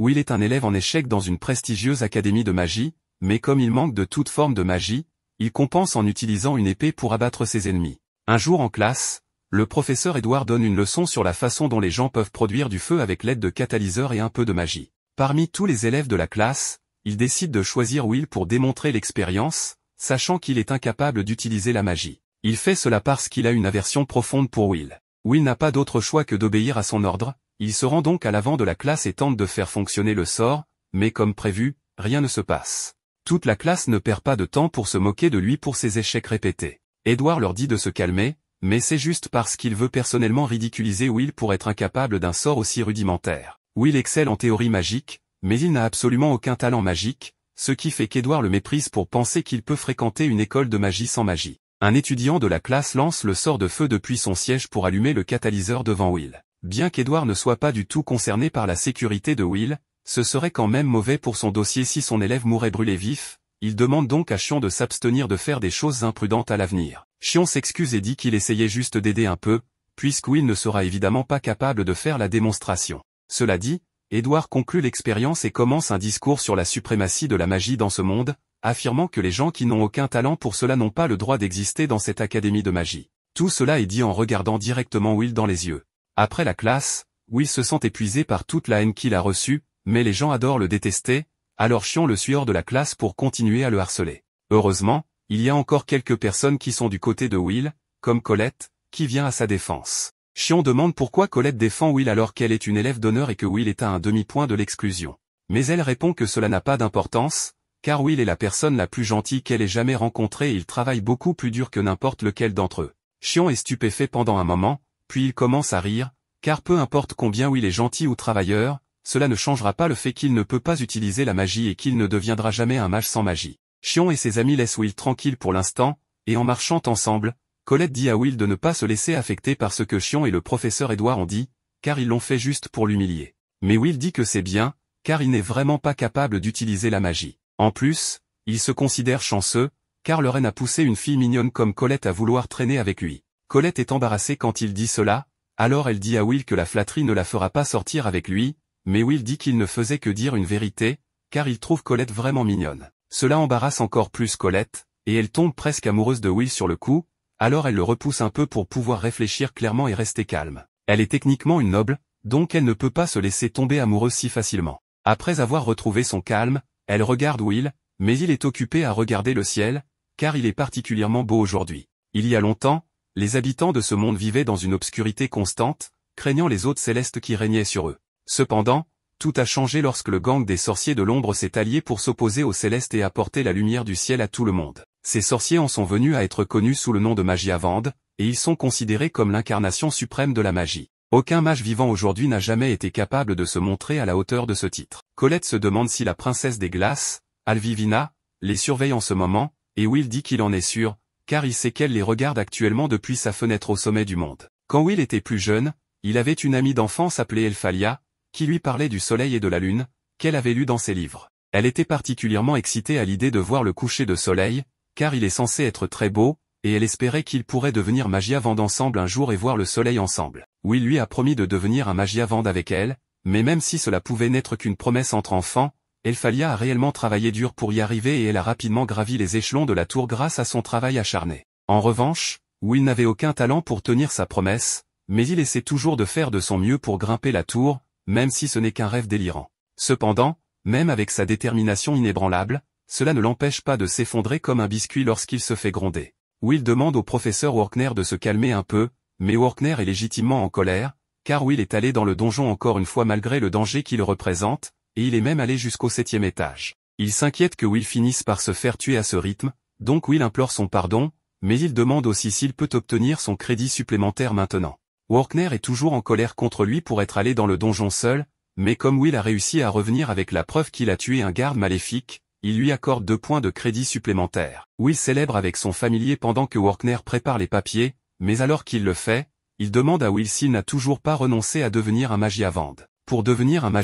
Will est un élève en échec dans une prestigieuse académie de magie, mais comme il manque de toute forme de magie, il compense en utilisant une épée pour abattre ses ennemis. Un jour en classe, le professeur Edouard donne une leçon sur la façon dont les gens peuvent produire du feu avec l'aide de catalyseurs et un peu de magie. Parmi tous les élèves de la classe, il décide de choisir Will pour démontrer l'expérience, sachant qu'il est incapable d'utiliser la magie. Il fait cela parce qu'il a une aversion profonde pour Will. Will n'a pas d'autre choix que d'obéir à son ordre, il se rend donc à l'avant de la classe et tente de faire fonctionner le sort, mais comme prévu, rien ne se passe. Toute la classe ne perd pas de temps pour se moquer de lui pour ses échecs répétés. Edward leur dit de se calmer, mais c'est juste parce qu'il veut personnellement ridiculiser Will pour être incapable d'un sort aussi rudimentaire. Will excelle en théorie magique, mais il n'a absolument aucun talent magique, ce qui fait qu'Edward le méprise pour penser qu'il peut fréquenter une école de magie sans magie. Un étudiant de la classe lance le sort de feu depuis son siège pour allumer le catalyseur devant Will. Bien qu'Edouard ne soit pas du tout concerné par la sécurité de Will, ce serait quand même mauvais pour son dossier si son élève mourait brûlé vif, il demande donc à Chion de s'abstenir de faire des choses imprudentes à l'avenir. Chion s'excuse et dit qu'il essayait juste d'aider un peu, puisque Will ne sera évidemment pas capable de faire la démonstration. Cela dit, Edouard conclut l'expérience et commence un discours sur la suprématie de la magie dans ce monde, affirmant que les gens qui n'ont aucun talent pour cela n'ont pas le droit d'exister dans cette académie de magie. Tout cela est dit en regardant directement Will dans les yeux. Après la classe, Will se sent épuisé par toute la haine qu'il a reçue, mais les gens adorent le détester, alors Chion le suit hors de la classe pour continuer à le harceler. Heureusement, il y a encore quelques personnes qui sont du côté de Will, comme Colette, qui vient à sa défense. Chion demande pourquoi Colette défend Will alors qu'elle est une élève d'honneur et que Will est à un demi-point de l'exclusion. Mais elle répond que cela n'a pas d'importance, car Will est la personne la plus gentille qu'elle ait jamais rencontrée et il travaille beaucoup plus dur que n'importe lequel d'entre eux. Chion est stupéfait pendant un moment, puis il commence à rire, car peu importe combien Will est gentil ou travailleur, cela ne changera pas le fait qu'il ne peut pas utiliser la magie et qu'il ne deviendra jamais un mage sans magie. Chion et ses amis laissent Will tranquille pour l'instant, et en marchant ensemble, Colette dit à Will de ne pas se laisser affecter par ce que Chion et le professeur Edouard ont dit, car ils l'ont fait juste pour l'humilier. Mais Will dit que c'est bien, car il n'est vraiment pas capable d'utiliser la magie. En plus, il se considère chanceux, car le reine a poussé une fille mignonne comme Colette à vouloir traîner avec lui. Colette est embarrassée quand il dit cela, alors elle dit à Will que la flatterie ne la fera pas sortir avec lui, mais Will dit qu'il ne faisait que dire une vérité, car il trouve Colette vraiment mignonne. Cela embarrasse encore plus Colette, et elle tombe presque amoureuse de Will sur le coup, alors elle le repousse un peu pour pouvoir réfléchir clairement et rester calme. Elle est techniquement une noble, donc elle ne peut pas se laisser tomber amoureuse si facilement. Après avoir retrouvé son calme, elle regarde Will, mais il est occupé à regarder le ciel, car il est particulièrement beau aujourd'hui. Il y a longtemps, les habitants de ce monde vivaient dans une obscurité constante, craignant les hôtes célestes qui régnaient sur eux. Cependant, tout a changé lorsque le gang des sorciers de l'ombre s'est allié pour s'opposer aux célestes et apporter la lumière du ciel à tout le monde. Ces sorciers en sont venus à être connus sous le nom de Magiavande, et ils sont considérés comme l'incarnation suprême de la magie. Aucun mage vivant aujourd'hui n'a jamais été capable de se montrer à la hauteur de ce titre. Colette se demande si la princesse des glaces, Alvivina, les surveille en ce moment, et Will dit qu'il en est sûr, car il sait qu'elle les regarde actuellement depuis sa fenêtre au sommet du monde. Quand Will était plus jeune, il avait une amie d'enfance appelée Elphalia, qui lui parlait du soleil et de la lune, qu'elle avait lu dans ses livres. Elle était particulièrement excitée à l'idée de voir le coucher de soleil, car il est censé être très beau, et elle espérait qu'ils pourraient devenir Magiavand ensemble un jour et voir le soleil ensemble. Will lui a promis de devenir un Magiavand avec elle, mais même si cela pouvait n'être qu'une promesse entre enfants, Elphalia a réellement travaillé dur pour y arriver et elle a rapidement gravi les échelons de la tour grâce à son travail acharné. En revanche, Will n'avait aucun talent pour tenir sa promesse, mais il essaie toujours de faire de son mieux pour grimper la tour, même si ce n'est qu'un rêve délirant. Cependant, même avec sa détermination inébranlable, cela ne l'empêche pas de s'effondrer comme un biscuit lorsqu'il se fait gronder. Will demande au professeur Workner de se calmer un peu, mais Workner est légitimement en colère, car Will est allé dans le donjon encore une fois malgré le danger qu'il représente, et il est même allé jusqu'au septième étage. Il s'inquiète que Will finisse par se faire tuer à ce rythme, donc Will implore son pardon, mais il demande aussi s'il peut obtenir son crédit supplémentaire maintenant. Walkner est toujours en colère contre lui pour être allé dans le donjon seul, mais comme Will a réussi à revenir avec la preuve qu'il a tué un garde maléfique, il lui accorde deux points de crédit supplémentaire. Will célèbre avec son familier pendant que Walkner prépare les papiers, mais alors qu'il le fait, il demande à Will s'il n'a toujours pas renoncé à devenir un magie vendre. Pour devenir un à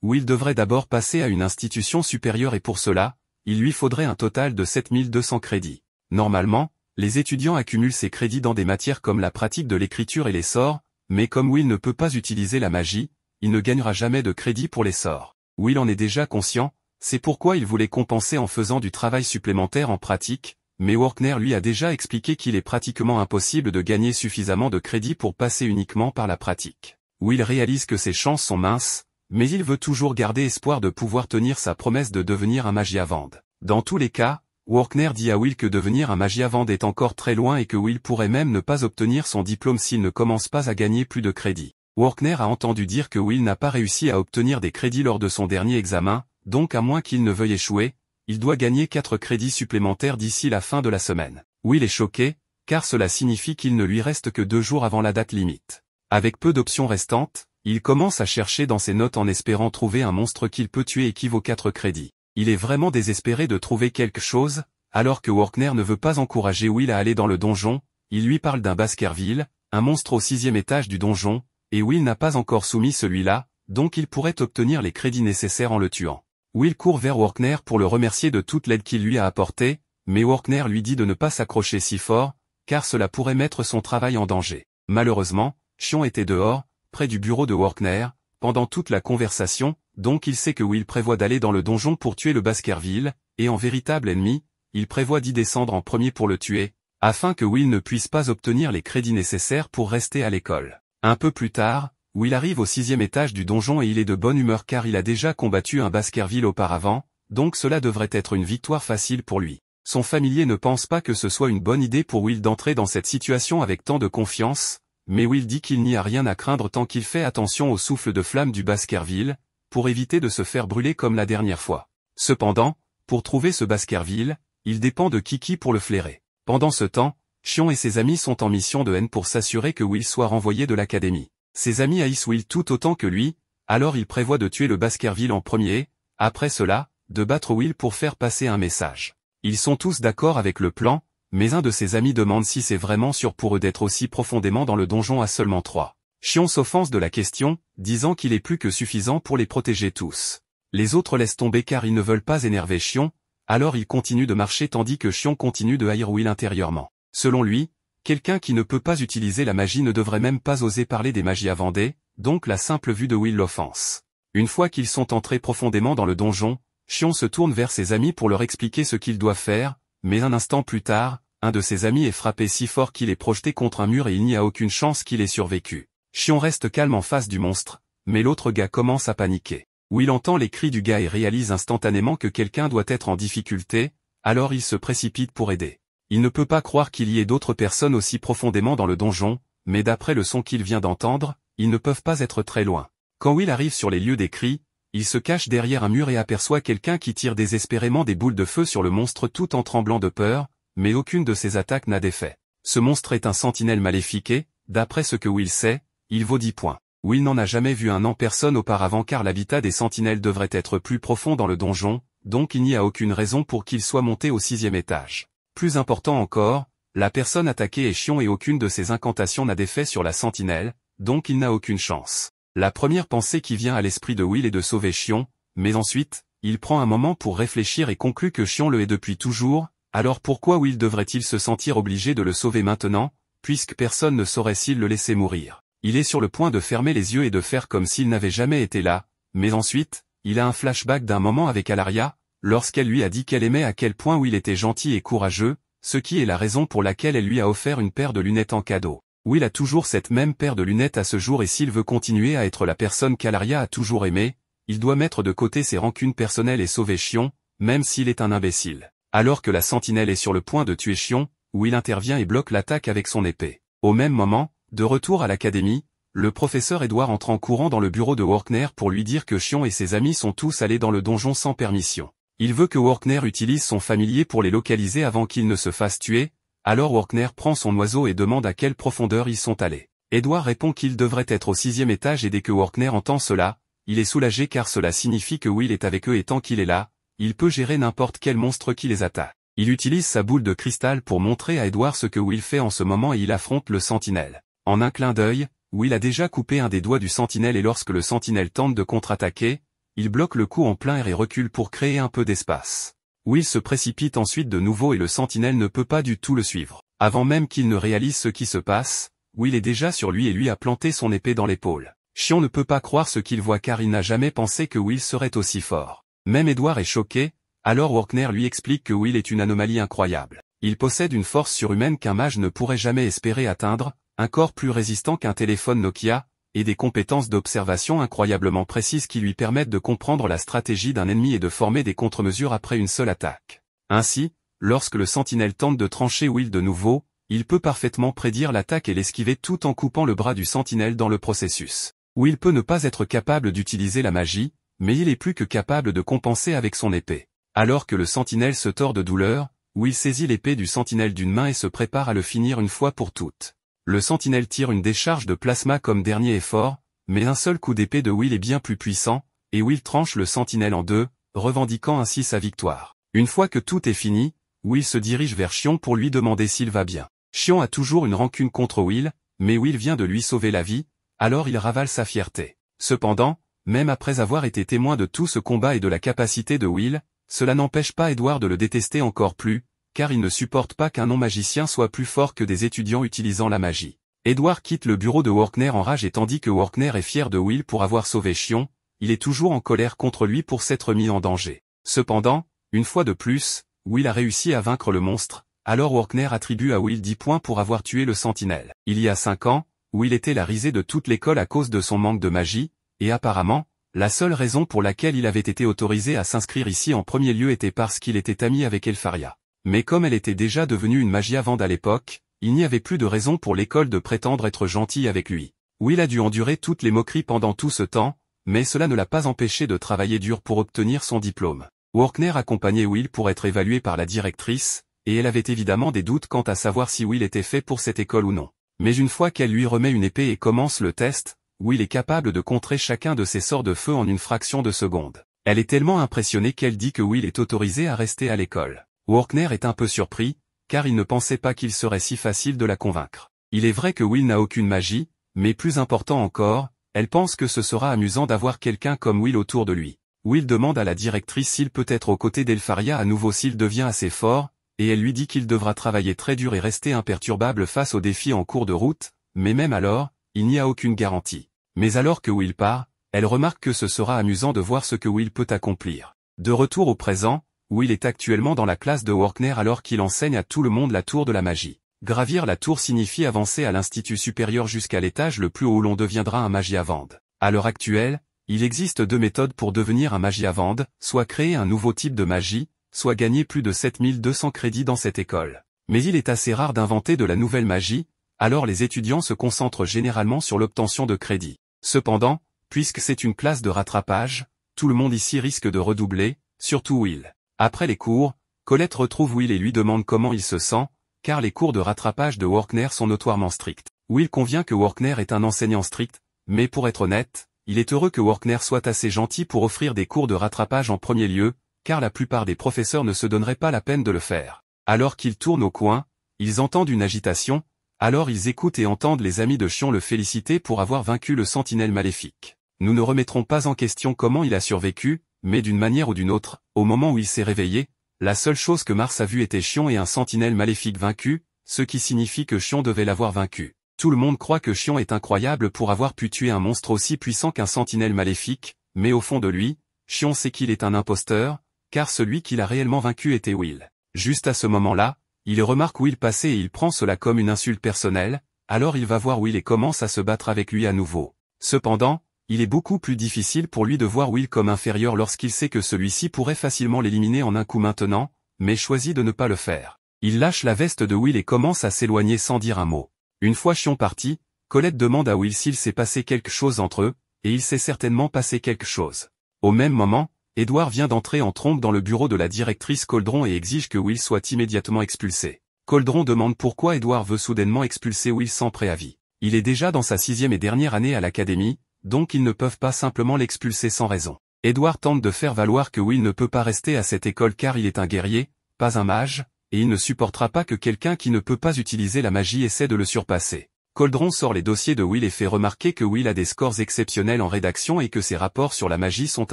où il devrait d'abord passer à une institution supérieure et pour cela, il lui faudrait un total de 7200 crédits. Normalement, les étudiants accumulent ces crédits dans des matières comme la pratique de l'écriture et les sorts, mais comme Will ne peut pas utiliser la magie, il ne gagnera jamais de crédit pour les sorts. Will en est déjà conscient, c'est pourquoi il voulait compenser en faisant du travail supplémentaire en pratique, mais Workner lui a déjà expliqué qu'il est pratiquement impossible de gagner suffisamment de crédits pour passer uniquement par la pratique. Will réalise que ses chances sont minces, mais il veut toujours garder espoir de pouvoir tenir sa promesse de devenir un vendre. Dans tous les cas, Workner dit à Will que devenir un vend est encore très loin et que Will pourrait même ne pas obtenir son diplôme s'il ne commence pas à gagner plus de crédits. Workner a entendu dire que Will n'a pas réussi à obtenir des crédits lors de son dernier examen, donc à moins qu'il ne veuille échouer, il doit gagner 4 crédits supplémentaires d'ici la fin de la semaine. Will est choqué, car cela signifie qu'il ne lui reste que deux jours avant la date limite. Avec peu d'options restantes, il commence à chercher dans ses notes en espérant trouver un monstre qu'il peut tuer et qui vaut 4 crédits. Il est vraiment désespéré de trouver quelque chose, alors que Workner ne veut pas encourager Will à aller dans le donjon, il lui parle d'un Baskerville, un monstre au sixième étage du donjon, et Will n'a pas encore soumis celui-là, donc il pourrait obtenir les crédits nécessaires en le tuant. Will court vers Workner pour le remercier de toute l'aide qu'il lui a apportée, mais Workner lui dit de ne pas s'accrocher si fort, car cela pourrait mettre son travail en danger. Malheureusement, Chion était dehors, près du bureau de Walkner, pendant toute la conversation, donc il sait que Will prévoit d'aller dans le donjon pour tuer le Baskerville, et en véritable ennemi, il prévoit d'y descendre en premier pour le tuer, afin que Will ne puisse pas obtenir les crédits nécessaires pour rester à l'école. Un peu plus tard, Will arrive au sixième étage du donjon et il est de bonne humeur car il a déjà combattu un Baskerville auparavant, donc cela devrait être une victoire facile pour lui. Son familier ne pense pas que ce soit une bonne idée pour Will d'entrer dans cette situation avec tant de confiance, mais Will dit qu'il n'y a rien à craindre tant qu'il fait attention au souffle de flamme du Baskerville, pour éviter de se faire brûler comme la dernière fois. Cependant, pour trouver ce Baskerville, il dépend de Kiki pour le flairer. Pendant ce temps, Chion et ses amis sont en mission de haine pour s'assurer que Will soit renvoyé de l'académie. Ses amis haïssent Will tout autant que lui, alors il prévoit de tuer le Baskerville en premier, après cela, de battre Will pour faire passer un message. Ils sont tous d'accord avec le plan, mais un de ses amis demande si c'est vraiment sûr pour eux d'être aussi profondément dans le donjon à seulement trois. Chion s'offense de la question, disant qu'il est plus que suffisant pour les protéger tous. Les autres laissent tomber car ils ne veulent pas énerver Chion, alors ils continuent de marcher tandis que Chion continue de haïr Will intérieurement. Selon lui, quelqu'un qui ne peut pas utiliser la magie ne devrait même pas oser parler des magies à Vendée, donc la simple vue de Will l'offense. Une fois qu'ils sont entrés profondément dans le donjon, Chion se tourne vers ses amis pour leur expliquer ce qu'ils doivent faire, mais un instant plus tard, un de ses amis est frappé si fort qu'il est projeté contre un mur et il n'y a aucune chance qu'il ait survécu. Chion reste calme en face du monstre, mais l'autre gars commence à paniquer. Où il entend les cris du gars et réalise instantanément que quelqu'un doit être en difficulté, alors il se précipite pour aider. Il ne peut pas croire qu'il y ait d'autres personnes aussi profondément dans le donjon, mais d'après le son qu'il vient d'entendre, ils ne peuvent pas être très loin. Quand Will arrive sur les lieux des cris, il se cache derrière un mur et aperçoit quelqu'un qui tire désespérément des boules de feu sur le monstre tout en tremblant de peur, mais aucune de ses attaques n'a d'effet. Ce monstre est un sentinelle maléfique et, d'après ce que Will sait, il vaut 10 points. Will n'en a jamais vu un en personne auparavant car l'habitat des sentinelles devrait être plus profond dans le donjon, donc il n'y a aucune raison pour qu'il soit monté au sixième étage. Plus important encore, la personne attaquée est chiant et aucune de ses incantations n'a d'effet sur la sentinelle, donc il n'a aucune chance. La première pensée qui vient à l'esprit de Will est de sauver Chion, mais ensuite, il prend un moment pour réfléchir et conclut que Chion le est depuis toujours, alors pourquoi Will devrait-il se sentir obligé de le sauver maintenant, puisque personne ne saurait s'il le laissait mourir. Il est sur le point de fermer les yeux et de faire comme s'il n'avait jamais été là, mais ensuite, il a un flashback d'un moment avec Alaria, lorsqu'elle lui a dit qu'elle aimait à quel point Will était gentil et courageux, ce qui est la raison pour laquelle elle lui a offert une paire de lunettes en cadeau. Will a toujours cette même paire de lunettes à ce jour et s'il veut continuer à être la personne qu'Alaria a toujours aimée, il doit mettre de côté ses rancunes personnelles et sauver Chion, même s'il est un imbécile. Alors que la sentinelle est sur le point de tuer Chion, Will intervient et bloque l'attaque avec son épée. Au même moment, de retour à l'académie, le professeur Edouard entre en courant dans le bureau de Workner pour lui dire que Chion et ses amis sont tous allés dans le donjon sans permission. Il veut que Workner utilise son familier pour les localiser avant qu'il ne se fasse tuer, alors Workner prend son oiseau et demande à quelle profondeur ils sont allés. Edward répond qu'il devrait être au sixième étage et dès que Workner entend cela, il est soulagé car cela signifie que Will est avec eux et tant qu'il est là, il peut gérer n'importe quel monstre qui les attaque. Il utilise sa boule de cristal pour montrer à Edward ce que Will fait en ce moment et il affronte le sentinelle. En un clin d'œil, Will a déjà coupé un des doigts du sentinelle et lorsque le sentinelle tente de contre-attaquer, il bloque le coup en plein air et recule pour créer un peu d'espace. Will se précipite ensuite de nouveau et le sentinelle ne peut pas du tout le suivre. Avant même qu'il ne réalise ce qui se passe, Will est déjà sur lui et lui a planté son épée dans l'épaule. Chion ne peut pas croire ce qu'il voit car il n'a jamais pensé que Will serait aussi fort. Même Edward est choqué, alors walkner lui explique que Will est une anomalie incroyable. Il possède une force surhumaine qu'un mage ne pourrait jamais espérer atteindre, un corps plus résistant qu'un téléphone Nokia, et des compétences d'observation incroyablement précises qui lui permettent de comprendre la stratégie d'un ennemi et de former des contre-mesures après une seule attaque. Ainsi, lorsque le sentinelle tente de trancher Will de nouveau, il peut parfaitement prédire l'attaque et l'esquiver tout en coupant le bras du sentinelle dans le processus. Will peut ne pas être capable d'utiliser la magie, mais il est plus que capable de compenser avec son épée. Alors que le sentinelle se tord de douleur, Will saisit l'épée du sentinelle d'une main et se prépare à le finir une fois pour toutes le sentinelle tire une décharge de plasma comme dernier effort, mais un seul coup d'épée de Will est bien plus puissant, et Will tranche le sentinelle en deux, revendiquant ainsi sa victoire. Une fois que tout est fini, Will se dirige vers Chion pour lui demander s'il va bien. Chion a toujours une rancune contre Will, mais Will vient de lui sauver la vie, alors il ravale sa fierté. Cependant, même après avoir été témoin de tout ce combat et de la capacité de Will, cela n'empêche pas Edward de le détester encore plus, car il ne supporte pas qu'un non-magicien soit plus fort que des étudiants utilisant la magie. Edward quitte le bureau de en rage et tandis que walkner est fier de Will pour avoir sauvé Chion, il est toujours en colère contre lui pour s'être mis en danger. Cependant, une fois de plus, Will a réussi à vaincre le monstre, alors walkner attribue à Will 10 points pour avoir tué le sentinelle. Il y a 5 ans, Will était la risée de toute l'école à cause de son manque de magie, et apparemment, la seule raison pour laquelle il avait été autorisé à s'inscrire ici en premier lieu était parce qu'il était ami avec Elfaria. Mais comme elle était déjà devenue une avant à l'époque, il n'y avait plus de raison pour l'école de prétendre être gentille avec lui. Will a dû endurer toutes les moqueries pendant tout ce temps, mais cela ne l'a pas empêché de travailler dur pour obtenir son diplôme. Workner accompagnait Will pour être évalué par la directrice, et elle avait évidemment des doutes quant à savoir si Will était fait pour cette école ou non. Mais une fois qu'elle lui remet une épée et commence le test, Will est capable de contrer chacun de ses sorts de feu en une fraction de seconde. Elle est tellement impressionnée qu'elle dit que Will est autorisé à rester à l'école. Workner est un peu surpris, car il ne pensait pas qu'il serait si facile de la convaincre. Il est vrai que Will n'a aucune magie, mais plus important encore, elle pense que ce sera amusant d'avoir quelqu'un comme Will autour de lui. Will demande à la directrice s'il peut être aux côtés d'Elfaria à nouveau s'il devient assez fort, et elle lui dit qu'il devra travailler très dur et rester imperturbable face aux défis en cours de route, mais même alors, il n'y a aucune garantie. Mais alors que Will part, elle remarque que ce sera amusant de voir ce que Will peut accomplir. De retour au présent, où il est actuellement dans la classe de Workner alors qu'il enseigne à tout le monde la tour de la magie. Gravir la tour signifie avancer à l'institut supérieur jusqu'à l'étage le plus haut où l'on deviendra un magie À l'heure actuelle, il existe deux méthodes pour devenir un vendre soit créer un nouveau type de magie, soit gagner plus de 7200 crédits dans cette école. Mais il est assez rare d'inventer de la nouvelle magie, alors les étudiants se concentrent généralement sur l'obtention de crédits. Cependant, puisque c'est une classe de rattrapage, tout le monde ici risque de redoubler, surtout Will. Après les cours, Colette retrouve Will et lui demande comment il se sent, car les cours de rattrapage de Workner sont notoirement stricts. Will convient que Workner est un enseignant strict, mais pour être honnête, il est heureux que Workner soit assez gentil pour offrir des cours de rattrapage en premier lieu, car la plupart des professeurs ne se donneraient pas la peine de le faire. Alors qu'ils tournent au coin, ils entendent une agitation, alors ils écoutent et entendent les amis de Chion le féliciter pour avoir vaincu le sentinelle maléfique. Nous ne remettrons pas en question comment il a survécu, mais d'une manière ou d'une autre, au moment où il s'est réveillé, la seule chose que Mars a vue était Chion et un sentinelle maléfique vaincu, ce qui signifie que Chion devait l'avoir vaincu. Tout le monde croit que Chion est incroyable pour avoir pu tuer un monstre aussi puissant qu'un sentinelle maléfique, mais au fond de lui, Chion sait qu'il est un imposteur, car celui qu'il a réellement vaincu était Will. Juste à ce moment-là, il remarque Will passer et il prend cela comme une insulte personnelle, alors il va voir Will et commence à se battre avec lui à nouveau. Cependant, il est beaucoup plus difficile pour lui de voir Will comme inférieur lorsqu'il sait que celui-ci pourrait facilement l'éliminer en un coup maintenant, mais choisit de ne pas le faire. Il lâche la veste de Will et commence à s'éloigner sans dire un mot. Une fois Chion parti, Colette demande à Will s'il s'est passé quelque chose entre eux, et il s'est certainement passé quelque chose. Au même moment, Edouard vient d'entrer en trompe dans le bureau de la directrice Coldron et exige que Will soit immédiatement expulsé. Coldron demande pourquoi Edouard veut soudainement expulser Will sans préavis. Il est déjà dans sa sixième et dernière année à l'académie, donc ils ne peuvent pas simplement l'expulser sans raison. Edward tente de faire valoir que Will ne peut pas rester à cette école car il est un guerrier, pas un mage, et il ne supportera pas que quelqu'un qui ne peut pas utiliser la magie essaie de le surpasser. Coldron sort les dossiers de Will et fait remarquer que Will a des scores exceptionnels en rédaction et que ses rapports sur la magie sont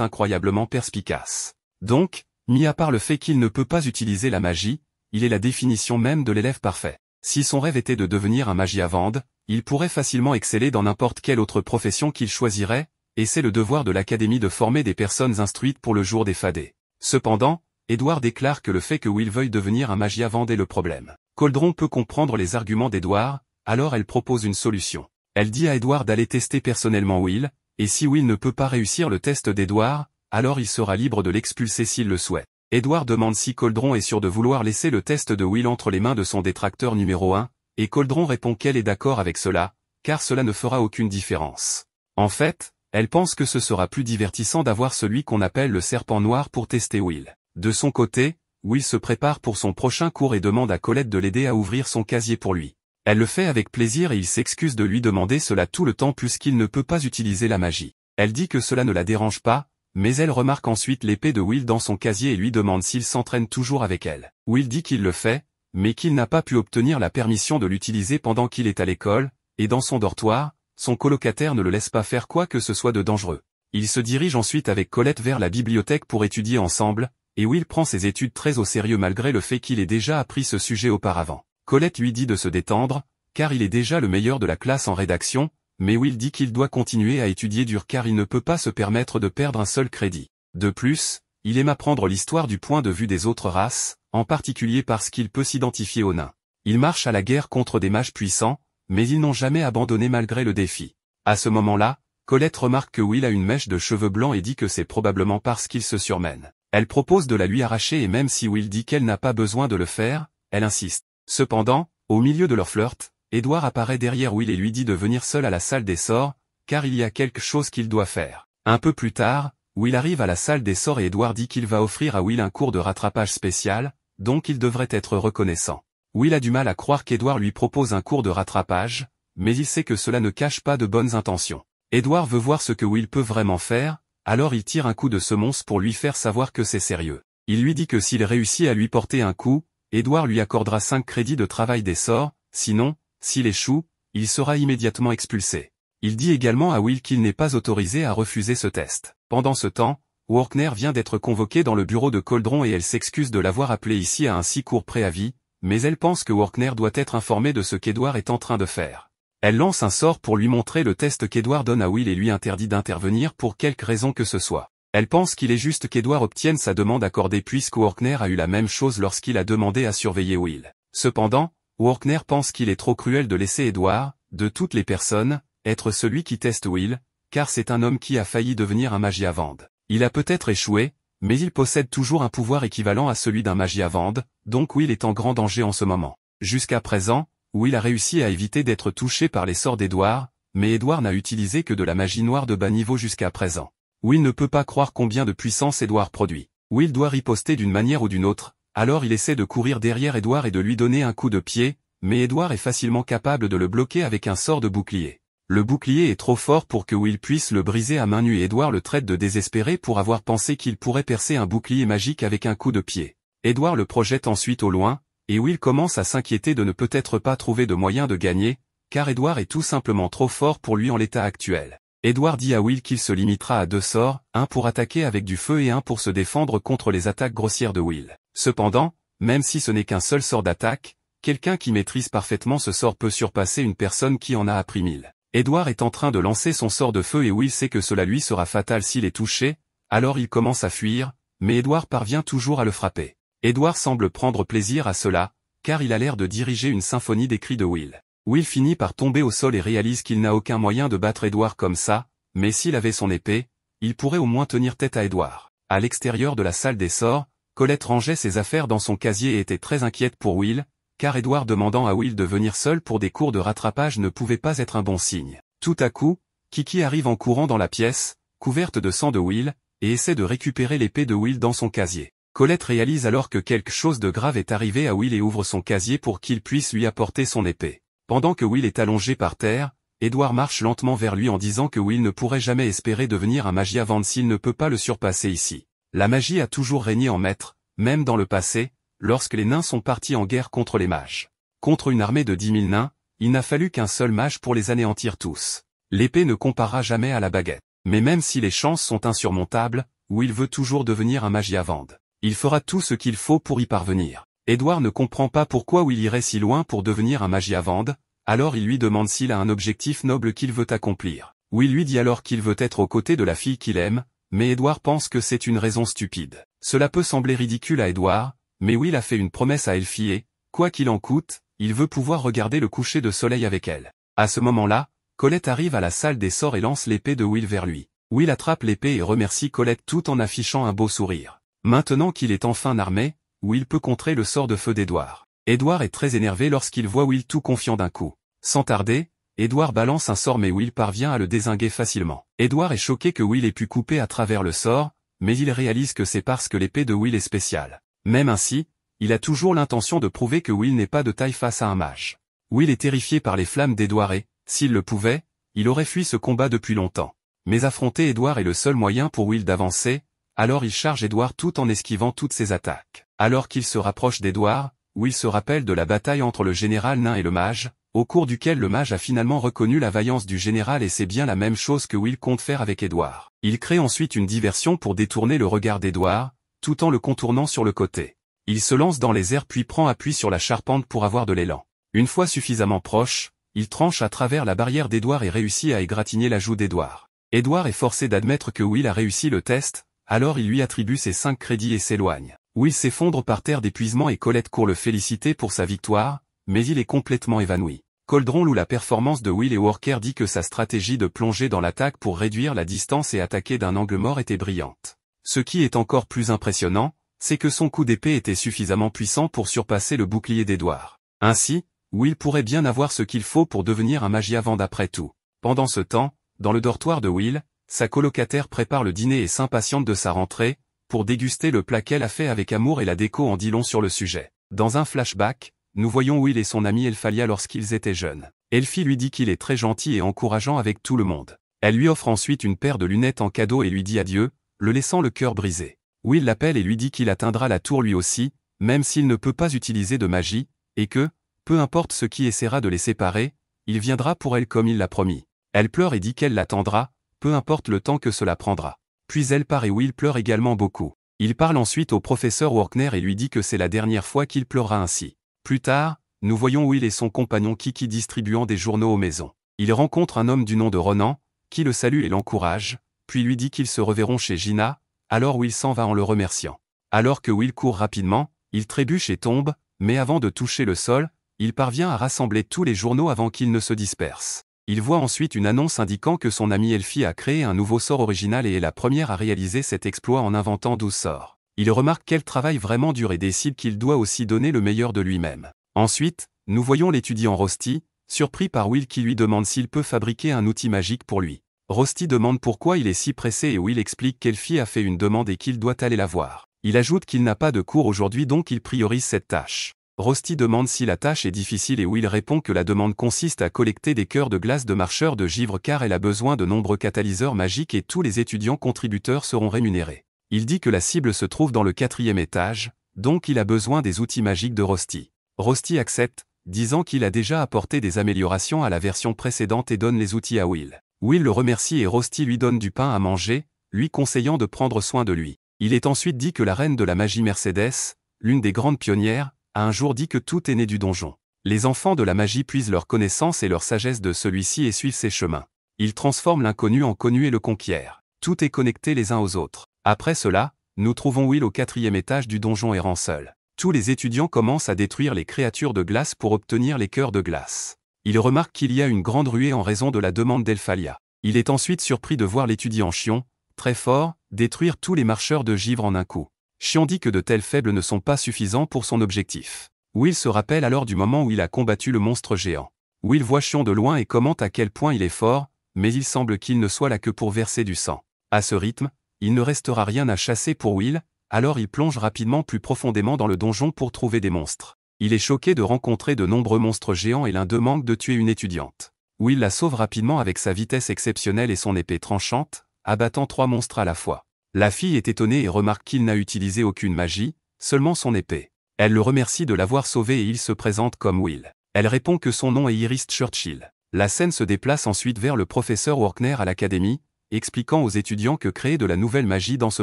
incroyablement perspicaces. Donc, mis à part le fait qu'il ne peut pas utiliser la magie, il est la définition même de l'élève parfait. Si son rêve était de devenir un magie à vendre, il pourrait facilement exceller dans n'importe quelle autre profession qu'il choisirait, et c'est le devoir de l'Académie de former des personnes instruites pour le jour des fadés. Cependant, Edward déclare que le fait que Will veuille devenir un magia vendait le problème. Coldron peut comprendre les arguments d'Edward, alors elle propose une solution. Elle dit à Edward d'aller tester personnellement Will, et si Will ne peut pas réussir le test d'Edward, alors il sera libre de l'expulser s'il le souhaite. Edward demande si Coldron est sûr de vouloir laisser le test de Will entre les mains de son détracteur numéro 1, et Coldron répond qu'elle est d'accord avec cela, car cela ne fera aucune différence. En fait, elle pense que ce sera plus divertissant d'avoir celui qu'on appelle le serpent noir pour tester Will. De son côté, Will se prépare pour son prochain cours et demande à Colette de l'aider à ouvrir son casier pour lui. Elle le fait avec plaisir et il s'excuse de lui demander cela tout le temps puisqu'il ne peut pas utiliser la magie. Elle dit que cela ne la dérange pas, mais elle remarque ensuite l'épée de Will dans son casier et lui demande s'il s'entraîne toujours avec elle. Will dit qu'il le fait, mais qu'il n'a pas pu obtenir la permission de l'utiliser pendant qu'il est à l'école, et dans son dortoir, son colocataire ne le laisse pas faire quoi que ce soit de dangereux. Il se dirige ensuite avec Colette vers la bibliothèque pour étudier ensemble, et Will prend ses études très au sérieux malgré le fait qu'il ait déjà appris ce sujet auparavant. Colette lui dit de se détendre, car il est déjà le meilleur de la classe en rédaction, mais Will dit qu'il doit continuer à étudier dur car il ne peut pas se permettre de perdre un seul crédit. De plus, il aime apprendre l'histoire du point de vue des autres races, en particulier parce qu'il peut s'identifier aux nains. Ils marchent à la guerre contre des mages puissants, mais ils n'ont jamais abandonné malgré le défi. À ce moment-là, Colette remarque que Will a une mèche de cheveux blancs et dit que c'est probablement parce qu'il se surmène. Elle propose de la lui arracher et même si Will dit qu'elle n'a pas besoin de le faire, elle insiste. Cependant, au milieu de leur flirt, Edward apparaît derrière Will et lui dit de venir seul à la salle des sorts, car il y a quelque chose qu'il doit faire. Un peu plus tard, Will arrive à la salle des sorts et Edward dit qu'il va offrir à Will un cours de rattrapage spécial, donc il devrait être reconnaissant. Will a du mal à croire qu'Edouard lui propose un cours de rattrapage, mais il sait que cela ne cache pas de bonnes intentions. Edward veut voir ce que Will peut vraiment faire, alors il tire un coup de semonce pour lui faire savoir que c'est sérieux. Il lui dit que s'il réussit à lui porter un coup, Edward lui accordera 5 crédits de travail d'essor, sinon, s'il échoue, il sera immédiatement expulsé. Il dit également à Will qu'il n'est pas autorisé à refuser ce test. Pendant ce temps, Workner vient d'être convoqué dans le bureau de Coldron et elle s'excuse de l'avoir appelé ici à un si court préavis, mais elle pense que walkner doit être informé de ce qu'Edward est en train de faire. Elle lance un sort pour lui montrer le test qu'Edward donne à Will et lui interdit d'intervenir pour quelque raison que ce soit. Elle pense qu'il est juste qu'Edward obtienne sa demande accordée puisque Workner a eu la même chose lorsqu'il a demandé à surveiller Will. Cependant, walkner pense qu'il est trop cruel de laisser Edward, de toutes les personnes, être celui qui teste Will, car c'est un homme qui a failli devenir un magie vendre. Il a peut-être échoué, mais il possède toujours un pouvoir équivalent à celui d'un Magiavand, donc Will est en grand danger en ce moment. Jusqu'à présent, Will a réussi à éviter d'être touché par les sorts d'Edouard, mais Edouard n'a utilisé que de la magie noire de bas niveau jusqu'à présent. Will ne peut pas croire combien de puissance Edouard produit. Will doit riposter d'une manière ou d'une autre, alors il essaie de courir derrière Edouard et de lui donner un coup de pied, mais Edouard est facilement capable de le bloquer avec un sort de bouclier. Le bouclier est trop fort pour que Will puisse le briser à main nue et Edward le traite de désespéré pour avoir pensé qu'il pourrait percer un bouclier magique avec un coup de pied. Edward le projette ensuite au loin, et Will commence à s'inquiéter de ne peut-être pas trouver de moyen de gagner, car Edward est tout simplement trop fort pour lui en l'état actuel. Edward dit à Will qu'il se limitera à deux sorts, un pour attaquer avec du feu et un pour se défendre contre les attaques grossières de Will. Cependant, même si ce n'est qu'un seul sort d'attaque, quelqu'un qui maîtrise parfaitement ce sort peut surpasser une personne qui en a appris mille. Edward est en train de lancer son sort de feu et Will sait que cela lui sera fatal s'il est touché, alors il commence à fuir, mais Edward parvient toujours à le frapper. Edward semble prendre plaisir à cela, car il a l'air de diriger une symphonie des cris de Will. Will finit par tomber au sol et réalise qu'il n'a aucun moyen de battre Edward comme ça, mais s'il avait son épée, il pourrait au moins tenir tête à Edward. À l'extérieur de la salle des sorts, Colette rangeait ses affaires dans son casier et était très inquiète pour Will, car Edouard demandant à Will de venir seul pour des cours de rattrapage ne pouvait pas être un bon signe. Tout à coup, Kiki arrive en courant dans la pièce, couverte de sang de Will, et essaie de récupérer l'épée de Will dans son casier. Colette réalise alors que quelque chose de grave est arrivé à Will et ouvre son casier pour qu'il puisse lui apporter son épée. Pendant que Will est allongé par terre, Edouard marche lentement vers lui en disant que Will ne pourrait jamais espérer devenir un magia s'il ne peut pas le surpasser ici. La magie a toujours régné en maître, même dans le passé, lorsque les nains sont partis en guerre contre les mages. Contre une armée de dix mille nains, il n'a fallu qu'un seul mage pour les anéantir tous. L'épée ne compara jamais à la baguette. Mais même si les chances sont insurmontables, Will il veut toujours devenir un magiavande, il fera tout ce qu'il faut pour y parvenir. Edouard ne comprend pas pourquoi Will irait si loin pour devenir un magiavande, alors il lui demande s'il a un objectif noble qu'il veut accomplir. Will lui dit alors qu'il veut être aux côtés de la fille qu'il aime, mais Édouard pense que c'est une raison stupide. Cela peut sembler ridicule à Édouard, mais Will a fait une promesse à Elfie et, quoi qu'il en coûte, il veut pouvoir regarder le coucher de soleil avec elle. À ce moment-là, Colette arrive à la salle des sorts et lance l'épée de Will vers lui. Will attrape l'épée et remercie Colette tout en affichant un beau sourire. Maintenant qu'il est enfin armé, Will peut contrer le sort de feu d'Edouard. Edouard est très énervé lorsqu'il voit Will tout confiant d'un coup. Sans tarder, Edouard balance un sort mais Will parvient à le désinguer facilement. Edouard est choqué que Will ait pu couper à travers le sort, mais il réalise que c'est parce que l'épée de Will est spéciale. Même ainsi, il a toujours l'intention de prouver que Will n'est pas de taille face à un mage. Will est terrifié par les flammes d'Edouard et, s'il le pouvait, il aurait fui ce combat depuis longtemps. Mais affronter Edouard est le seul moyen pour Will d'avancer, alors il charge Edouard tout en esquivant toutes ses attaques. Alors qu'il se rapproche d'Edouard, Will se rappelle de la bataille entre le général nain et le mage, au cours duquel le mage a finalement reconnu la vaillance du général et c'est bien la même chose que Will compte faire avec Edouard. Il crée ensuite une diversion pour détourner le regard d'Edouard, tout en le contournant sur le côté. Il se lance dans les airs puis prend appui sur la charpente pour avoir de l'élan. Une fois suffisamment proche, il tranche à travers la barrière d'Edouard et réussit à égratigner la joue d'Edouard. Edouard est forcé d'admettre que Will a réussi le test, alors il lui attribue ses cinq crédits et s'éloigne. Will s'effondre par terre d'épuisement et Colette court le féliciter pour sa victoire, mais il est complètement évanoui. Coldron loue la performance de Will et Walker dit que sa stratégie de plonger dans l'attaque pour réduire la distance et attaquer d'un angle mort était brillante. Ce qui est encore plus impressionnant, c'est que son coup d'épée était suffisamment puissant pour surpasser le bouclier d'Edouard. Ainsi, Will pourrait bien avoir ce qu'il faut pour devenir un avant d'après tout. Pendant ce temps, dans le dortoir de Will, sa colocataire prépare le dîner et s'impatiente de sa rentrée, pour déguster le plat qu'elle a fait avec amour et la déco en dit long sur le sujet. Dans un flashback, nous voyons Will et son ami Elphalia lorsqu'ils étaient jeunes. Elfie lui dit qu'il est très gentil et encourageant avec tout le monde. Elle lui offre ensuite une paire de lunettes en cadeau et lui dit adieu, le laissant le cœur brisé. Will l'appelle et lui dit qu'il atteindra la tour lui aussi, même s'il ne peut pas utiliser de magie, et que, peu importe ce qui essaiera de les séparer, il viendra pour elle comme il l'a promis. Elle pleure et dit qu'elle l'attendra, peu importe le temps que cela prendra. Puis elle part et Will pleure également beaucoup. Il parle ensuite au professeur Workner et lui dit que c'est la dernière fois qu'il pleurera ainsi. Plus tard, nous voyons Will et son compagnon Kiki distribuant des journaux aux maisons. Il rencontre un homme du nom de Ronan, qui le salue et l'encourage, puis lui dit qu'ils se reverront chez Gina, alors Will s'en va en le remerciant. Alors que Will court rapidement, il trébuche et tombe, mais avant de toucher le sol, il parvient à rassembler tous les journaux avant qu'ils ne se dispersent. Il voit ensuite une annonce indiquant que son ami Elfie a créé un nouveau sort original et est la première à réaliser cet exploit en inventant 12 sorts. Il remarque qu'elle travaille vraiment dur et décide qu'il doit aussi donner le meilleur de lui-même. Ensuite, nous voyons l'étudiant Rosti, surpris par Will qui lui demande s'il peut fabriquer un outil magique pour lui. Rosti demande pourquoi il est si pressé et Will explique qu'Elfie a fait une demande et qu'il doit aller la voir. Il ajoute qu'il n'a pas de cours aujourd'hui donc il priorise cette tâche. Rosti demande si la tâche est difficile et Will répond que la demande consiste à collecter des cœurs de glace de marcheurs de givre car elle a besoin de nombreux catalyseurs magiques et tous les étudiants contributeurs seront rémunérés. Il dit que la cible se trouve dans le quatrième étage, donc il a besoin des outils magiques de Rosti. Rosti accepte, disant qu'il a déjà apporté des améliorations à la version précédente et donne les outils à Will. Will le remercie et Rosti lui donne du pain à manger, lui conseillant de prendre soin de lui. Il est ensuite dit que la reine de la magie Mercedes, l'une des grandes pionnières, a un jour dit que tout est né du donjon. Les enfants de la magie puisent leur connaissance et leur sagesse de celui-ci et suivent ses chemins. Ils transforment l'inconnu en connu et le conquièrent. Tout est connecté les uns aux autres. Après cela, nous trouvons Will au quatrième étage du donjon errant seul. Tous les étudiants commencent à détruire les créatures de glace pour obtenir les cœurs de glace il remarque qu'il y a une grande ruée en raison de la demande d'Elphalia. Il est ensuite surpris de voir l'étudiant Chion, très fort, détruire tous les marcheurs de givre en un coup. Chion dit que de tels faibles ne sont pas suffisants pour son objectif. Will se rappelle alors du moment où il a combattu le monstre géant. Will voit Chion de loin et commente à quel point il est fort, mais il semble qu'il ne soit là que pour verser du sang. À ce rythme, il ne restera rien à chasser pour Will, alors il plonge rapidement plus profondément dans le donjon pour trouver des monstres. Il est choqué de rencontrer de nombreux monstres géants et l'un d'eux manque de tuer une étudiante. Will la sauve rapidement avec sa vitesse exceptionnelle et son épée tranchante, abattant trois monstres à la fois. La fille est étonnée et remarque qu'il n'a utilisé aucune magie, seulement son épée. Elle le remercie de l'avoir sauvé et il se présente comme Will. Elle répond que son nom est Iris Churchill. La scène se déplace ensuite vers le professeur Workner à l'académie, expliquant aux étudiants que créer de la nouvelle magie dans ce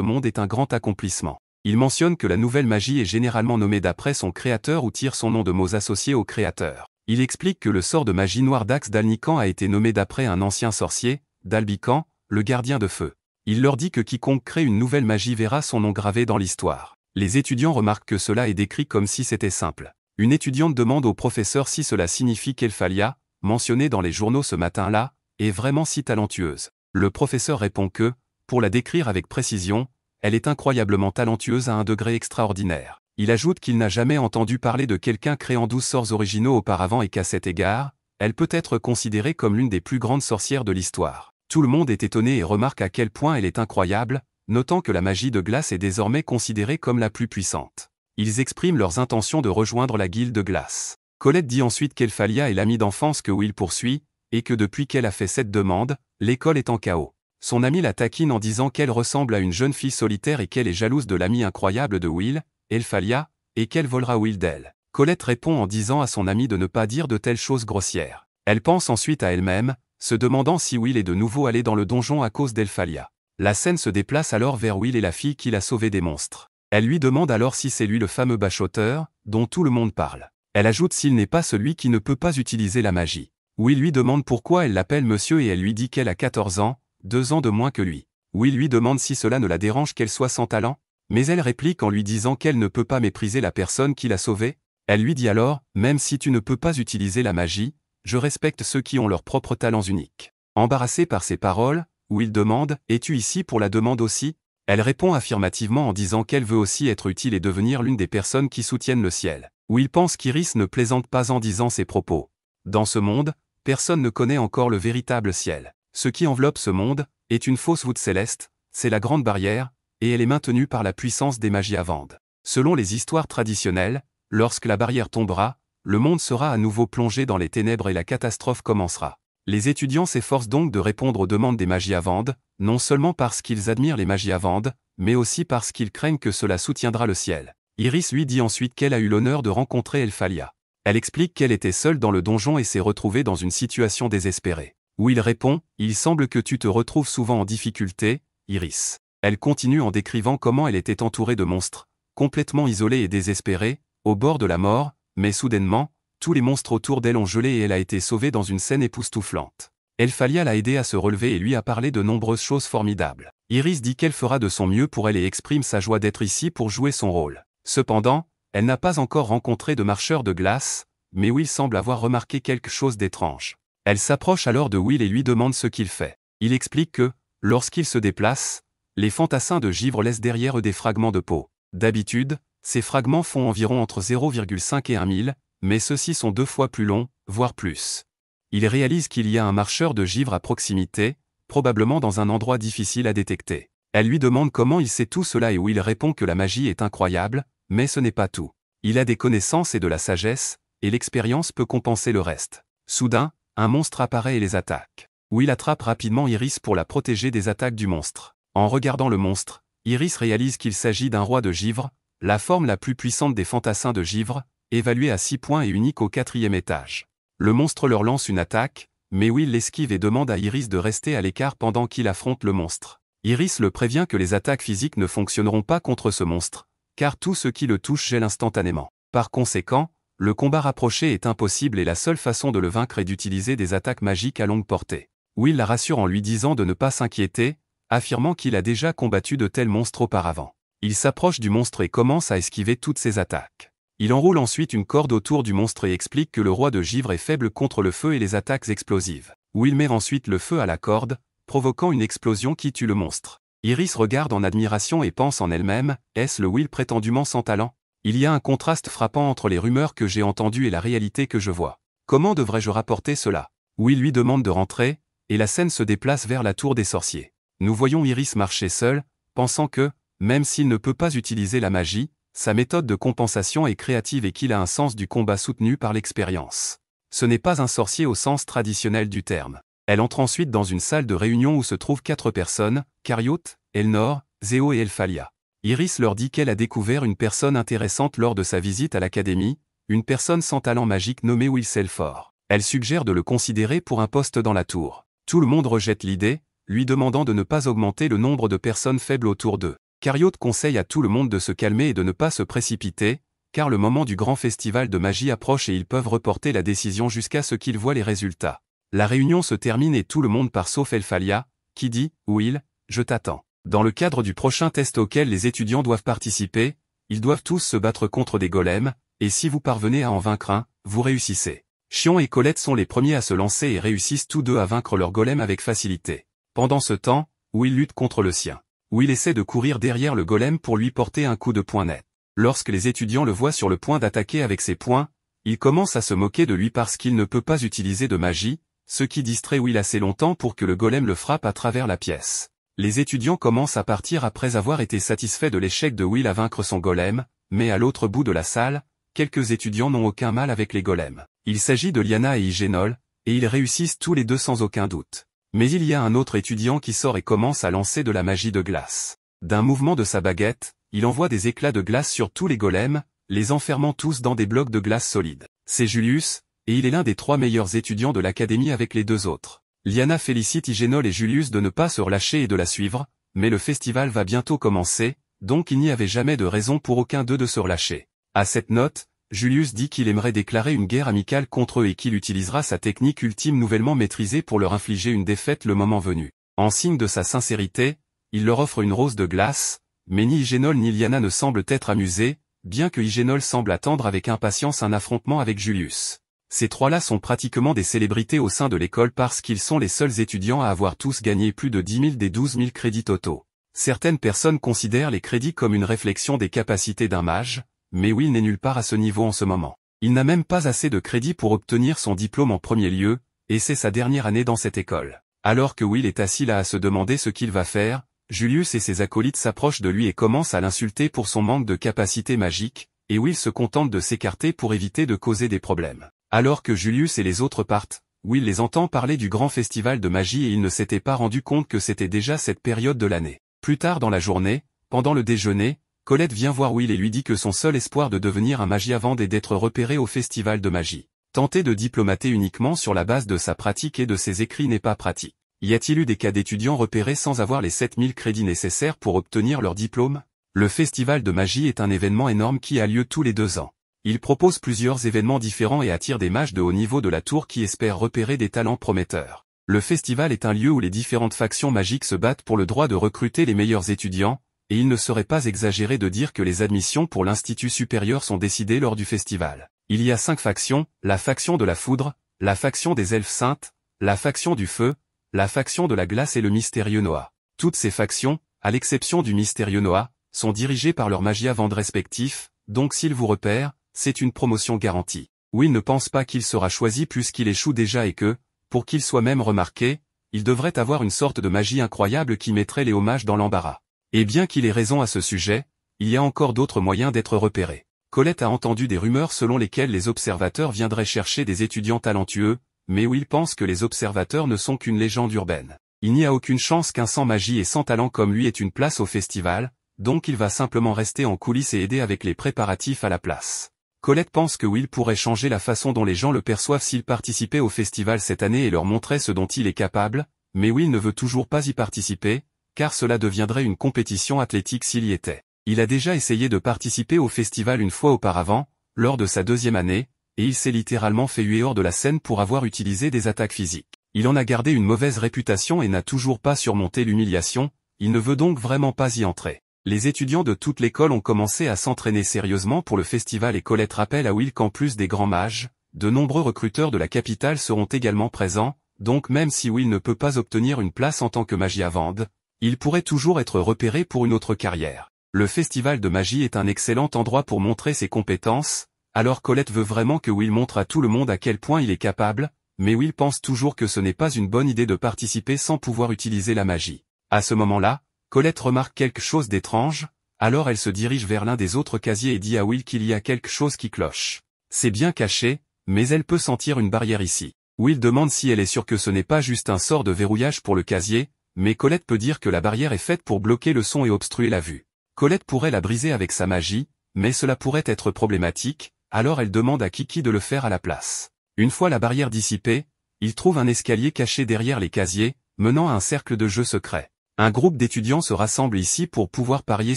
monde est un grand accomplissement. Il mentionne que la nouvelle magie est généralement nommée d'après son créateur ou tire son nom de mots associés au créateur. Il explique que le sort de magie noire d'Axe d'Alnican a été nommé d'après un ancien sorcier, d'Albican, le gardien de feu. Il leur dit que quiconque crée une nouvelle magie verra son nom gravé dans l'histoire. Les étudiants remarquent que cela est décrit comme si c'était simple. Une étudiante demande au professeur si cela signifie qu'Elphalia, mentionnée dans les journaux ce matin-là, est vraiment si talentueuse. Le professeur répond que, pour la décrire avec précision, elle est incroyablement talentueuse à un degré extraordinaire. Il ajoute qu'il n'a jamais entendu parler de quelqu'un créant douze sorts originaux auparavant et qu'à cet égard, elle peut être considérée comme l'une des plus grandes sorcières de l'histoire. Tout le monde est étonné et remarque à quel point elle est incroyable, notant que la magie de glace est désormais considérée comme la plus puissante. Ils expriment leurs intentions de rejoindre la guilde de glace. Colette dit ensuite qu'Elphalia est l'amie d'enfance que Will poursuit, et que depuis qu'elle a fait cette demande, l'école est en chaos. Son ami la taquine en disant qu'elle ressemble à une jeune fille solitaire et qu'elle est jalouse de l'ami incroyable de Will, Elphalia, et qu'elle volera Will d'elle. Colette répond en disant à son ami de ne pas dire de telles choses grossières. Elle pense ensuite à elle-même, se demandant si Will est de nouveau allé dans le donjon à cause d'Elphalia. La scène se déplace alors vers Will et la fille qui l'a sauvé des monstres. Elle lui demande alors si c'est lui le fameux bachoteur, dont tout le monde parle. Elle ajoute s'il n'est pas celui qui ne peut pas utiliser la magie. Will lui demande pourquoi elle l'appelle monsieur et elle lui dit qu'elle a 14 ans, deux ans de moins que lui. il lui demande si cela ne la dérange qu'elle soit sans talent, mais elle réplique en lui disant qu'elle ne peut pas mépriser la personne qui l'a sauvée. Elle lui dit alors, même si tu ne peux pas utiliser la magie, je respecte ceux qui ont leurs propres talents uniques. Embarrassé par ses paroles, il demande, es-tu ici pour la demande aussi Elle répond affirmativement en disant qu'elle veut aussi être utile et devenir l'une des personnes qui soutiennent le ciel. il pense qu'Iris ne plaisante pas en disant ces propos. Dans ce monde, personne ne connaît encore le véritable ciel. Ce qui enveloppe ce monde, est une fausse voûte céleste, c'est la grande barrière, et elle est maintenue par la puissance des magies avandes. Selon les histoires traditionnelles, lorsque la barrière tombera, le monde sera à nouveau plongé dans les ténèbres et la catastrophe commencera. Les étudiants s'efforcent donc de répondre aux demandes des magies avandes, non seulement parce qu'ils admirent les magies avandes, mais aussi parce qu'ils craignent que cela soutiendra le ciel. Iris lui dit ensuite qu'elle a eu l'honneur de rencontrer Elphalia. Elle explique qu'elle était seule dans le donjon et s'est retrouvée dans une situation désespérée où il répond Il semble que tu te retrouves souvent en difficulté, Iris. Elle continue en décrivant comment elle était entourée de monstres, complètement isolée et désespérée, au bord de la mort, mais soudainement, tous les monstres autour d'elle ont gelé et elle a été sauvée dans une scène époustouflante. Elphalia l'a aidée à se relever et lui a parlé de nombreuses choses formidables. Iris dit qu'elle fera de son mieux pour elle et exprime sa joie d'être ici pour jouer son rôle. Cependant, elle n'a pas encore rencontré de marcheur de glace, mais Will semble avoir remarqué quelque chose d'étrange. Elle s'approche alors de Will et lui demande ce qu'il fait. Il explique que, lorsqu'il se déplace, les fantassins de givre laissent derrière eux des fragments de peau. D'habitude, ces fragments font environ entre 0,5 et 1 000, mais ceux-ci sont deux fois plus longs, voire plus. Il réalise qu'il y a un marcheur de givre à proximité, probablement dans un endroit difficile à détecter. Elle lui demande comment il sait tout cela et Will répond que la magie est incroyable, mais ce n'est pas tout. Il a des connaissances et de la sagesse, et l'expérience peut compenser le reste. Soudain, un monstre apparaît et les attaque. Will attrape rapidement Iris pour la protéger des attaques du monstre. En regardant le monstre, Iris réalise qu'il s'agit d'un roi de givre, la forme la plus puissante des fantassins de givre, évaluée à 6 points et unique au quatrième étage. Le monstre leur lance une attaque, mais Will l'esquive et demande à Iris de rester à l'écart pendant qu'il affronte le monstre. Iris le prévient que les attaques physiques ne fonctionneront pas contre ce monstre, car tout ce qui le touche gèle instantanément. Par conséquent, le combat rapproché est impossible et la seule façon de le vaincre est d'utiliser des attaques magiques à longue portée. Will la rassure en lui disant de ne pas s'inquiéter, affirmant qu'il a déjà combattu de tels monstres auparavant. Il s'approche du monstre et commence à esquiver toutes ses attaques. Il enroule ensuite une corde autour du monstre et explique que le roi de givre est faible contre le feu et les attaques explosives. Will met ensuite le feu à la corde, provoquant une explosion qui tue le monstre. Iris regarde en admiration et pense en elle-même, est-ce le Will prétendument sans talent il y a un contraste frappant entre les rumeurs que j'ai entendues et la réalité que je vois. Comment devrais-je rapporter cela il lui demande de rentrer, et la scène se déplace vers la tour des sorciers. Nous voyons Iris marcher seul, pensant que, même s'il ne peut pas utiliser la magie, sa méthode de compensation est créative et qu'il a un sens du combat soutenu par l'expérience. Ce n'est pas un sorcier au sens traditionnel du terme. Elle entre ensuite dans une salle de réunion où se trouvent quatre personnes, Cariot, Elnor, Zéo et Elphalia. Iris leur dit qu'elle a découvert une personne intéressante lors de sa visite à l'académie, une personne sans talent magique nommée Will Selford. Elle suggère de le considérer pour un poste dans la tour. Tout le monde rejette l'idée, lui demandant de ne pas augmenter le nombre de personnes faibles autour d'eux. Cariote conseille à tout le monde de se calmer et de ne pas se précipiter, car le moment du grand festival de magie approche et ils peuvent reporter la décision jusqu'à ce qu'ils voient les résultats. La réunion se termine et tout le monde part sauf Elfalia, qui dit « Will, je t'attends ». Dans le cadre du prochain test auquel les étudiants doivent participer, ils doivent tous se battre contre des golems, et si vous parvenez à en vaincre un, vous réussissez. Chion et Colette sont les premiers à se lancer et réussissent tous deux à vaincre leur golem avec facilité. Pendant ce temps, Will lutte contre le sien. Will essaie de courir derrière le golem pour lui porter un coup de poing net. Lorsque les étudiants le voient sur le point d'attaquer avec ses poings, ils commence à se moquer de lui parce qu'il ne peut pas utiliser de magie, ce qui distrait Will assez longtemps pour que le golem le frappe à travers la pièce. Les étudiants commencent à partir après avoir été satisfaits de l'échec de Will à vaincre son golem, mais à l'autre bout de la salle, quelques étudiants n'ont aucun mal avec les golems. Il s'agit de Liana et Igenol, et ils réussissent tous les deux sans aucun doute. Mais il y a un autre étudiant qui sort et commence à lancer de la magie de glace. D'un mouvement de sa baguette, il envoie des éclats de glace sur tous les golems, les enfermant tous dans des blocs de glace solides. C'est Julius, et il est l'un des trois meilleurs étudiants de l'académie avec les deux autres. Liana félicite Igénol et Julius de ne pas se relâcher et de la suivre, mais le festival va bientôt commencer, donc il n'y avait jamais de raison pour aucun d'eux de se relâcher. À cette note, Julius dit qu'il aimerait déclarer une guerre amicale contre eux et qu'il utilisera sa technique ultime nouvellement maîtrisée pour leur infliger une défaite le moment venu. En signe de sa sincérité, il leur offre une rose de glace, mais ni Igénol ni Liana ne semblent être amusés, bien que Igénol semble attendre avec impatience un affrontement avec Julius. Ces trois-là sont pratiquement des célébrités au sein de l'école parce qu'ils sont les seuls étudiants à avoir tous gagné plus de 10 000 des 12 000 crédits totaux. Certaines personnes considèrent les crédits comme une réflexion des capacités d'un mage, mais Will n'est nulle part à ce niveau en ce moment. Il n'a même pas assez de crédits pour obtenir son diplôme en premier lieu, et c'est sa dernière année dans cette école. Alors que Will est assis là à se demander ce qu'il va faire, Julius et ses acolytes s'approchent de lui et commencent à l'insulter pour son manque de capacité magique, et Will se contente de s'écarter pour éviter de causer des problèmes. Alors que Julius et les autres partent, Will les entend parler du grand festival de magie et il ne s'était pas rendu compte que c'était déjà cette période de l'année. Plus tard dans la journée, pendant le déjeuner, Colette vient voir Will et lui dit que son seul espoir de devenir un avant est d'être repéré au festival de magie. Tenter de diplomater uniquement sur la base de sa pratique et de ses écrits n'est pas pratique. Y a-t-il eu des cas d'étudiants repérés sans avoir les 7000 crédits nécessaires pour obtenir leur diplôme Le festival de magie est un événement énorme qui a lieu tous les deux ans. Il propose plusieurs événements différents et attire des mages de haut niveau de la tour qui espèrent repérer des talents prometteurs. Le festival est un lieu où les différentes factions magiques se battent pour le droit de recruter les meilleurs étudiants, et il ne serait pas exagéré de dire que les admissions pour l'Institut supérieur sont décidées lors du festival. Il y a cinq factions, la faction de la foudre, la faction des elfes saintes, la faction du feu, la faction de la glace et le mystérieux Noah. Toutes ces factions, à l'exception du mystérieux Noah, sont dirigées par leurs magia vendre respectifs, donc s'ils vous repèrent, c'est une promotion garantie. Will ne pense pas qu'il sera choisi puisqu'il échoue déjà et que, pour qu'il soit même remarqué, il devrait avoir une sorte de magie incroyable qui mettrait les hommages dans l'embarras. Et bien qu'il ait raison à ce sujet, il y a encore d'autres moyens d'être repéré. Colette a entendu des rumeurs selon lesquelles les observateurs viendraient chercher des étudiants talentueux, mais Will pense que les observateurs ne sont qu'une légende urbaine. Il n'y a aucune chance qu'un sans magie et sans talent comme lui ait une place au festival, donc il va simplement rester en coulisses et aider avec les préparatifs à la place. Colette pense que Will pourrait changer la façon dont les gens le perçoivent s'il participait au festival cette année et leur montrait ce dont il est capable, mais Will ne veut toujours pas y participer, car cela deviendrait une compétition athlétique s'il y était. Il a déjà essayé de participer au festival une fois auparavant, lors de sa deuxième année, et il s'est littéralement fait huer hors de la scène pour avoir utilisé des attaques physiques. Il en a gardé une mauvaise réputation et n'a toujours pas surmonté l'humiliation, il ne veut donc vraiment pas y entrer les étudiants de toute l'école ont commencé à s'entraîner sérieusement pour le festival et Colette rappelle à Will qu'en plus des grands mages, de nombreux recruteurs de la capitale seront également présents, donc même si Will ne peut pas obtenir une place en tant que magie à vendre, il pourrait toujours être repéré pour une autre carrière. Le festival de magie est un excellent endroit pour montrer ses compétences, alors Colette veut vraiment que Will montre à tout le monde à quel point il est capable, mais Will pense toujours que ce n'est pas une bonne idée de participer sans pouvoir utiliser la magie. À ce moment-là, Colette remarque quelque chose d'étrange, alors elle se dirige vers l'un des autres casiers et dit à Will qu'il y a quelque chose qui cloche. C'est bien caché, mais elle peut sentir une barrière ici. Will demande si elle est sûre que ce n'est pas juste un sort de verrouillage pour le casier, mais Colette peut dire que la barrière est faite pour bloquer le son et obstruer la vue. Colette pourrait la briser avec sa magie, mais cela pourrait être problématique, alors elle demande à Kiki de le faire à la place. Une fois la barrière dissipée, il trouve un escalier caché derrière les casiers, menant à un cercle de jeu secret. Un groupe d'étudiants se rassemble ici pour pouvoir parier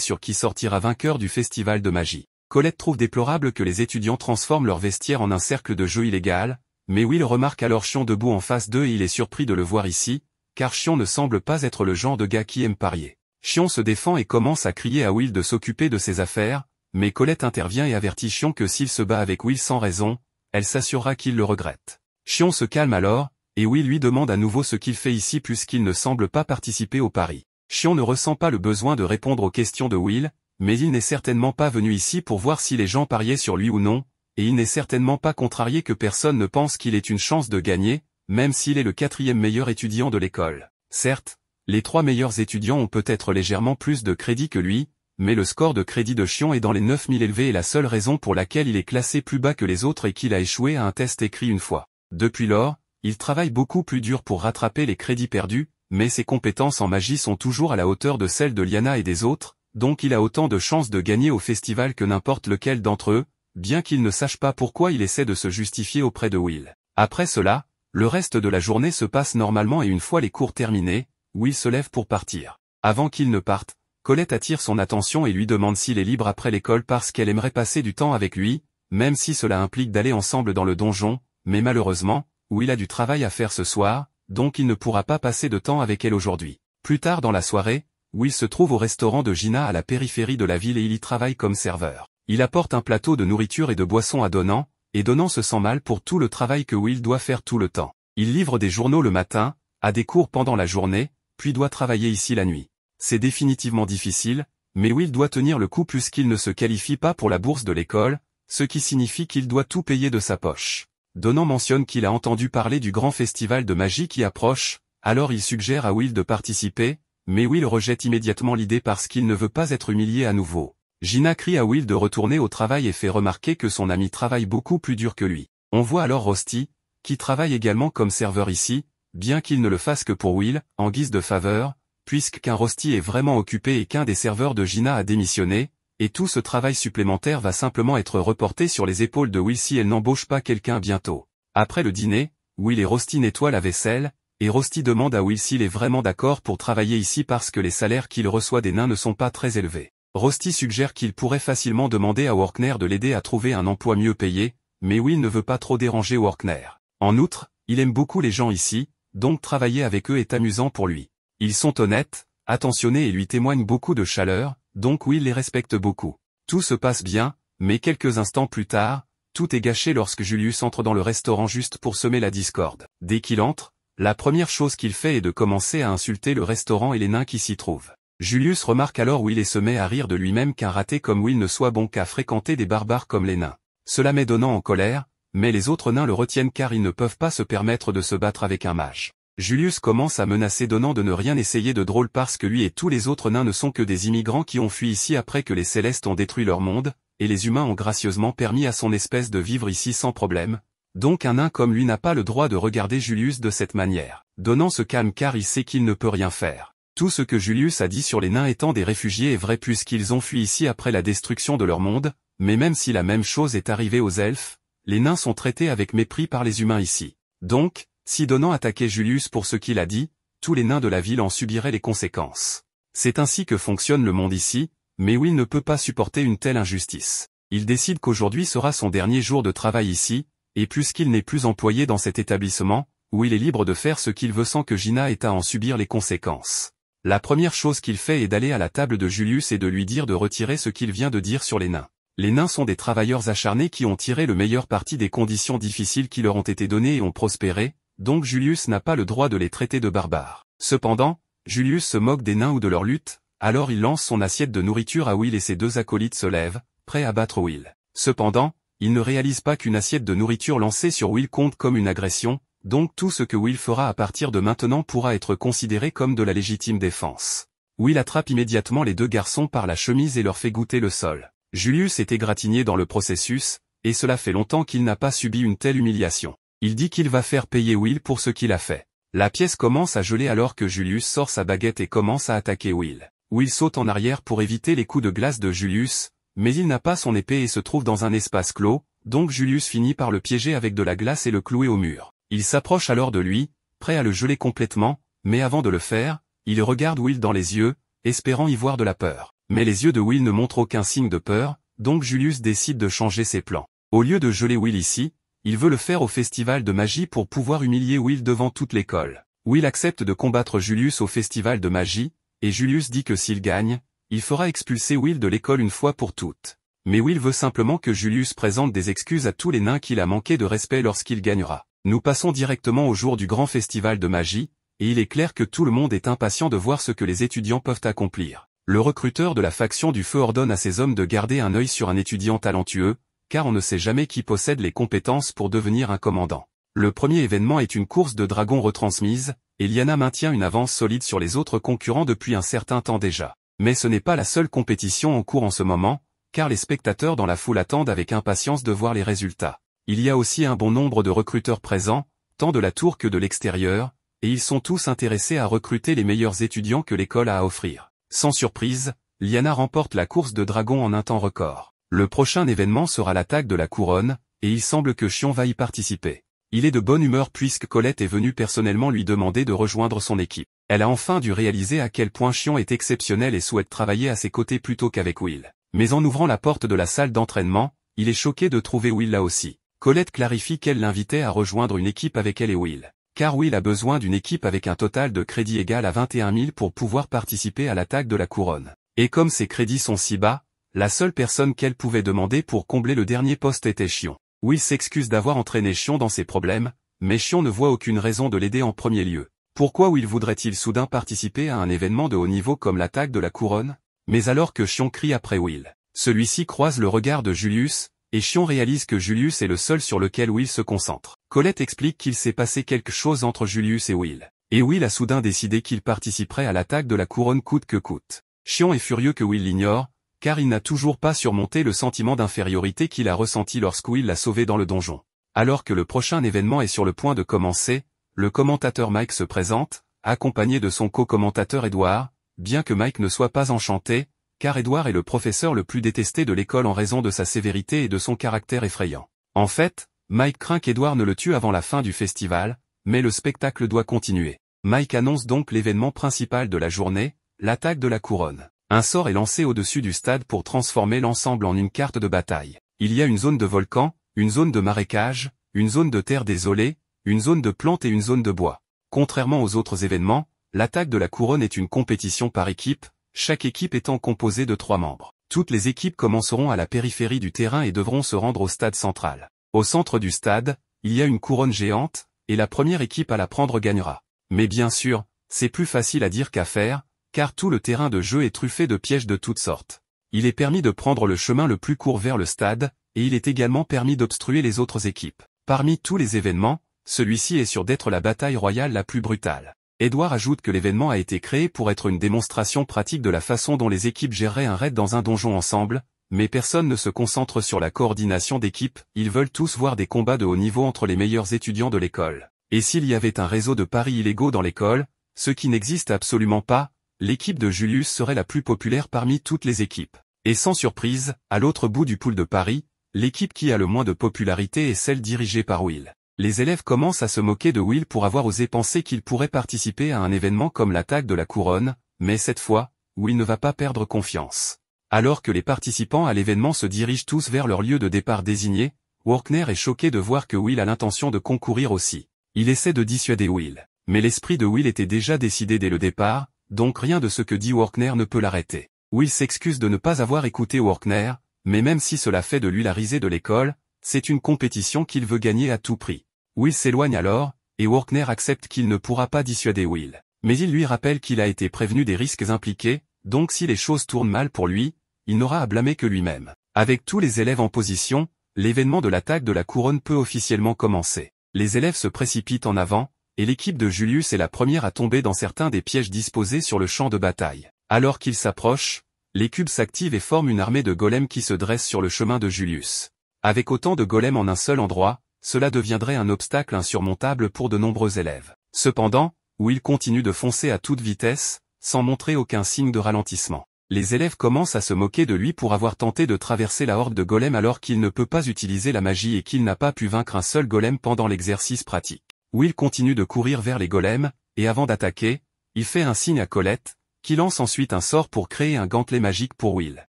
sur qui sortira vainqueur du festival de magie. Colette trouve déplorable que les étudiants transforment leur vestiaire en un cercle de jeu illégal, mais Will remarque alors Chion debout en face d'eux et il est surpris de le voir ici, car Chion ne semble pas être le genre de gars qui aime parier. Chion se défend et commence à crier à Will de s'occuper de ses affaires, mais Colette intervient et avertit Chion que s'il se bat avec Will sans raison, elle s'assurera qu'il le regrette. Chion se calme alors, et Will lui demande à nouveau ce qu'il fait ici puisqu'il ne semble pas participer au pari. Chion ne ressent pas le besoin de répondre aux questions de Will, mais il n'est certainement pas venu ici pour voir si les gens pariaient sur lui ou non, et il n'est certainement pas contrarié que personne ne pense qu'il ait une chance de gagner, même s'il est le quatrième meilleur étudiant de l'école. Certes, les trois meilleurs étudiants ont peut-être légèrement plus de crédit que lui, mais le score de crédit de Chion est dans les 9000 élevés et la seule raison pour laquelle il est classé plus bas que les autres est qu'il a échoué à un test écrit une fois. Depuis lors, il travaille beaucoup plus dur pour rattraper les crédits perdus, mais ses compétences en magie sont toujours à la hauteur de celles de Liana et des autres, donc il a autant de chances de gagner au festival que n'importe lequel d'entre eux, bien qu'il ne sache pas pourquoi il essaie de se justifier auprès de Will. Après cela, le reste de la journée se passe normalement et une fois les cours terminés, Will se lève pour partir. Avant qu'il ne parte, Colette attire son attention et lui demande s'il est libre après l'école parce qu'elle aimerait passer du temps avec lui, même si cela implique d'aller ensemble dans le donjon, mais malheureusement, où il a du travail à faire ce soir, donc il ne pourra pas passer de temps avec elle aujourd'hui. Plus tard dans la soirée, Will se trouve au restaurant de Gina à la périphérie de la ville et il y travaille comme serveur. Il apporte un plateau de nourriture et de boissons à Donan, et Donan se sent mal pour tout le travail que Will doit faire tout le temps. Il livre des journaux le matin, a des cours pendant la journée, puis doit travailler ici la nuit. C'est définitivement difficile, mais Will doit tenir le coup puisqu'il ne se qualifie pas pour la bourse de l'école, ce qui signifie qu'il doit tout payer de sa poche. Donan mentionne qu'il a entendu parler du grand festival de magie qui approche, alors il suggère à Will de participer, mais Will rejette immédiatement l'idée parce qu'il ne veut pas être humilié à nouveau. Gina crie à Will de retourner au travail et fait remarquer que son ami travaille beaucoup plus dur que lui. On voit alors Rosti, qui travaille également comme serveur ici, bien qu'il ne le fasse que pour Will, en guise de faveur, puisque qu'un est vraiment occupé et qu'un des serveurs de Gina a démissionné, et tout ce travail supplémentaire va simplement être reporté sur les épaules de Will si elle n'embauche pas quelqu'un bientôt. Après le dîner, Will et Rosti nettoient la vaisselle, et Rosti demande à Will s'il est vraiment d'accord pour travailler ici parce que les salaires qu'il reçoit des nains ne sont pas très élevés. Rosti suggère qu'il pourrait facilement demander à Workner de l'aider à trouver un emploi mieux payé, mais Will ne veut pas trop déranger Workner. En outre, il aime beaucoup les gens ici, donc travailler avec eux est amusant pour lui. Ils sont honnêtes, attentionnés et lui témoignent beaucoup de chaleur, donc Will les respecte beaucoup. Tout se passe bien, mais quelques instants plus tard, tout est gâché lorsque Julius entre dans le restaurant juste pour semer la discorde. Dès qu'il entre, la première chose qu'il fait est de commencer à insulter le restaurant et les nains qui s'y trouvent. Julius remarque alors Will et se met à rire de lui-même qu'un raté comme Will ne soit bon qu'à fréquenter des barbares comme les nains. Cela met Donnant en colère, mais les autres nains le retiennent car ils ne peuvent pas se permettre de se battre avec un mage. Julius commence à menacer Donan de ne rien essayer de drôle parce que lui et tous les autres nains ne sont que des immigrants qui ont fui ici après que les Célestes ont détruit leur monde, et les humains ont gracieusement permis à son espèce de vivre ici sans problème, donc un nain comme lui n'a pas le droit de regarder Julius de cette manière. Donan se calme car il sait qu'il ne peut rien faire. Tout ce que Julius a dit sur les nains étant des réfugiés est vrai puisqu'ils ont fui ici après la destruction de leur monde, mais même si la même chose est arrivée aux elfes, les nains sont traités avec mépris par les humains ici. Donc, si Donant attaquait Julius pour ce qu'il a dit, tous les nains de la ville en subiraient les conséquences. C'est ainsi que fonctionne le monde ici, mais Will ne peut pas supporter une telle injustice. Il décide qu'aujourd'hui sera son dernier jour de travail ici, et puisqu'il n'est plus employé dans cet établissement, où il est libre de faire ce qu'il veut sans que Gina ait à en subir les conséquences. La première chose qu'il fait est d'aller à la table de Julius et de lui dire de retirer ce qu'il vient de dire sur les nains. Les nains sont des travailleurs acharnés qui ont tiré le meilleur parti des conditions difficiles qui leur ont été données et ont prospéré, donc Julius n'a pas le droit de les traiter de barbares. Cependant, Julius se moque des nains ou de leur lutte, alors il lance son assiette de nourriture à Will et ses deux acolytes se lèvent, prêts à battre Will. Cependant, il ne réalise pas qu'une assiette de nourriture lancée sur Will compte comme une agression, donc tout ce que Will fera à partir de maintenant pourra être considéré comme de la légitime défense. Will attrape immédiatement les deux garçons par la chemise et leur fait goûter le sol. Julius est égratigné dans le processus, et cela fait longtemps qu'il n'a pas subi une telle humiliation. Il dit qu'il va faire payer Will pour ce qu'il a fait. La pièce commence à geler alors que Julius sort sa baguette et commence à attaquer Will. Will saute en arrière pour éviter les coups de glace de Julius, mais il n'a pas son épée et se trouve dans un espace clos, donc Julius finit par le piéger avec de la glace et le clouer au mur. Il s'approche alors de lui, prêt à le geler complètement, mais avant de le faire, il regarde Will dans les yeux, espérant y voir de la peur. Mais les yeux de Will ne montrent aucun signe de peur, donc Julius décide de changer ses plans. Au lieu de geler Will ici, il veut le faire au festival de magie pour pouvoir humilier Will devant toute l'école. Will accepte de combattre Julius au festival de magie, et Julius dit que s'il gagne, il fera expulser Will de l'école une fois pour toutes. Mais Will veut simplement que Julius présente des excuses à tous les nains qu'il a manqué de respect lorsqu'il gagnera. Nous passons directement au jour du grand festival de magie, et il est clair que tout le monde est impatient de voir ce que les étudiants peuvent accomplir. Le recruteur de la faction du feu ordonne à ses hommes de garder un œil sur un étudiant talentueux, car on ne sait jamais qui possède les compétences pour devenir un commandant. Le premier événement est une course de dragons retransmise, et Liana maintient une avance solide sur les autres concurrents depuis un certain temps déjà. Mais ce n'est pas la seule compétition en cours en ce moment, car les spectateurs dans la foule attendent avec impatience de voir les résultats. Il y a aussi un bon nombre de recruteurs présents, tant de la tour que de l'extérieur, et ils sont tous intéressés à recruter les meilleurs étudiants que l'école a à offrir. Sans surprise, Liana remporte la course de dragon en un temps record. Le prochain événement sera l'attaque de la couronne, et il semble que Chion va y participer. Il est de bonne humeur puisque Colette est venue personnellement lui demander de rejoindre son équipe. Elle a enfin dû réaliser à quel point Chion est exceptionnel et souhaite travailler à ses côtés plutôt qu'avec Will. Mais en ouvrant la porte de la salle d'entraînement, il est choqué de trouver Will là aussi. Colette clarifie qu'elle l'invitait à rejoindre une équipe avec elle et Will. Car Will a besoin d'une équipe avec un total de crédits égal à 21 000 pour pouvoir participer à l'attaque de la couronne. Et comme ses crédits sont si bas, la seule personne qu'elle pouvait demander pour combler le dernier poste était Chion. Will s'excuse d'avoir entraîné Chion dans ses problèmes, mais Chion ne voit aucune raison de l'aider en premier lieu. Pourquoi Will voudrait-il soudain participer à un événement de haut niveau comme l'attaque de la couronne Mais alors que Chion crie après Will, celui-ci croise le regard de Julius, et Chion réalise que Julius est le seul sur lequel Will se concentre. Colette explique qu'il s'est passé quelque chose entre Julius et Will. Et Will a soudain décidé qu'il participerait à l'attaque de la couronne coûte que coûte. Chion est furieux que Will l'ignore, car il n'a toujours pas surmonté le sentiment d'infériorité qu'il a ressenti lorsqu'il l'a sauvé dans le donjon. Alors que le prochain événement est sur le point de commencer, le commentateur Mike se présente, accompagné de son co-commentateur Edouard, bien que Mike ne soit pas enchanté, car Edouard est le professeur le plus détesté de l'école en raison de sa sévérité et de son caractère effrayant. En fait, Mike craint qu'Edouard ne le tue avant la fin du festival, mais le spectacle doit continuer. Mike annonce donc l'événement principal de la journée, l'attaque de la couronne. Un sort est lancé au-dessus du stade pour transformer l'ensemble en une carte de bataille. Il y a une zone de volcan, une zone de marécage, une zone de terre désolée, une zone de plantes et une zone de bois. Contrairement aux autres événements, l'attaque de la couronne est une compétition par équipe, chaque équipe étant composée de trois membres. Toutes les équipes commenceront à la périphérie du terrain et devront se rendre au stade central. Au centre du stade, il y a une couronne géante, et la première équipe à la prendre gagnera. Mais bien sûr, c'est plus facile à dire qu'à faire, car tout le terrain de jeu est truffé de pièges de toutes sortes. Il est permis de prendre le chemin le plus court vers le stade, et il est également permis d'obstruer les autres équipes. Parmi tous les événements, celui-ci est sûr d'être la bataille royale la plus brutale. Edouard ajoute que l'événement a été créé pour être une démonstration pratique de la façon dont les équipes géraient un raid dans un donjon ensemble, mais personne ne se concentre sur la coordination d'équipes, ils veulent tous voir des combats de haut niveau entre les meilleurs étudiants de l'école. Et s'il y avait un réseau de paris illégaux dans l'école, ce qui n'existe absolument pas, l'équipe de Julius serait la plus populaire parmi toutes les équipes. Et sans surprise, à l'autre bout du pool de Paris, l'équipe qui a le moins de popularité est celle dirigée par Will. Les élèves commencent à se moquer de Will pour avoir osé penser qu'il pourrait participer à un événement comme l'attaque de la couronne, mais cette fois, Will ne va pas perdre confiance. Alors que les participants à l'événement se dirigent tous vers leur lieu de départ désigné, Walkner est choqué de voir que Will a l'intention de concourir aussi. Il essaie de dissuader Will. Mais l'esprit de Will était déjà décidé dès le départ, donc rien de ce que dit Workner ne peut l'arrêter. Will s'excuse de ne pas avoir écouté Workner, mais même si cela fait de lui la risée de l'école, c'est une compétition qu'il veut gagner à tout prix. Will s'éloigne alors, et Workner accepte qu'il ne pourra pas dissuader Will. Mais il lui rappelle qu'il a été prévenu des risques impliqués, donc si les choses tournent mal pour lui, il n'aura à blâmer que lui-même. Avec tous les élèves en position, l'événement de l'attaque de la couronne peut officiellement commencer. Les élèves se précipitent en avant, et l'équipe de Julius est la première à tomber dans certains des pièges disposés sur le champ de bataille. Alors qu'il s'approche, les cubes s'activent et forment une armée de golems qui se dresse sur le chemin de Julius. Avec autant de golems en un seul endroit, cela deviendrait un obstacle insurmontable pour de nombreux élèves. Cependant, Will continue de foncer à toute vitesse, sans montrer aucun signe de ralentissement. Les élèves commencent à se moquer de lui pour avoir tenté de traverser la horde de golems alors qu'il ne peut pas utiliser la magie et qu'il n'a pas pu vaincre un seul golem pendant l'exercice pratique. Will continue de courir vers les golems, et avant d'attaquer, il fait un signe à Colette, qui lance ensuite un sort pour créer un gantelet magique pour Will.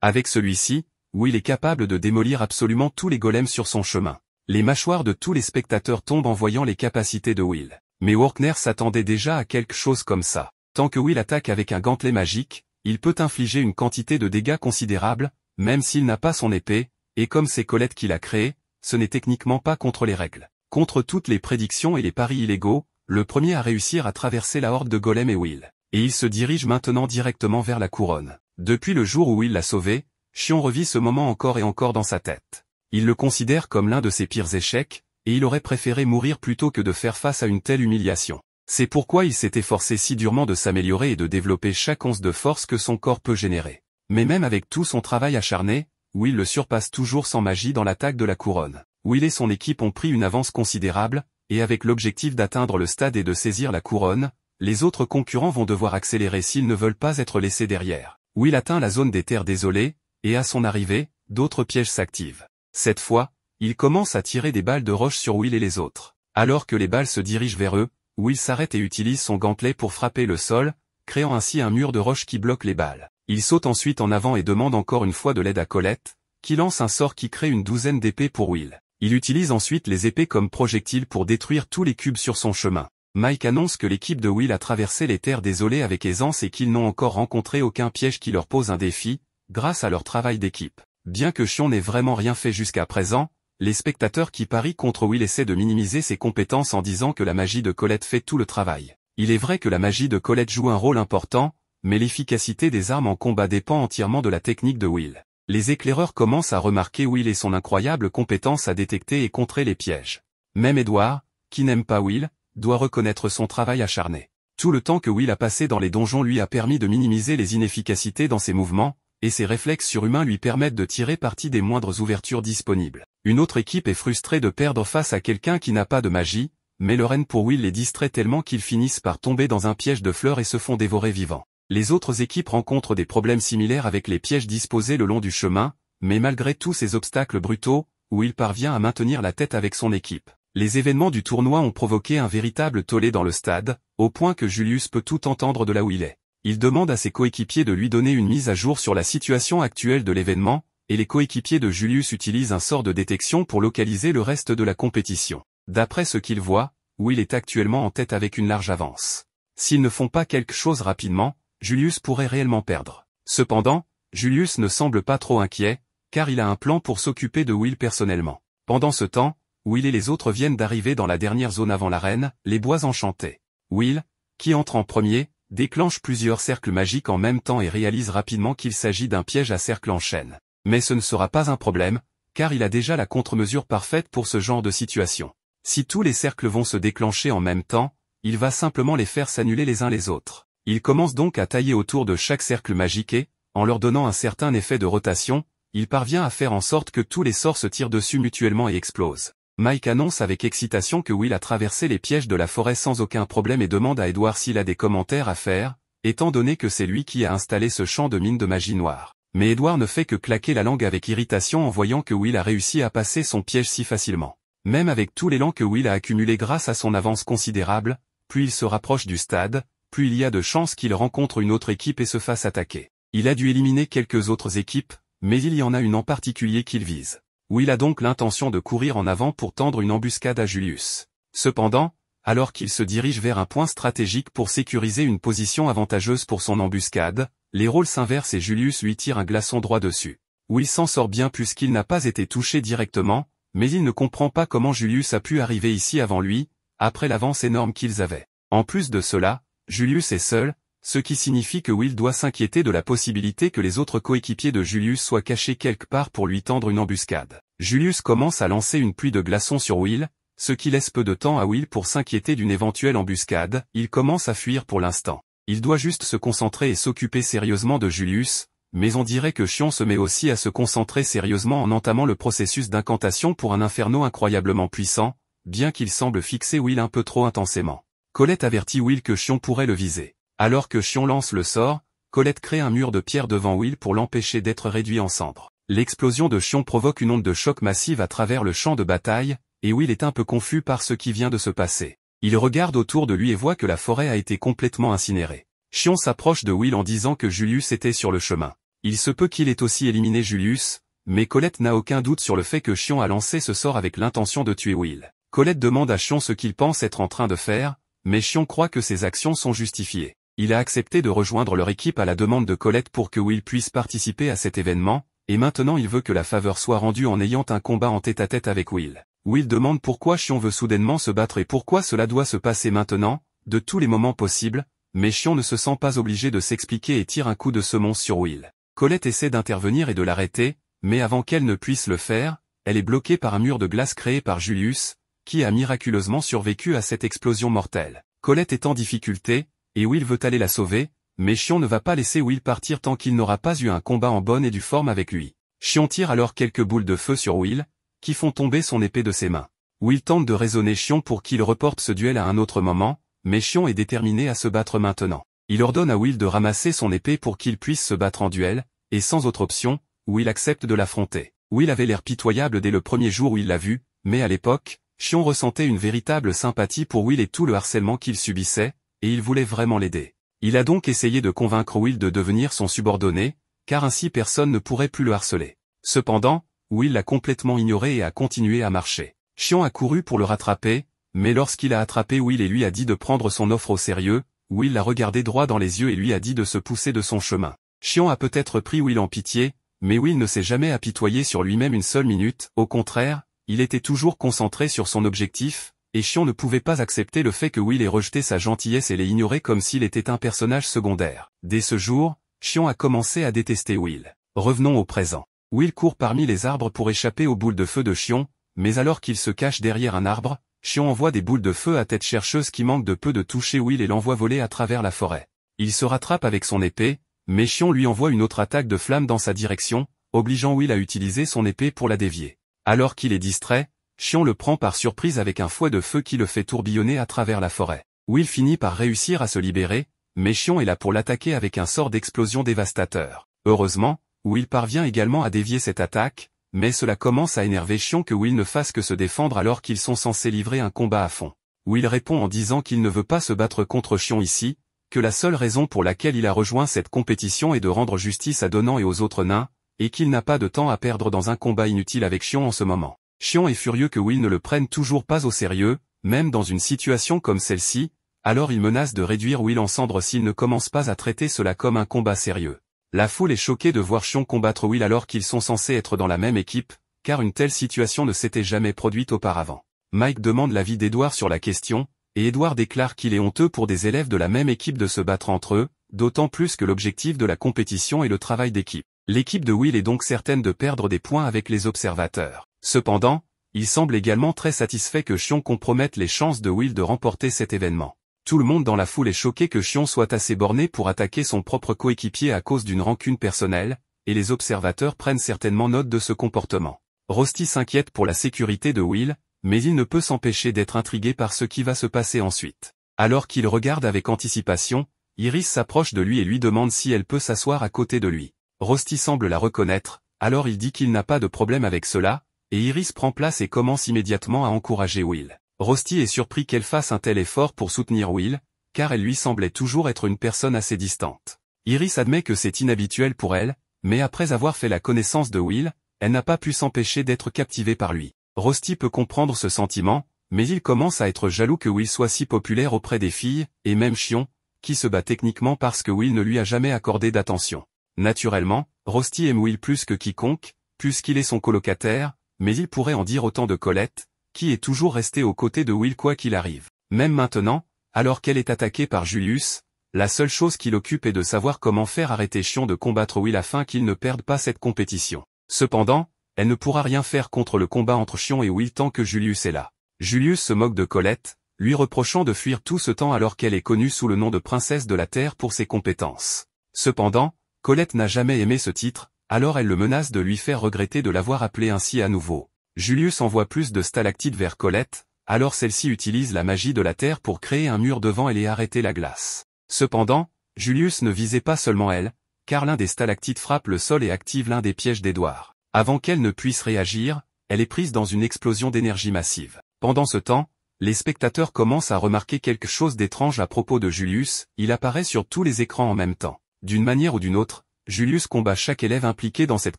Avec celui-ci, Will est capable de démolir absolument tous les golems sur son chemin. Les mâchoires de tous les spectateurs tombent en voyant les capacités de Will. Mais Walkner s'attendait déjà à quelque chose comme ça. Tant que Will attaque avec un gantelet magique, il peut infliger une quantité de dégâts considérable, même s'il n'a pas son épée, et comme c'est Colette qui l'a créé, ce n'est techniquement pas contre les règles. Contre toutes les prédictions et les paris illégaux, le premier à réussir à traverser la horde de Golem et Will. Et il se dirige maintenant directement vers la couronne. Depuis le jour où il l'a sauvé, Chion revit ce moment encore et encore dans sa tête. Il le considère comme l'un de ses pires échecs, et il aurait préféré mourir plutôt que de faire face à une telle humiliation. C'est pourquoi il s'est efforcé si durement de s'améliorer et de développer chaque once de force que son corps peut générer. Mais même avec tout son travail acharné, Will le surpasse toujours sans magie dans l'attaque de la couronne. Will et son équipe ont pris une avance considérable, et avec l'objectif d'atteindre le stade et de saisir la couronne, les autres concurrents vont devoir accélérer s'ils ne veulent pas être laissés derrière. Will atteint la zone des terres désolées, et à son arrivée, d'autres pièges s'activent. Cette fois, il commence à tirer des balles de roche sur Will et les autres. Alors que les balles se dirigent vers eux, Will s'arrête et utilise son gantelet pour frapper le sol, créant ainsi un mur de roche qui bloque les balles. Il saute ensuite en avant et demande encore une fois de l'aide à Colette, qui lance un sort qui crée une douzaine d'épées pour Will. Il utilise ensuite les épées comme projectiles pour détruire tous les cubes sur son chemin. Mike annonce que l'équipe de Will a traversé les terres désolées avec aisance et qu'ils n'ont encore rencontré aucun piège qui leur pose un défi, grâce à leur travail d'équipe. Bien que Chion n'ait vraiment rien fait jusqu'à présent, les spectateurs qui parient contre Will essaient de minimiser ses compétences en disant que la magie de Colette fait tout le travail. Il est vrai que la magie de Colette joue un rôle important, mais l'efficacité des armes en combat dépend entièrement de la technique de Will les éclaireurs commencent à remarquer Will et son incroyable compétence à détecter et contrer les pièges. Même Edward, qui n'aime pas Will, doit reconnaître son travail acharné. Tout le temps que Will a passé dans les donjons lui a permis de minimiser les inefficacités dans ses mouvements, et ses réflexes surhumains lui permettent de tirer parti des moindres ouvertures disponibles. Une autre équipe est frustrée de perdre face à quelqu'un qui n'a pas de magie, mais le reine pour Will les distrait tellement qu'ils finissent par tomber dans un piège de fleurs et se font dévorer vivants. Les autres équipes rencontrent des problèmes similaires avec les pièges disposés le long du chemin, mais malgré tous ces obstacles brutaux, où il parvient à maintenir la tête avec son équipe. Les événements du tournoi ont provoqué un véritable tollé dans le stade, au point que Julius peut tout entendre de là où il est. Il demande à ses coéquipiers de lui donner une mise à jour sur la situation actuelle de l'événement, et les coéquipiers de Julius utilisent un sort de détection pour localiser le reste de la compétition. D'après ce qu'il voit, où il est actuellement en tête avec une large avance. S'ils ne font pas quelque chose rapidement, Julius pourrait réellement perdre. Cependant, Julius ne semble pas trop inquiet, car il a un plan pour s'occuper de Will personnellement. Pendant ce temps, Will et les autres viennent d'arriver dans la dernière zone avant l'arène, les bois enchantés. Will, qui entre en premier, déclenche plusieurs cercles magiques en même temps et réalise rapidement qu'il s'agit d'un piège à cercle en chaîne. Mais ce ne sera pas un problème, car il a déjà la contre-mesure parfaite pour ce genre de situation. Si tous les cercles vont se déclencher en même temps, il va simplement les faire s'annuler les uns les autres. Il commence donc à tailler autour de chaque cercle magique et, en leur donnant un certain effet de rotation, il parvient à faire en sorte que tous les sorts se tirent dessus mutuellement et explosent. Mike annonce avec excitation que Will a traversé les pièges de la forêt sans aucun problème et demande à Edward s'il a des commentaires à faire, étant donné que c'est lui qui a installé ce champ de mines de magie noire. Mais Edward ne fait que claquer la langue avec irritation en voyant que Will a réussi à passer son piège si facilement. Même avec tout l'élan que Will a accumulé grâce à son avance considérable, puis il se rapproche du stade, plus il y a de chances qu'il rencontre une autre équipe et se fasse attaquer. Il a dû éliminer quelques autres équipes, mais il y en a une en particulier qu'il vise. Où il a donc l'intention de courir en avant pour tendre une embuscade à Julius. Cependant, alors qu'il se dirige vers un point stratégique pour sécuriser une position avantageuse pour son embuscade, les rôles s'inversent et Julius lui tire un glaçon droit dessus. Où il s'en sort bien puisqu'il n'a pas été touché directement, mais il ne comprend pas comment Julius a pu arriver ici avant lui, après l'avance énorme qu'ils avaient. En plus de cela, Julius est seul, ce qui signifie que Will doit s'inquiéter de la possibilité que les autres coéquipiers de Julius soient cachés quelque part pour lui tendre une embuscade. Julius commence à lancer une pluie de glaçons sur Will, ce qui laisse peu de temps à Will pour s'inquiéter d'une éventuelle embuscade, il commence à fuir pour l'instant. Il doit juste se concentrer et s'occuper sérieusement de Julius, mais on dirait que Chion se met aussi à se concentrer sérieusement en entamant le processus d'incantation pour un inferno incroyablement puissant, bien qu'il semble fixer Will un peu trop intensément. Colette avertit Will que Chion pourrait le viser. Alors que Chion lance le sort, Colette crée un mur de pierre devant Will pour l'empêcher d'être réduit en cendres. L'explosion de Chion provoque une onde de choc massive à travers le champ de bataille, et Will est un peu confus par ce qui vient de se passer. Il regarde autour de lui et voit que la forêt a été complètement incinérée. Chion s'approche de Will en disant que Julius était sur le chemin. Il se peut qu'il ait aussi éliminé Julius, mais Colette n'a aucun doute sur le fait que Chion a lancé ce sort avec l'intention de tuer Will. Colette demande à Chion ce qu'il pense être en train de faire, mais Chion croit que ses actions sont justifiées. Il a accepté de rejoindre leur équipe à la demande de Colette pour que Will puisse participer à cet événement, et maintenant il veut que la faveur soit rendue en ayant un combat en tête-à-tête avec Will. Will demande pourquoi Chion veut soudainement se battre et pourquoi cela doit se passer maintenant, de tous les moments possibles, mais Chion ne se sent pas obligé de s'expliquer et tire un coup de semonce sur Will. Colette essaie d'intervenir et de l'arrêter, mais avant qu'elle ne puisse le faire, elle est bloquée par un mur de glace créé par Julius, qui a miraculeusement survécu à cette explosion mortelle. Colette est en difficulté, et Will veut aller la sauver, mais Chion ne va pas laisser Will partir tant qu'il n'aura pas eu un combat en bonne et due forme avec lui. Chion tire alors quelques boules de feu sur Will, qui font tomber son épée de ses mains. Will tente de raisonner Chion pour qu'il reporte ce duel à un autre moment, mais Chion est déterminé à se battre maintenant. Il ordonne à Will de ramasser son épée pour qu'il puisse se battre en duel, et sans autre option, Will accepte de l'affronter. Will avait l'air pitoyable dès le premier jour où il l'a vu, mais à l'époque, Chion ressentait une véritable sympathie pour Will et tout le harcèlement qu'il subissait, et il voulait vraiment l'aider. Il a donc essayé de convaincre Will de devenir son subordonné, car ainsi personne ne pourrait plus le harceler. Cependant, Will l'a complètement ignoré et a continué à marcher. Chion a couru pour le rattraper, mais lorsqu'il a attrapé Will et lui a dit de prendre son offre au sérieux, Will l'a regardé droit dans les yeux et lui a dit de se pousser de son chemin. Chion a peut-être pris Will en pitié, mais Will ne s'est jamais apitoyé sur lui-même une seule minute, au contraire, il était toujours concentré sur son objectif, et Chion ne pouvait pas accepter le fait que Will ait rejeté sa gentillesse et l'ait ignoré comme s'il était un personnage secondaire. Dès ce jour, Chion a commencé à détester Will. Revenons au présent. Will court parmi les arbres pour échapper aux boules de feu de Chion, mais alors qu'il se cache derrière un arbre, Chion envoie des boules de feu à tête chercheuse qui manque de peu de toucher Will et l'envoie voler à travers la forêt. Il se rattrape avec son épée, mais Chion lui envoie une autre attaque de flammes dans sa direction, obligeant Will à utiliser son épée pour la dévier. Alors qu'il est distrait, Chion le prend par surprise avec un fouet de feu qui le fait tourbillonner à travers la forêt. Will finit par réussir à se libérer, mais Chion est là pour l'attaquer avec un sort d'explosion dévastateur. Heureusement, Will parvient également à dévier cette attaque, mais cela commence à énerver Chion que Will ne fasse que se défendre alors qu'ils sont censés livrer un combat à fond. Will répond en disant qu'il ne veut pas se battre contre Chion ici, que la seule raison pour laquelle il a rejoint cette compétition est de rendre justice à Donan et aux autres nains, et qu'il n'a pas de temps à perdre dans un combat inutile avec Chion en ce moment. Chion est furieux que Will ne le prenne toujours pas au sérieux, même dans une situation comme celle-ci, alors il menace de réduire Will en cendres s'il ne commence pas à traiter cela comme un combat sérieux. La foule est choquée de voir Chion combattre Will alors qu'ils sont censés être dans la même équipe, car une telle situation ne s'était jamais produite auparavant. Mike demande l'avis d'Edouard sur la question, et Edouard déclare qu'il est honteux pour des élèves de la même équipe de se battre entre eux, d'autant plus que l'objectif de la compétition est le travail d'équipe. L'équipe de Will est donc certaine de perdre des points avec les observateurs. Cependant, il semble également très satisfait que Chion compromette les chances de Will de remporter cet événement. Tout le monde dans la foule est choqué que Chion soit assez borné pour attaquer son propre coéquipier à cause d'une rancune personnelle, et les observateurs prennent certainement note de ce comportement. Rosti s'inquiète pour la sécurité de Will, mais il ne peut s'empêcher d'être intrigué par ce qui va se passer ensuite. Alors qu'il regarde avec anticipation, Iris s'approche de lui et lui demande si elle peut s'asseoir à côté de lui. Rosty semble la reconnaître, alors il dit qu'il n'a pas de problème avec cela, et Iris prend place et commence immédiatement à encourager Will. Rosty est surpris qu'elle fasse un tel effort pour soutenir Will, car elle lui semblait toujours être une personne assez distante. Iris admet que c'est inhabituel pour elle, mais après avoir fait la connaissance de Will, elle n'a pas pu s'empêcher d'être captivée par lui. Rosty peut comprendre ce sentiment, mais il commence à être jaloux que Will soit si populaire auprès des filles, et même Chion, qui se bat techniquement parce que Will ne lui a jamais accordé d'attention. Naturellement, Rosti Will plus que quiconque, puisqu'il est son colocataire, mais il pourrait en dire autant de Colette, qui est toujours restée aux côtés de Will quoi qu'il arrive. Même maintenant, alors qu'elle est attaquée par Julius, la seule chose qui l'occupe est de savoir comment faire arrêter Chion de combattre Will afin qu'il ne perde pas cette compétition. Cependant, elle ne pourra rien faire contre le combat entre Chion et Will tant que Julius est là. Julius se moque de Colette, lui reprochant de fuir tout ce temps alors qu'elle est connue sous le nom de princesse de la Terre pour ses compétences. Cependant, Colette n'a jamais aimé ce titre, alors elle le menace de lui faire regretter de l'avoir appelé ainsi à nouveau. Julius envoie plus de stalactites vers Colette, alors celle-ci utilise la magie de la Terre pour créer un mur devant elle et arrêter la glace. Cependant, Julius ne visait pas seulement elle, car l'un des stalactites frappe le sol et active l'un des pièges d'Edouard. Avant qu'elle ne puisse réagir, elle est prise dans une explosion d'énergie massive. Pendant ce temps, les spectateurs commencent à remarquer quelque chose d'étrange à propos de Julius, il apparaît sur tous les écrans en même temps. D'une manière ou d'une autre, Julius combat chaque élève impliqué dans cette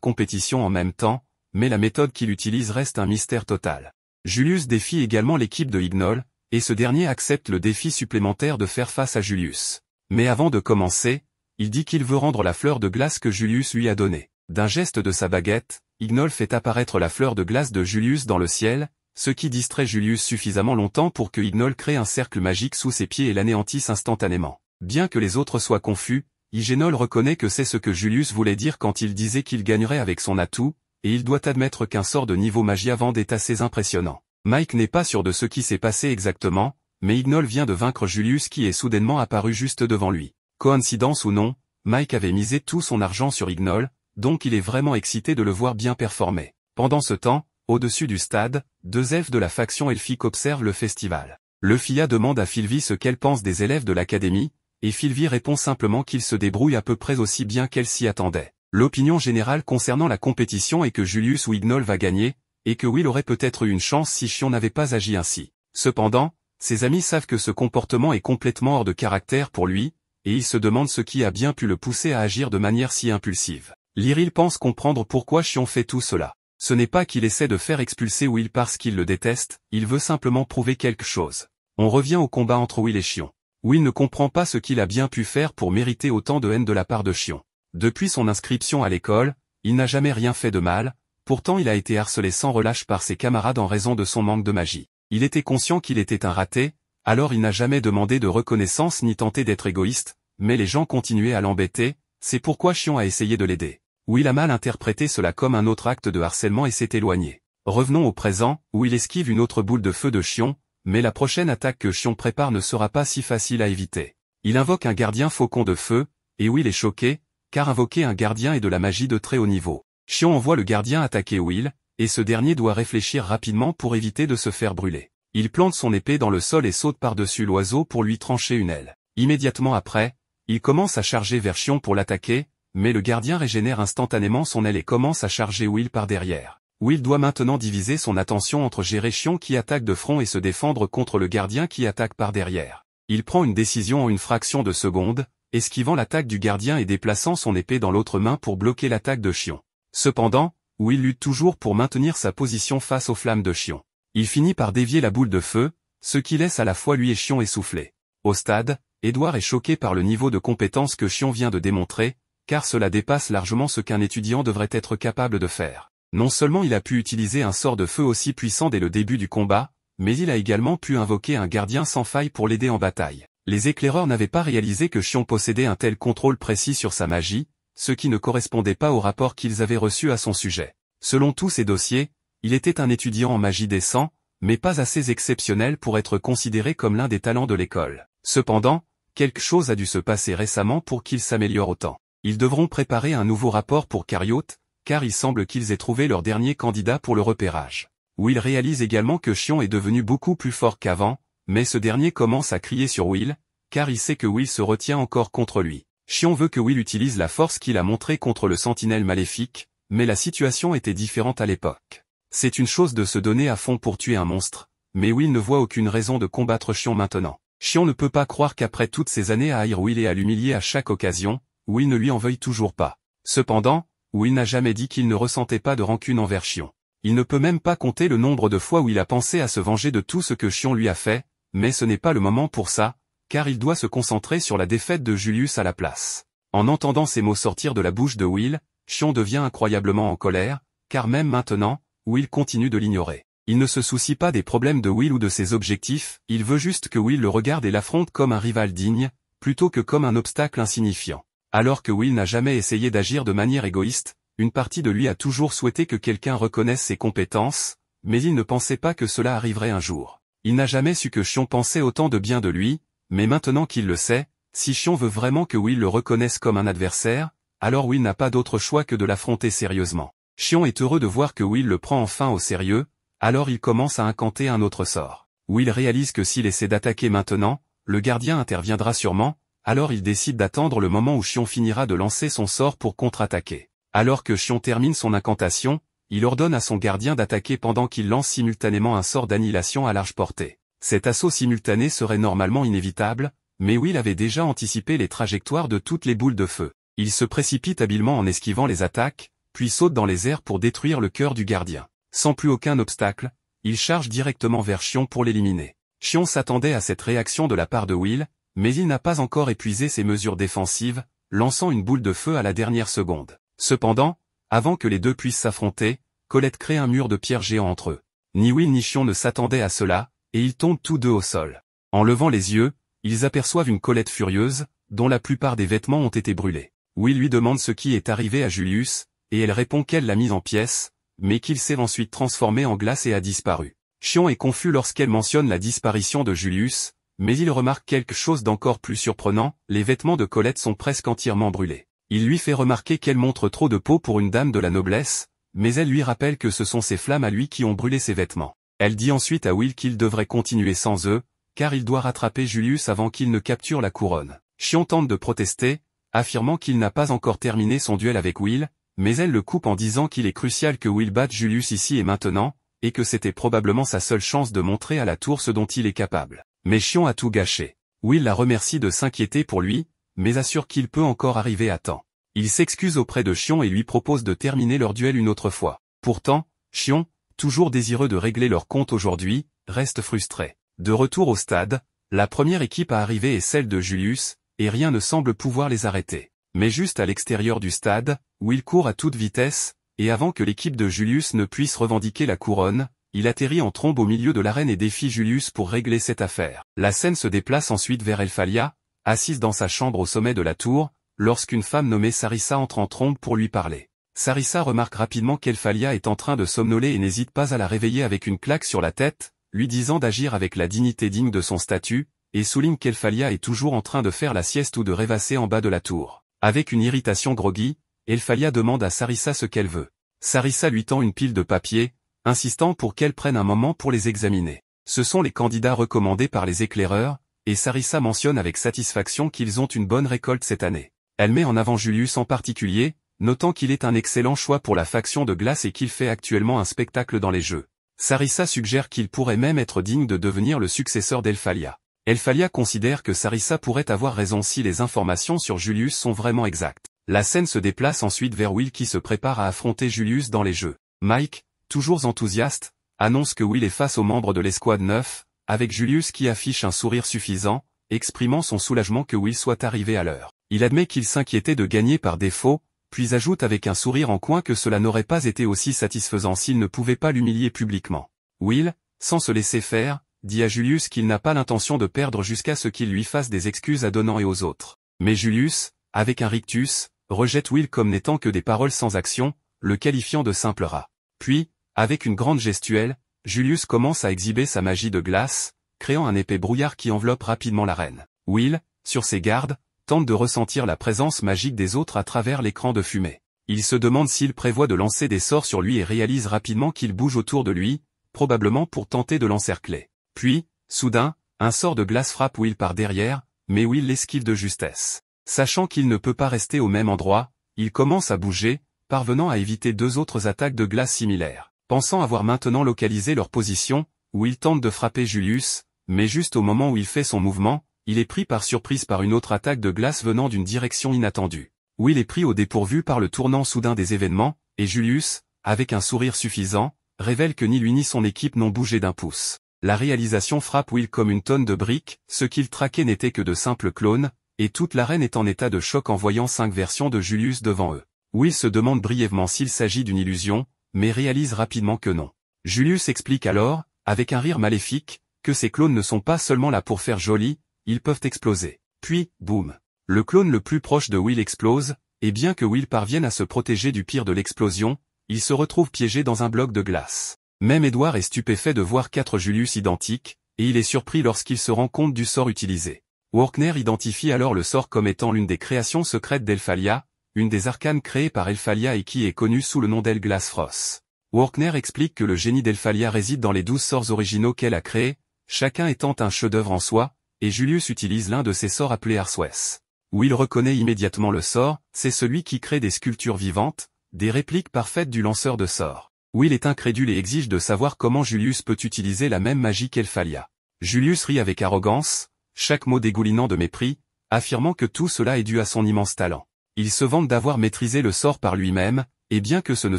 compétition en même temps, mais la méthode qu'il utilise reste un mystère total. Julius défie également l'équipe de Ignol, et ce dernier accepte le défi supplémentaire de faire face à Julius. Mais avant de commencer, il dit qu'il veut rendre la fleur de glace que Julius lui a donnée. D'un geste de sa baguette, Ignol fait apparaître la fleur de glace de Julius dans le ciel, ce qui distrait Julius suffisamment longtemps pour que Ignol crée un cercle magique sous ses pieds et l'anéantisse instantanément. Bien que les autres soient confus, Igénol reconnaît que c'est ce que Julius voulait dire quand il disait qu'il gagnerait avec son atout, et il doit admettre qu'un sort de niveau magie avant est assez impressionnant. Mike n'est pas sûr de ce qui s'est passé exactement, mais Ignol vient de vaincre Julius qui est soudainement apparu juste devant lui. Coïncidence ou non, Mike avait misé tout son argent sur Ignol, donc il est vraiment excité de le voir bien performer. Pendant ce temps, au-dessus du stade, deux elfes de la faction elfique observent le festival. Le FIA demande à Filvi ce qu'elle pense des élèves de l'académie, et Philvie répond simplement qu'il se débrouille à peu près aussi bien qu'elle s'y attendait. L'opinion générale concernant la compétition est que Julius Wignol va gagner, et que Will aurait peut-être eu une chance si Chion n'avait pas agi ainsi. Cependant, ses amis savent que ce comportement est complètement hors de caractère pour lui, et ils se demandent ce qui a bien pu le pousser à agir de manière si impulsive. Lyril pense comprendre pourquoi Chion fait tout cela. Ce n'est pas qu'il essaie de faire expulser Will parce qu'il le déteste, il veut simplement prouver quelque chose. On revient au combat entre Will et Chion il ne comprend pas ce qu'il a bien pu faire pour mériter autant de haine de la part de Chion. Depuis son inscription à l'école, il n'a jamais rien fait de mal, pourtant il a été harcelé sans relâche par ses camarades en raison de son manque de magie. Il était conscient qu'il était un raté, alors il n'a jamais demandé de reconnaissance ni tenté d'être égoïste, mais les gens continuaient à l'embêter, c'est pourquoi Chion a essayé de l'aider. il a mal interprété cela comme un autre acte de harcèlement et s'est éloigné. Revenons au présent, où il esquive une autre boule de feu de Chion, mais la prochaine attaque que Chion prépare ne sera pas si facile à éviter. Il invoque un gardien faucon de feu, et Will est choqué, car invoquer un gardien est de la magie de très haut niveau. Chion envoie le gardien attaquer Will, et ce dernier doit réfléchir rapidement pour éviter de se faire brûler. Il plante son épée dans le sol et saute par-dessus l'oiseau pour lui trancher une aile. Immédiatement après, il commence à charger vers Chion pour l'attaquer, mais le gardien régénère instantanément son aile et commence à charger Will par derrière. Will il doit maintenant diviser son attention entre gérer Chion qui attaque de front et se défendre contre le gardien qui attaque par derrière. Il prend une décision en une fraction de seconde, esquivant l'attaque du gardien et déplaçant son épée dans l'autre main pour bloquer l'attaque de Chion. Cependant, Will il lutte toujours pour maintenir sa position face aux flammes de Chion. Il finit par dévier la boule de feu, ce qui laisse à la fois lui et Chion essoufflés. Au stade, Edouard est choqué par le niveau de compétence que Chion vient de démontrer, car cela dépasse largement ce qu'un étudiant devrait être capable de faire. Non seulement il a pu utiliser un sort de feu aussi puissant dès le début du combat, mais il a également pu invoquer un gardien sans faille pour l'aider en bataille. Les éclaireurs n'avaient pas réalisé que Chion possédait un tel contrôle précis sur sa magie, ce qui ne correspondait pas au rapport qu'ils avaient reçu à son sujet. Selon tous ces dossiers, il était un étudiant en magie décent, mais pas assez exceptionnel pour être considéré comme l'un des talents de l'école. Cependant, quelque chose a dû se passer récemment pour qu'il s'améliore autant. Ils devront préparer un nouveau rapport pour Cariote, car il semble qu'ils aient trouvé leur dernier candidat pour le repérage. Will réalise également que Chion est devenu beaucoup plus fort qu'avant, mais ce dernier commence à crier sur Will, car il sait que Will se retient encore contre lui. Chion veut que Will utilise la force qu'il a montrée contre le sentinelle maléfique, mais la situation était différente à l'époque. C'est une chose de se donner à fond pour tuer un monstre, mais Will ne voit aucune raison de combattre Chion maintenant. Chion ne peut pas croire qu'après toutes ces années à haïr Will et à l'humilier à chaque occasion, Will ne lui en veuille toujours pas. Cependant, où il n'a jamais dit qu'il ne ressentait pas de rancune envers Chion. Il ne peut même pas compter le nombre de fois où il a pensé à se venger de tout ce que Chion lui a fait, mais ce n'est pas le moment pour ça, car il doit se concentrer sur la défaite de Julius à la place. En entendant ces mots sortir de la bouche de Will, Chion devient incroyablement en colère, car même maintenant, Will continue de l'ignorer. Il ne se soucie pas des problèmes de Will ou de ses objectifs, il veut juste que Will le regarde et l'affronte comme un rival digne, plutôt que comme un obstacle insignifiant. Alors que Will n'a jamais essayé d'agir de manière égoïste, une partie de lui a toujours souhaité que quelqu'un reconnaisse ses compétences, mais il ne pensait pas que cela arriverait un jour. Il n'a jamais su que Chion pensait autant de bien de lui, mais maintenant qu'il le sait, si Chion veut vraiment que Will le reconnaisse comme un adversaire, alors Will n'a pas d'autre choix que de l'affronter sérieusement. Chion est heureux de voir que Will le prend enfin au sérieux, alors il commence à incanter un autre sort. Will réalise que s'il essaie d'attaquer maintenant, le gardien interviendra sûrement, alors il décide d'attendre le moment où Chion finira de lancer son sort pour contre-attaquer. Alors que Chion termine son incantation, il ordonne à son gardien d'attaquer pendant qu'il lance simultanément un sort d'annihilation à large portée. Cet assaut simultané serait normalement inévitable, mais Will avait déjà anticipé les trajectoires de toutes les boules de feu. Il se précipite habilement en esquivant les attaques, puis saute dans les airs pour détruire le cœur du gardien. Sans plus aucun obstacle, il charge directement vers Chion pour l'éliminer. Chion s'attendait à cette réaction de la part de Will, mais il n'a pas encore épuisé ses mesures défensives, lançant une boule de feu à la dernière seconde. Cependant, avant que les deux puissent s'affronter, Colette crée un mur de pierre géant entre eux. Ni Will ni Chion ne s'attendaient à cela, et ils tombent tous deux au sol. En levant les yeux, ils aperçoivent une Colette furieuse, dont la plupart des vêtements ont été brûlés. Will lui demande ce qui est arrivé à Julius, et elle répond qu'elle l'a mise en pièces, mais qu'il s'est ensuite transformé en glace et a disparu. Chion est confus lorsqu'elle mentionne la disparition de Julius, mais il remarque quelque chose d'encore plus surprenant, les vêtements de Colette sont presque entièrement brûlés. Il lui fait remarquer qu'elle montre trop de peau pour une dame de la noblesse, mais elle lui rappelle que ce sont ses flammes à lui qui ont brûlé ses vêtements. Elle dit ensuite à Will qu'il devrait continuer sans eux, car il doit rattraper Julius avant qu'il ne capture la couronne. Chion tente de protester, affirmant qu'il n'a pas encore terminé son duel avec Will, mais elle le coupe en disant qu'il est crucial que Will batte Julius ici et maintenant, et que c'était probablement sa seule chance de montrer à la tour ce dont il est capable. Mais Chion a tout gâché. Will la remercie de s'inquiéter pour lui, mais assure qu'il peut encore arriver à temps. Il s'excuse auprès de Chion et lui propose de terminer leur duel une autre fois. Pourtant, Chion, toujours désireux de régler leur compte aujourd'hui, reste frustré. De retour au stade, la première équipe à arriver est celle de Julius, et rien ne semble pouvoir les arrêter. Mais juste à l'extérieur du stade, Will court à toute vitesse, et avant que l'équipe de Julius ne puisse revendiquer la couronne, il atterrit en trombe au milieu de l'arène et défie Julius pour régler cette affaire. La scène se déplace ensuite vers Elphalia, assise dans sa chambre au sommet de la tour, lorsqu'une femme nommée Sarissa entre en trombe pour lui parler. Sarissa remarque rapidement qu'Elphalia est en train de somnoler et n'hésite pas à la réveiller avec une claque sur la tête, lui disant d'agir avec la dignité digne de son statut, et souligne qu'Elphalia est toujours en train de faire la sieste ou de rêvasser en bas de la tour. Avec une irritation groggy, Elphalia demande à Sarissa ce qu'elle veut. Sarissa lui tend une pile de papier, insistant pour qu'elle prenne un moment pour les examiner. Ce sont les candidats recommandés par les éclaireurs, et Sarissa mentionne avec satisfaction qu'ils ont une bonne récolte cette année. Elle met en avant Julius en particulier, notant qu'il est un excellent choix pour la faction de glace et qu'il fait actuellement un spectacle dans les jeux. Sarissa suggère qu'il pourrait même être digne de devenir le successeur d'Elphalia. Elphalia considère que Sarissa pourrait avoir raison si les informations sur Julius sont vraiment exactes. La scène se déplace ensuite vers Will qui se prépare à affronter Julius dans les jeux. Mike, toujours enthousiaste, annonce que Will est face aux membres de l'escouade 9, avec Julius qui affiche un sourire suffisant, exprimant son soulagement que Will soit arrivé à l'heure. Il admet qu'il s'inquiétait de gagner par défaut, puis ajoute avec un sourire en coin que cela n'aurait pas été aussi satisfaisant s'il ne pouvait pas l'humilier publiquement. Will, sans se laisser faire, dit à Julius qu'il n'a pas l'intention de perdre jusqu'à ce qu'il lui fasse des excuses à donnant et aux autres. Mais Julius, avec un rictus, rejette Will comme n'étant que des paroles sans action, le qualifiant de simple rat. Puis, avec une grande gestuelle, Julius commence à exhiber sa magie de glace, créant un épais brouillard qui enveloppe rapidement la reine. Will, sur ses gardes, tente de ressentir la présence magique des autres à travers l'écran de fumée. Il se demande s'il prévoit de lancer des sorts sur lui et réalise rapidement qu'il bouge autour de lui, probablement pour tenter de l'encercler. Puis, soudain, un sort de glace frappe Will par derrière, mais Will l'esquive de justesse. Sachant qu'il ne peut pas rester au même endroit, il commence à bouger, parvenant à éviter deux autres attaques de glace similaires. Pensant avoir maintenant localisé leur position, Will tente de frapper Julius, mais juste au moment où il fait son mouvement, il est pris par surprise par une autre attaque de glace venant d'une direction inattendue. Will est pris au dépourvu par le tournant soudain des événements, et Julius, avec un sourire suffisant, révèle que ni lui ni son équipe n'ont bougé d'un pouce. La réalisation frappe Will comme une tonne de briques, ce qu'il traquait n'était que de simples clones, et toute l'arène est en état de choc en voyant cinq versions de Julius devant eux. Will se demande brièvement s'il s'agit d'une illusion, mais réalise rapidement que non. Julius explique alors, avec un rire maléfique, que ces clones ne sont pas seulement là pour faire joli, ils peuvent exploser. Puis, boum. Le clone le plus proche de Will explose, et bien que Will parvienne à se protéger du pire de l'explosion, il se retrouve piégé dans un bloc de glace. Même Edward est stupéfait de voir quatre Julius identiques, et il est surpris lorsqu'il se rend compte du sort utilisé. Walkner identifie alors le sort comme étant l'une des créations secrètes d'Elphalia, une des arcanes créées par Elphalia et qui est connue sous le nom d'Elglas Frost. Walkner explique que le génie d'Elphalia réside dans les douze sorts originaux qu'elle a créés, chacun étant un chef-d'œuvre en soi, et Julius utilise l'un de ses sorts appelé Arswes. Où il reconnaît immédiatement le sort, c'est celui qui crée des sculptures vivantes, des répliques parfaites du lanceur de sorts. il est incrédule et exige de savoir comment Julius peut utiliser la même magie qu'Elphalia. Julius rit avec arrogance, chaque mot dégoulinant de mépris, affirmant que tout cela est dû à son immense talent. Il se vante d'avoir maîtrisé le sort par lui-même, et bien que ce ne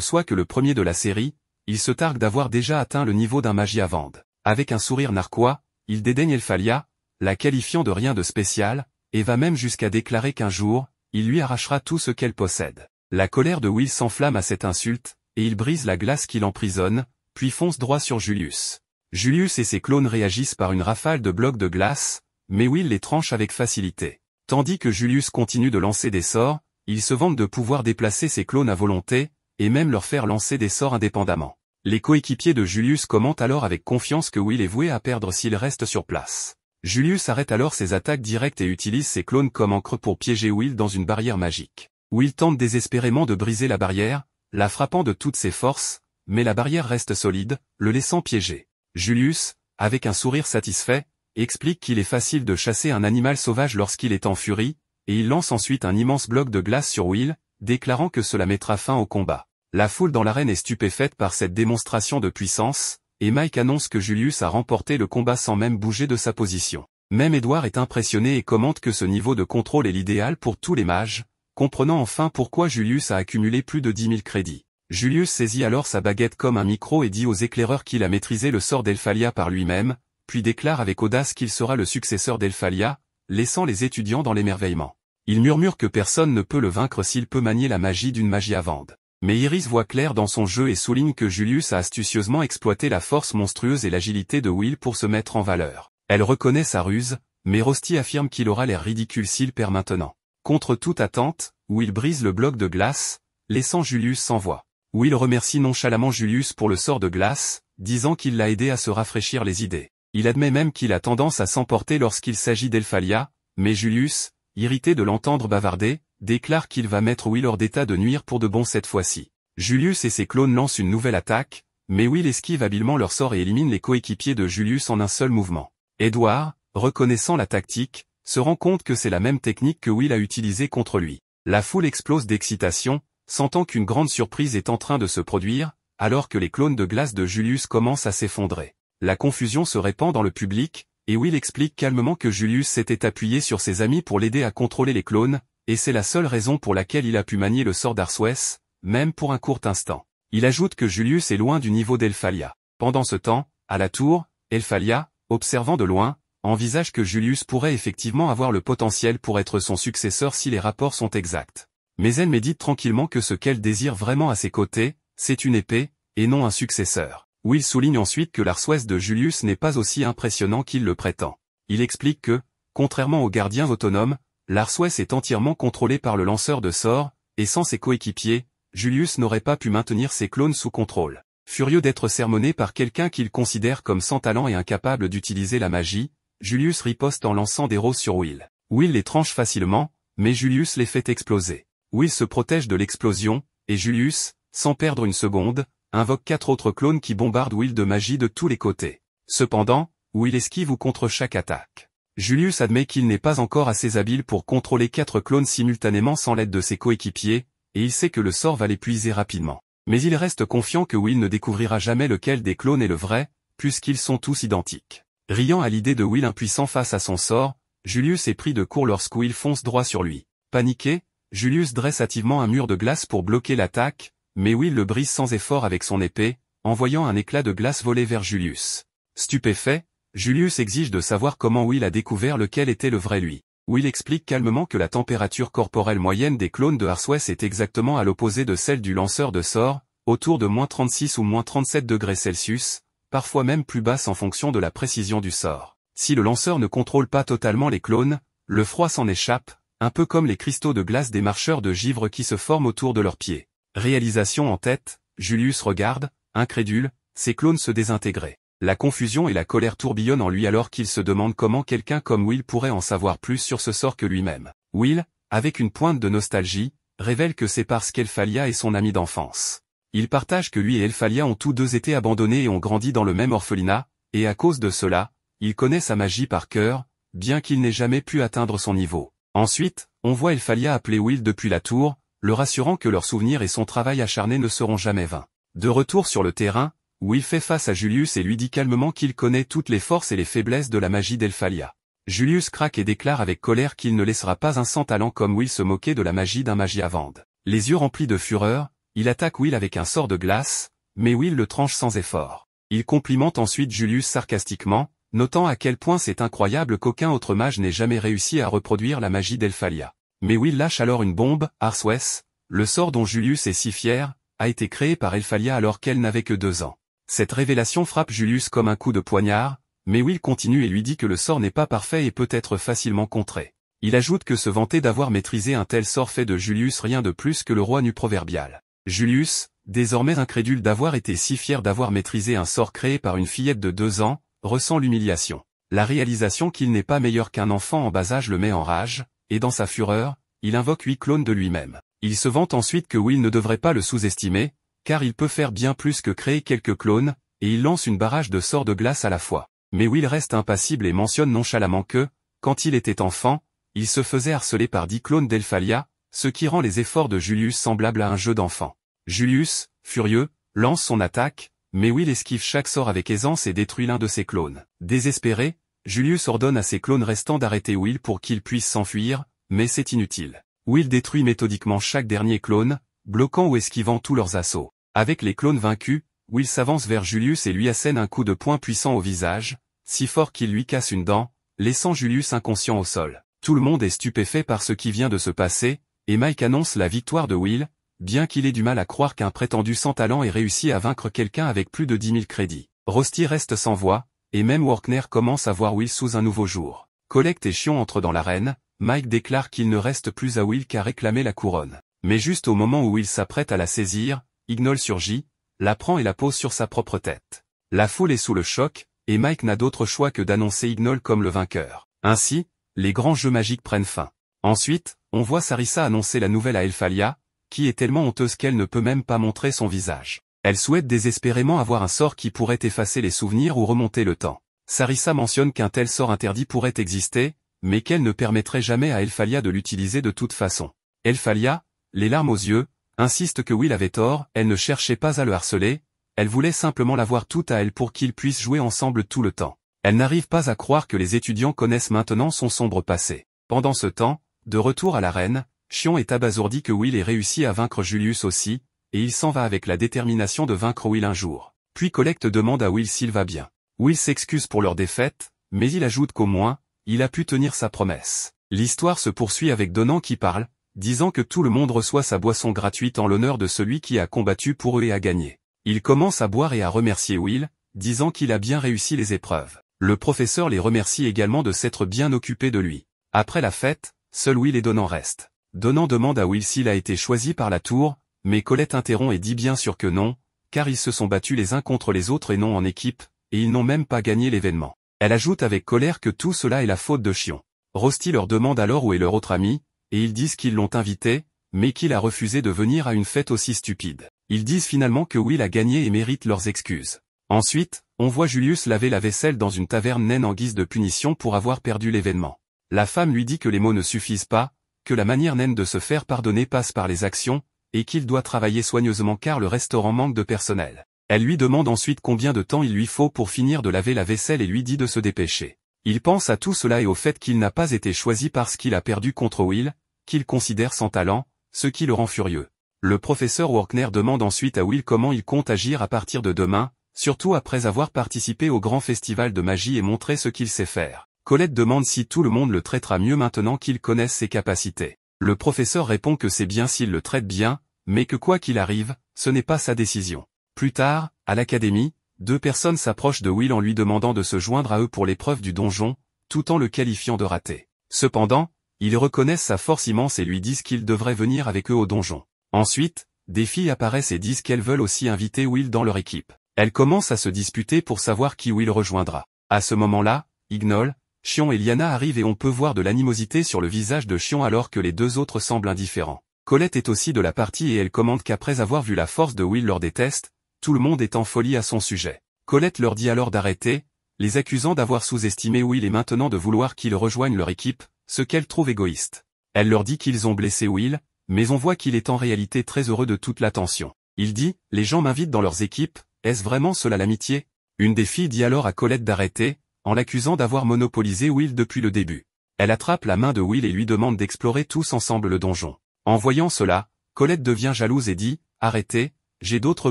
soit que le premier de la série, il se targue d'avoir déjà atteint le niveau d'un à vendre. Avec un sourire narquois, il dédaigne Elphalia, la qualifiant de rien de spécial, et va même jusqu'à déclarer qu'un jour, il lui arrachera tout ce qu'elle possède. La colère de Will s'enflamme à cette insulte, et il brise la glace qui l'emprisonne, puis fonce droit sur Julius. Julius et ses clones réagissent par une rafale de blocs de glace, mais Will les tranche avec facilité. Tandis que Julius continue de lancer des sorts, ils se vantent de pouvoir déplacer ses clones à volonté, et même leur faire lancer des sorts indépendamment. Les coéquipiers de Julius commentent alors avec confiance que Will est voué à perdre s'il reste sur place. Julius arrête alors ses attaques directes et utilise ses clones comme encre pour piéger Will dans une barrière magique. Will tente désespérément de briser la barrière, la frappant de toutes ses forces, mais la barrière reste solide, le laissant piéger. Julius, avec un sourire satisfait, explique qu'il est facile de chasser un animal sauvage lorsqu'il est en furie, et il lance ensuite un immense bloc de glace sur Will, déclarant que cela mettra fin au combat. La foule dans l'arène est stupéfaite par cette démonstration de puissance, et Mike annonce que Julius a remporté le combat sans même bouger de sa position. Même Edward est impressionné et commente que ce niveau de contrôle est l'idéal pour tous les mages, comprenant enfin pourquoi Julius a accumulé plus de 10 000 crédits. Julius saisit alors sa baguette comme un micro et dit aux éclaireurs qu'il a maîtrisé le sort d'Elphalia par lui-même, puis déclare avec audace qu'il sera le successeur d'Elphalia, laissant les étudiants dans l'émerveillement. Il murmure que personne ne peut le vaincre s'il peut manier la magie d'une magie à avande. Mais Iris voit clair dans son jeu et souligne que Julius a astucieusement exploité la force monstrueuse et l'agilité de Will pour se mettre en valeur. Elle reconnaît sa ruse, mais Rosti affirme qu'il aura l'air ridicule s'il perd maintenant. Contre toute attente, Will brise le bloc de glace, laissant Julius sans voix. Will remercie nonchalamment Julius pour le sort de glace, disant qu'il l'a aidé à se rafraîchir les idées. Il admet même qu'il a tendance à s'emporter lorsqu'il s'agit d'Elphalia, mais Julius, irrité de l'entendre bavarder, déclare qu'il va mettre Will hors d'état de nuire pour de bon cette fois-ci. Julius et ses clones lancent une nouvelle attaque, mais Will esquive habilement leur sort et élimine les coéquipiers de Julius en un seul mouvement. Edward, reconnaissant la tactique, se rend compte que c'est la même technique que Will a utilisée contre lui. La foule explose d'excitation, sentant qu'une grande surprise est en train de se produire, alors que les clones de glace de Julius commencent à s'effondrer. La confusion se répand dans le public, et Will explique calmement que Julius s'était appuyé sur ses amis pour l'aider à contrôler les clones, et c'est la seule raison pour laquelle il a pu manier le sort d'Arswes, même pour un court instant. Il ajoute que Julius est loin du niveau d'Elphalia. Pendant ce temps, à la tour, Elphalia, observant de loin, envisage que Julius pourrait effectivement avoir le potentiel pour être son successeur si les rapports sont exacts. Mais elle médite tranquillement que ce qu'elle désire vraiment à ses côtés, c'est une épée, et non un successeur. Will souligne ensuite que l'Arsouès de Julius n'est pas aussi impressionnant qu'il le prétend. Il explique que, contrairement aux gardiens autonomes, l'Arsouès est entièrement contrôlé par le lanceur de sorts, et sans ses coéquipiers, Julius n'aurait pas pu maintenir ses clones sous contrôle. Furieux d'être sermonné par quelqu'un qu'il considère comme sans talent et incapable d'utiliser la magie, Julius riposte en lançant des roses sur Will. Will les tranche facilement, mais Julius les fait exploser. Will se protège de l'explosion, et Julius, sans perdre une seconde, invoque quatre autres clones qui bombardent Will de magie de tous les côtés. Cependant, Will esquive ou contre chaque attaque. Julius admet qu'il n'est pas encore assez habile pour contrôler quatre clones simultanément sans l'aide de ses coéquipiers, et il sait que le sort va l'épuiser rapidement. Mais il reste confiant que Will ne découvrira jamais lequel des clones est le vrai, puisqu'ils sont tous identiques. Riant à l'idée de Will impuissant face à son sort, Julius est pris de court lorsque Will fonce droit sur lui. Paniqué, Julius dresse hâtivement un mur de glace pour bloquer l'attaque, mais Will le brise sans effort avec son épée, en voyant un éclat de glace voler vers Julius. Stupéfait, Julius exige de savoir comment Will a découvert lequel était le vrai lui. Will explique calmement que la température corporelle moyenne des clones de Arswes est exactement à l'opposé de celle du lanceur de sorts, autour de moins 36 ou moins 37 degrés Celsius, parfois même plus basse en fonction de la précision du sort. Si le lanceur ne contrôle pas totalement les clones, le froid s'en échappe, un peu comme les cristaux de glace des marcheurs de givre qui se forment autour de leurs pieds. Réalisation en tête, Julius regarde, incrédule, ses clones se désintégrer. La confusion et la colère tourbillonnent en lui alors qu'il se demande comment quelqu'un comme Will pourrait en savoir plus sur ce sort que lui-même. Will, avec une pointe de nostalgie, révèle que c'est parce qu'Elphalia est son ami d'enfance. Il partage que lui et Elphalia ont tous deux été abandonnés et ont grandi dans le même orphelinat, et à cause de cela, il connaît sa magie par cœur, bien qu'il n'ait jamais pu atteindre son niveau. Ensuite, on voit Elphalia appeler Will depuis la tour, le rassurant que leurs souvenir et son travail acharné ne seront jamais vains. De retour sur le terrain, Will il fait face à Julius et lui dit calmement qu'il connaît toutes les forces et les faiblesses de la magie d'Elphalia. Julius craque et déclare avec colère qu'il ne laissera pas un sans talent comme Will se moquer de la magie d'un magie à vendre. Les yeux remplis de fureur, il attaque Will avec un sort de glace, mais Will le tranche sans effort. Il complimente ensuite Julius sarcastiquement, notant à quel point c'est incroyable qu'aucun autre mage n'ait jamais réussi à reproduire la magie d'Elphalia. Mais Will lâche alors une bombe, Arswes, le sort dont Julius est si fier, a été créé par Elphalia alors qu'elle n'avait que deux ans. Cette révélation frappe Julius comme un coup de poignard, mais Will continue et lui dit que le sort n'est pas parfait et peut être facilement contré. Il ajoute que se vanter d'avoir maîtrisé un tel sort fait de Julius rien de plus que le roi nu proverbial. Julius, désormais incrédule d'avoir été si fier d'avoir maîtrisé un sort créé par une fillette de deux ans, ressent l'humiliation. La réalisation qu'il n'est pas meilleur qu'un enfant en bas âge le met en rage, et dans sa fureur, il invoque huit clones de lui-même. Il se vante ensuite que Will ne devrait pas le sous-estimer, car il peut faire bien plus que créer quelques clones, et il lance une barrage de sorts de glace à la fois. Mais Will reste impassible et mentionne nonchalamment que, quand il était enfant, il se faisait harceler par dix clones d'Elphalia, ce qui rend les efforts de Julius semblables à un jeu d'enfant. Julius, furieux, lance son attaque, mais Will esquive chaque sort avec aisance et détruit l'un de ses clones. Désespéré, Julius ordonne à ses clones restants d'arrêter Will pour qu'il puisse s'enfuir, mais c'est inutile. Will détruit méthodiquement chaque dernier clone, bloquant ou esquivant tous leurs assauts. Avec les clones vaincus, Will s'avance vers Julius et lui assène un coup de poing puissant au visage, si fort qu'il lui casse une dent, laissant Julius inconscient au sol. Tout le monde est stupéfait par ce qui vient de se passer, et Mike annonce la victoire de Will, bien qu'il ait du mal à croire qu'un prétendu sans talent ait réussi à vaincre quelqu'un avec plus de 10 000 crédits. Rosti reste sans voix, et même Workner commence à voir Will sous un nouveau jour. Collect et Chion entrent dans l'arène, Mike déclare qu'il ne reste plus à Will qu'à réclamer la couronne. Mais juste au moment où Will s'apprête à la saisir, Ignol surgit, la prend et la pose sur sa propre tête. La foule est sous le choc, et Mike n'a d'autre choix que d'annoncer Ignol comme le vainqueur. Ainsi, les grands jeux magiques prennent fin. Ensuite, on voit Sarissa annoncer la nouvelle à Elphalia, qui est tellement honteuse qu'elle ne peut même pas montrer son visage. Elle souhaite désespérément avoir un sort qui pourrait effacer les souvenirs ou remonter le temps. Sarissa mentionne qu'un tel sort interdit pourrait exister, mais qu'elle ne permettrait jamais à Elphalia de l'utiliser de toute façon. Elphalia, les larmes aux yeux, insiste que Will avait tort, elle ne cherchait pas à le harceler, elle voulait simplement l'avoir toute à elle pour qu'ils puissent jouer ensemble tout le temps. Elle n'arrive pas à croire que les étudiants connaissent maintenant son sombre passé. Pendant ce temps, de retour à la reine, Chion est abasourdi que Will ait réussi à vaincre Julius aussi, et il s'en va avec la détermination de vaincre Will un jour. Puis Collecte demande à Will s'il va bien. Will s'excuse pour leur défaite, mais il ajoute qu'au moins, il a pu tenir sa promesse. L'histoire se poursuit avec Donan qui parle, disant que tout le monde reçoit sa boisson gratuite en l'honneur de celui qui a combattu pour eux et a gagné. Il commence à boire et à remercier Will, disant qu'il a bien réussi les épreuves. Le professeur les remercie également de s'être bien occupé de lui. Après la fête, seul Will et Donant restent. Donan demande à Will s'il a été choisi par la tour, mais Colette interrompt et dit bien sûr que non, car ils se sont battus les uns contre les autres et non en équipe, et ils n'ont même pas gagné l'événement. Elle ajoute avec colère que tout cela est la faute de Chion. Rosti leur demande alors où est leur autre ami, et ils disent qu'ils l'ont invité, mais qu'il a refusé de venir à une fête aussi stupide. Ils disent finalement que Will a gagné et mérite leurs excuses. Ensuite, on voit Julius laver la vaisselle dans une taverne naine en guise de punition pour avoir perdu l'événement. La femme lui dit que les mots ne suffisent pas, que la manière naine de se faire pardonner passe par les actions, et qu'il doit travailler soigneusement car le restaurant manque de personnel. Elle lui demande ensuite combien de temps il lui faut pour finir de laver la vaisselle et lui dit de se dépêcher. Il pense à tout cela et au fait qu'il n'a pas été choisi parce qu'il a perdu contre Will, qu'il considère sans talent, ce qui le rend furieux. Le professeur Workner demande ensuite à Will comment il compte agir à partir de demain, surtout après avoir participé au grand festival de magie et montré ce qu'il sait faire. Colette demande si tout le monde le traitera mieux maintenant qu'il connaisse ses capacités. Le professeur répond que c'est bien s'il le traite bien, mais que quoi qu'il arrive, ce n'est pas sa décision. Plus tard, à l'académie, deux personnes s'approchent de Will en lui demandant de se joindre à eux pour l'épreuve du donjon, tout en le qualifiant de raté. Cependant, ils reconnaissent sa force immense et lui disent qu'il devrait venir avec eux au donjon. Ensuite, des filles apparaissent et disent qu'elles veulent aussi inviter Will dans leur équipe. Elles commencent à se disputer pour savoir qui Will rejoindra. À ce moment-là, Ignol, Chion et Liana arrivent et on peut voir de l'animosité sur le visage de Chion alors que les deux autres semblent indifférents. Colette est aussi de la partie et elle commente qu'après avoir vu la force de Will leur déteste, tout le monde est en folie à son sujet. Colette leur dit alors d'arrêter, les accusant d'avoir sous-estimé Will et maintenant de vouloir qu'ils rejoignent leur équipe, ce qu'elle trouve égoïste. Elle leur dit qu'ils ont blessé Will, mais on voit qu'il est en réalité très heureux de toute l'attention. Il dit, les gens m'invitent dans leurs équipes, est-ce vraiment cela l'amitié Une des filles dit alors à Colette d'arrêter, en l'accusant d'avoir monopolisé Will depuis le début. Elle attrape la main de Will et lui demande d'explorer tous ensemble le donjon. En voyant cela, Colette devient jalouse et dit, arrêtez, j'ai d'autres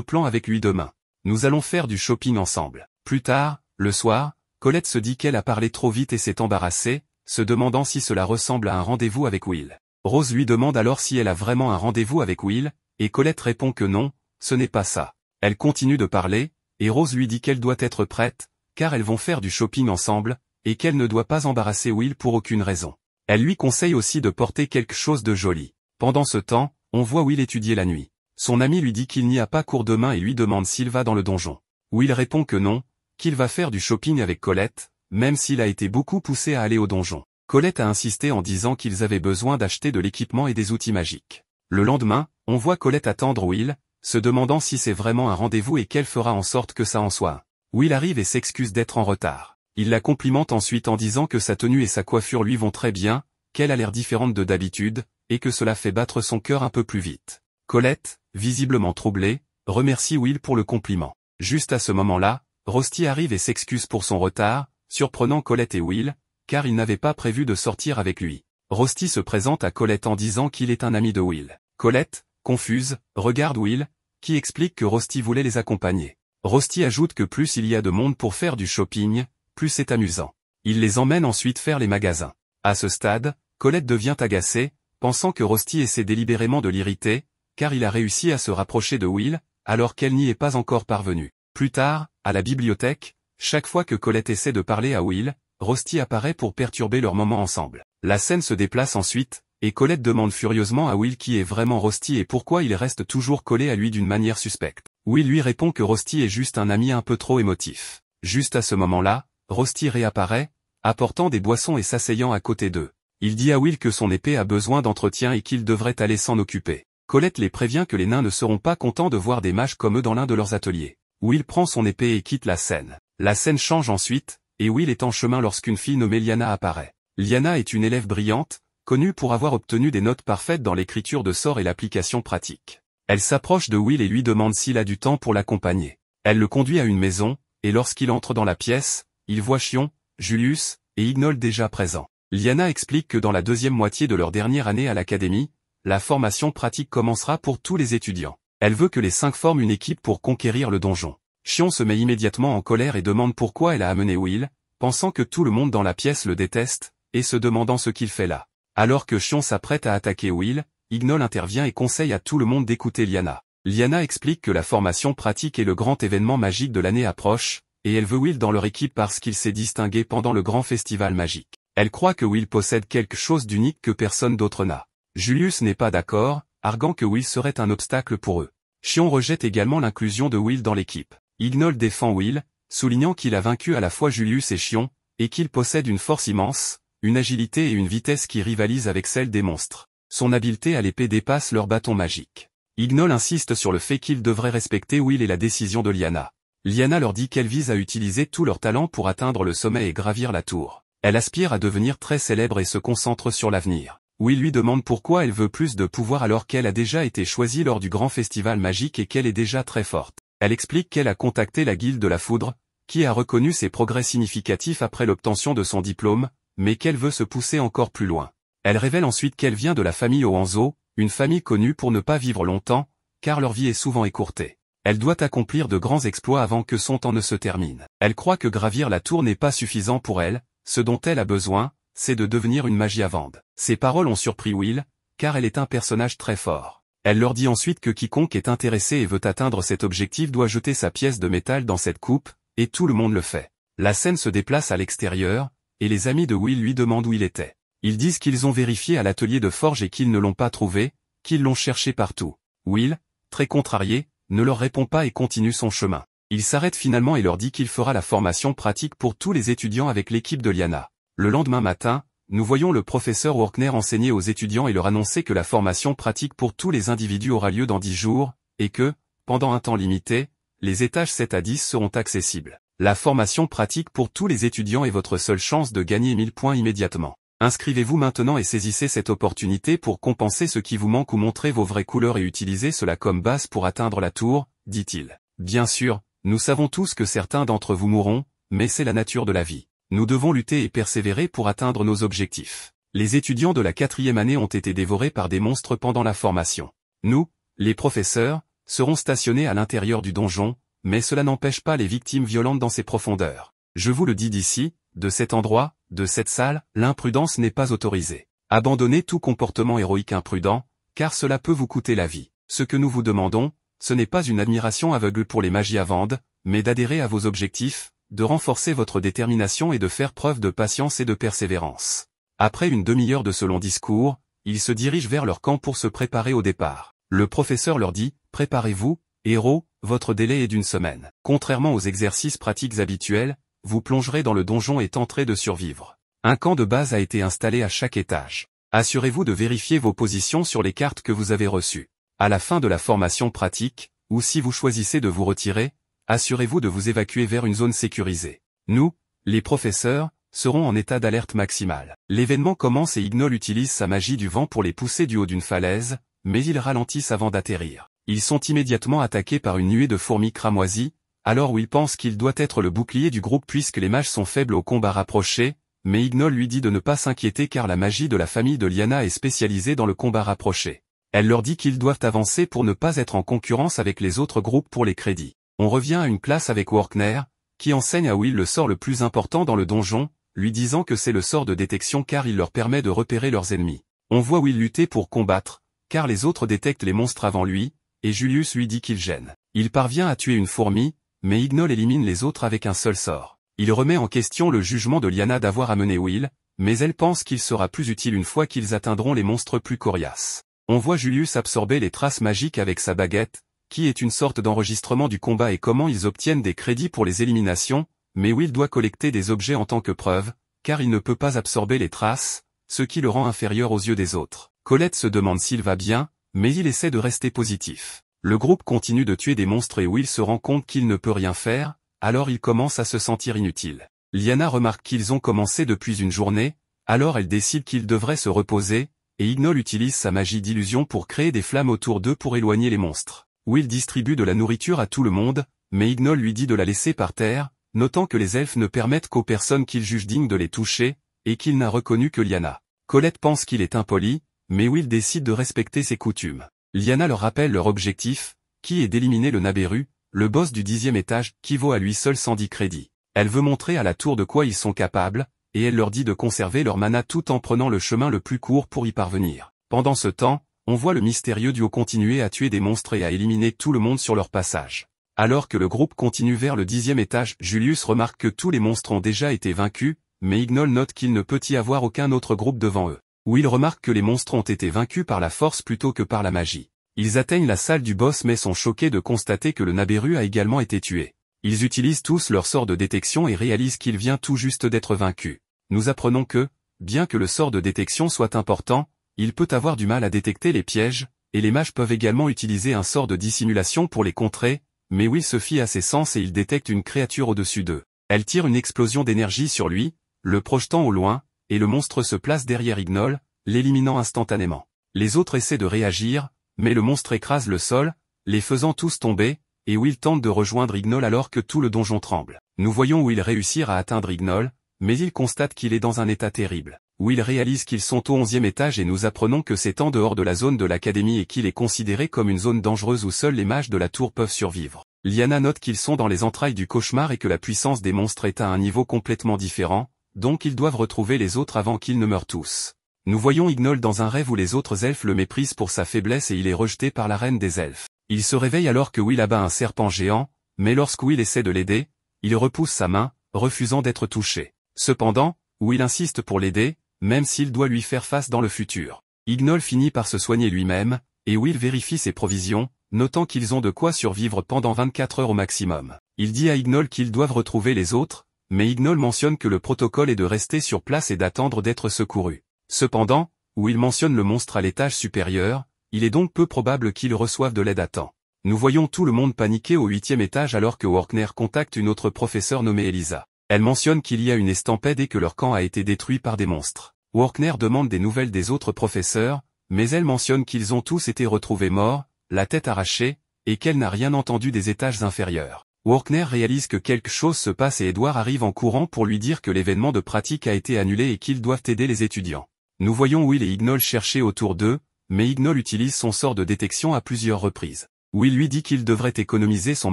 plans avec lui demain. Nous allons faire du shopping ensemble. Plus tard, le soir, Colette se dit qu'elle a parlé trop vite et s'est embarrassée, se demandant si cela ressemble à un rendez-vous avec Will. Rose lui demande alors si elle a vraiment un rendez-vous avec Will, et Colette répond que non, ce n'est pas ça. Elle continue de parler, et Rose lui dit qu'elle doit être prête, car elles vont faire du shopping ensemble, et qu'elle ne doit pas embarrasser Will pour aucune raison. Elle lui conseille aussi de porter quelque chose de joli. Pendant ce temps, on voit Will étudier la nuit. Son ami lui dit qu'il n'y a pas cours demain et lui demande s'il va dans le donjon. Will répond que non, qu'il va faire du shopping avec Colette, même s'il a été beaucoup poussé à aller au donjon. Colette a insisté en disant qu'ils avaient besoin d'acheter de l'équipement et des outils magiques. Le lendemain, on voit Colette attendre Will, se demandant si c'est vraiment un rendez-vous et qu'elle fera en sorte que ça en soit Will arrive et s'excuse d'être en retard. Il la complimente ensuite en disant que sa tenue et sa coiffure lui vont très bien, qu'elle a l'air différente de d'habitude, et que cela fait battre son cœur un peu plus vite. Colette, visiblement troublée, remercie Will pour le compliment. Juste à ce moment-là, Rosti arrive et s'excuse pour son retard, surprenant Colette et Will, car ils n'avaient pas prévu de sortir avec lui. Rosti se présente à Colette en disant qu'il est un ami de Will. Colette, confuse, regarde Will, qui explique que Rosti voulait les accompagner. Rosti ajoute que plus il y a de monde pour faire du shopping, plus c'est amusant. Il les emmène ensuite faire les magasins. À ce stade, Colette devient agacée, pensant que Rosti essaie délibérément de l'irriter, car il a réussi à se rapprocher de Will, alors qu'elle n'y est pas encore parvenue. Plus tard, à la bibliothèque, chaque fois que Colette essaie de parler à Will, Rosti apparaît pour perturber leur moment ensemble. La scène se déplace ensuite, et Colette demande furieusement à Will qui est vraiment Rosti et pourquoi il reste toujours collé à lui d'une manière suspecte. Will lui répond que Rosti est juste un ami un peu trop émotif. Juste à ce moment-là, Rosti réapparaît, apportant des boissons et s'asseyant à côté d'eux. Il dit à Will que son épée a besoin d'entretien et qu'il devrait aller s'en occuper. Colette les prévient que les nains ne seront pas contents de voir des mages comme eux dans l'un de leurs ateliers. Will prend son épée et quitte la scène. La scène change ensuite, et Will est en chemin lorsqu'une fille nommée Liana apparaît. Liana est une élève brillante, connue pour avoir obtenu des notes parfaites dans l'écriture de sorts et l'application pratique. Elle s'approche de Will et lui demande s'il a du temps pour l'accompagner. Elle le conduit à une maison, et lorsqu'il entre dans la pièce, il voit Chion, Julius, et Ignol déjà présents. Liana explique que dans la deuxième moitié de leur dernière année à l'académie, la formation pratique commencera pour tous les étudiants. Elle veut que les cinq forment une équipe pour conquérir le donjon. Chion se met immédiatement en colère et demande pourquoi elle a amené Will, pensant que tout le monde dans la pièce le déteste, et se demandant ce qu'il fait là. Alors que Chion s'apprête à attaquer Will, Ignol intervient et conseille à tout le monde d'écouter Liana. Liana explique que la formation pratique et le grand événement magique de l'année approche, et elle veut Will dans leur équipe parce qu'il s'est distingué pendant le grand festival magique. Elle croit que Will possède quelque chose d'unique que personne d'autre n'a. Julius n'est pas d'accord, arguant que Will serait un obstacle pour eux. Chion rejette également l'inclusion de Will dans l'équipe. Ignol défend Will, soulignant qu'il a vaincu à la fois Julius et Chion, et qu'il possède une force immense, une agilité et une vitesse qui rivalisent avec celle des monstres. Son habileté à l'épée dépasse leur bâton magique. Ignol insiste sur le fait qu'il devrait respecter Will et la décision de Liana. Liana leur dit qu'elle vise à utiliser tout leur talent pour atteindre le sommet et gravir la tour. Elle aspire à devenir très célèbre et se concentre sur l'avenir, Will lui demande pourquoi elle veut plus de pouvoir alors qu'elle a déjà été choisie lors du grand festival magique et qu'elle est déjà très forte. Elle explique qu'elle a contacté la guilde de la foudre, qui a reconnu ses progrès significatifs après l'obtention de son diplôme, mais qu'elle veut se pousser encore plus loin. Elle révèle ensuite qu'elle vient de la famille Oanzo, une famille connue pour ne pas vivre longtemps, car leur vie est souvent écourtée. Elle doit accomplir de grands exploits avant que son temps ne se termine. Elle croit que gravir la tour n'est pas suffisant pour elle, ce dont elle a besoin, c'est de devenir une magie vendre. Ces paroles ont surpris Will, car elle est un personnage très fort. Elle leur dit ensuite que quiconque est intéressé et veut atteindre cet objectif doit jeter sa pièce de métal dans cette coupe, et tout le monde le fait. La scène se déplace à l'extérieur, et les amis de Will lui demandent où il était. Ils disent qu'ils ont vérifié à l'atelier de forge et qu'ils ne l'ont pas trouvé, qu'ils l'ont cherché partout. Will, très contrarié, ne leur répond pas et continue son chemin. Il s'arrête finalement et leur dit qu'il fera la formation pratique pour tous les étudiants avec l'équipe de Liana. Le lendemain matin, nous voyons le professeur Workner enseigner aux étudiants et leur annoncer que la formation pratique pour tous les individus aura lieu dans dix jours, et que, pendant un temps limité, les étages 7 à 10 seront accessibles. La formation pratique pour tous les étudiants est votre seule chance de gagner 1000 points immédiatement. Inscrivez-vous maintenant et saisissez cette opportunité pour compenser ce qui vous manque ou montrer vos vraies couleurs et utiliser cela comme base pour atteindre la tour, dit-il. Bien sûr, nous savons tous que certains d'entre vous mourront, mais c'est la nature de la vie. Nous devons lutter et persévérer pour atteindre nos objectifs. Les étudiants de la quatrième année ont été dévorés par des monstres pendant la formation. Nous, les professeurs, serons stationnés à l'intérieur du donjon, mais cela n'empêche pas les victimes violentes dans ses profondeurs. Je vous le dis d'ici, de cet endroit, de cette salle, l'imprudence n'est pas autorisée. Abandonnez tout comportement héroïque imprudent, car cela peut vous coûter la vie. Ce que nous vous demandons, ce n'est pas une admiration aveugle pour les magies vendre, mais d'adhérer à vos objectifs, de renforcer votre détermination et de faire preuve de patience et de persévérance. Après une demi-heure de ce long discours, ils se dirigent vers leur camp pour se préparer au départ. Le professeur leur dit, préparez-vous, héros, votre délai est d'une semaine. Contrairement aux exercices pratiques habituels, vous plongerez dans le donjon et tenterez de survivre. Un camp de base a été installé à chaque étage. Assurez-vous de vérifier vos positions sur les cartes que vous avez reçues à la fin de la formation pratique, ou si vous choisissez de vous retirer, assurez-vous de vous évacuer vers une zone sécurisée. Nous, les professeurs, serons en état d'alerte maximale. L'événement commence et Ignol utilise sa magie du vent pour les pousser du haut d'une falaise, mais ils ralentissent avant d'atterrir. Ils sont immédiatement attaqués par une nuée de fourmis cramoisies, alors où il pense qu'il doit être le bouclier du groupe puisque les mages sont faibles au combat rapproché, mais Ignol lui dit de ne pas s'inquiéter car la magie de la famille de Liana est spécialisée dans le combat rapproché. Elle leur dit qu'ils doivent avancer pour ne pas être en concurrence avec les autres groupes pour les crédits. On revient à une classe avec Workner, qui enseigne à Will le sort le plus important dans le donjon, lui disant que c'est le sort de détection car il leur permet de repérer leurs ennemis. On voit Will lutter pour combattre, car les autres détectent les monstres avant lui, et Julius lui dit qu'il gêne. Il parvient à tuer une fourmi, mais Ignol élimine les autres avec un seul sort. Il remet en question le jugement de Liana d'avoir amené Will, mais elle pense qu'il sera plus utile une fois qu'ils atteindront les monstres plus coriaces. On voit Julius absorber les traces magiques avec sa baguette, qui est une sorte d'enregistrement du combat et comment ils obtiennent des crédits pour les éliminations, mais Will doit collecter des objets en tant que preuve, car il ne peut pas absorber les traces, ce qui le rend inférieur aux yeux des autres. Colette se demande s'il va bien, mais il essaie de rester positif. Le groupe continue de tuer des monstres et Will se rend compte qu'il ne peut rien faire, alors il commence à se sentir inutile. Liana remarque qu'ils ont commencé depuis une journée, alors elle décide qu'il devrait se reposer, et Ignol utilise sa magie d'illusion pour créer des flammes autour d'eux pour éloigner les monstres. Will distribue de la nourriture à tout le monde, mais Ignol lui dit de la laisser par terre, notant que les elfes ne permettent qu'aux personnes qu'il juge dignes de les toucher, et qu'il n'a reconnu que Liana. Colette pense qu'il est impoli, mais Will décide de respecter ses coutumes. Liana leur rappelle leur objectif, qui est d'éliminer le Naberu, le boss du dixième étage qui vaut à lui seul 110 crédits. Elle veut montrer à la tour de quoi ils sont capables, et elle leur dit de conserver leur mana tout en prenant le chemin le plus court pour y parvenir. Pendant ce temps, on voit le mystérieux duo continuer à tuer des monstres et à éliminer tout le monde sur leur passage. Alors que le groupe continue vers le dixième étage, Julius remarque que tous les monstres ont déjà été vaincus, mais Ignol note qu'il ne peut y avoir aucun autre groupe devant eux. Où il remarque que les monstres ont été vaincus par la force plutôt que par la magie. Ils atteignent la salle du boss mais sont choqués de constater que le Naberu a également été tué. Ils utilisent tous leur sort de détection et réalisent qu'il vient tout juste d'être vaincu nous apprenons que, bien que le sort de détection soit important, il peut avoir du mal à détecter les pièges, et les mages peuvent également utiliser un sort de dissimulation pour les contrer, mais Will se fie à ses sens et il détecte une créature au-dessus d'eux. Elle tire une explosion d'énergie sur lui, le projetant au loin, et le monstre se place derrière Ignol, l'éliminant instantanément. Les autres essaient de réagir, mais le monstre écrase le sol, les faisant tous tomber, et Will tente de rejoindre Ignol alors que tout le donjon tremble. Nous voyons Will réussir à atteindre Ignol, mais il constate qu'il est dans un état terrible, où il réalise qu'ils sont au onzième étage et nous apprenons que c'est en dehors de la zone de l'académie et qu'il est considéré comme une zone dangereuse où seuls les mages de la tour peuvent survivre. Liana note qu'ils sont dans les entrailles du cauchemar et que la puissance des monstres est à un niveau complètement différent, donc ils doivent retrouver les autres avant qu'ils ne meurent tous. Nous voyons Ignol dans un rêve où les autres elfes le méprisent pour sa faiblesse et il est rejeté par la reine des elfes. Il se réveille alors que Will abat un serpent géant, mais lorsque Will essaie de l'aider, il repousse sa main, refusant d'être touché. Cependant, Will insiste pour l'aider, même s'il doit lui faire face dans le futur. Ignol finit par se soigner lui-même, et Will vérifie ses provisions, notant qu'ils ont de quoi survivre pendant 24 heures au maximum. Il dit à Ignol qu'ils doivent retrouver les autres, mais Ignol mentionne que le protocole est de rester sur place et d'attendre d'être secouru. Cependant, Will mentionne le monstre à l'étage supérieur, il est donc peu probable qu'il reçoive de l'aide à temps. Nous voyons tout le monde paniquer au huitième étage alors que Workner contacte une autre professeure nommée Elisa. Elle mentionne qu'il y a une estampée et que leur camp a été détruit par des monstres. Workner demande des nouvelles des autres professeurs, mais elle mentionne qu'ils ont tous été retrouvés morts, la tête arrachée, et qu'elle n'a rien entendu des étages inférieurs. walkner réalise que quelque chose se passe et Edward arrive en courant pour lui dire que l'événement de pratique a été annulé et qu'ils doivent aider les étudiants. Nous voyons Will et Ignol chercher autour d'eux, mais Ignol utilise son sort de détection à plusieurs reprises. Will lui dit qu'il devrait économiser son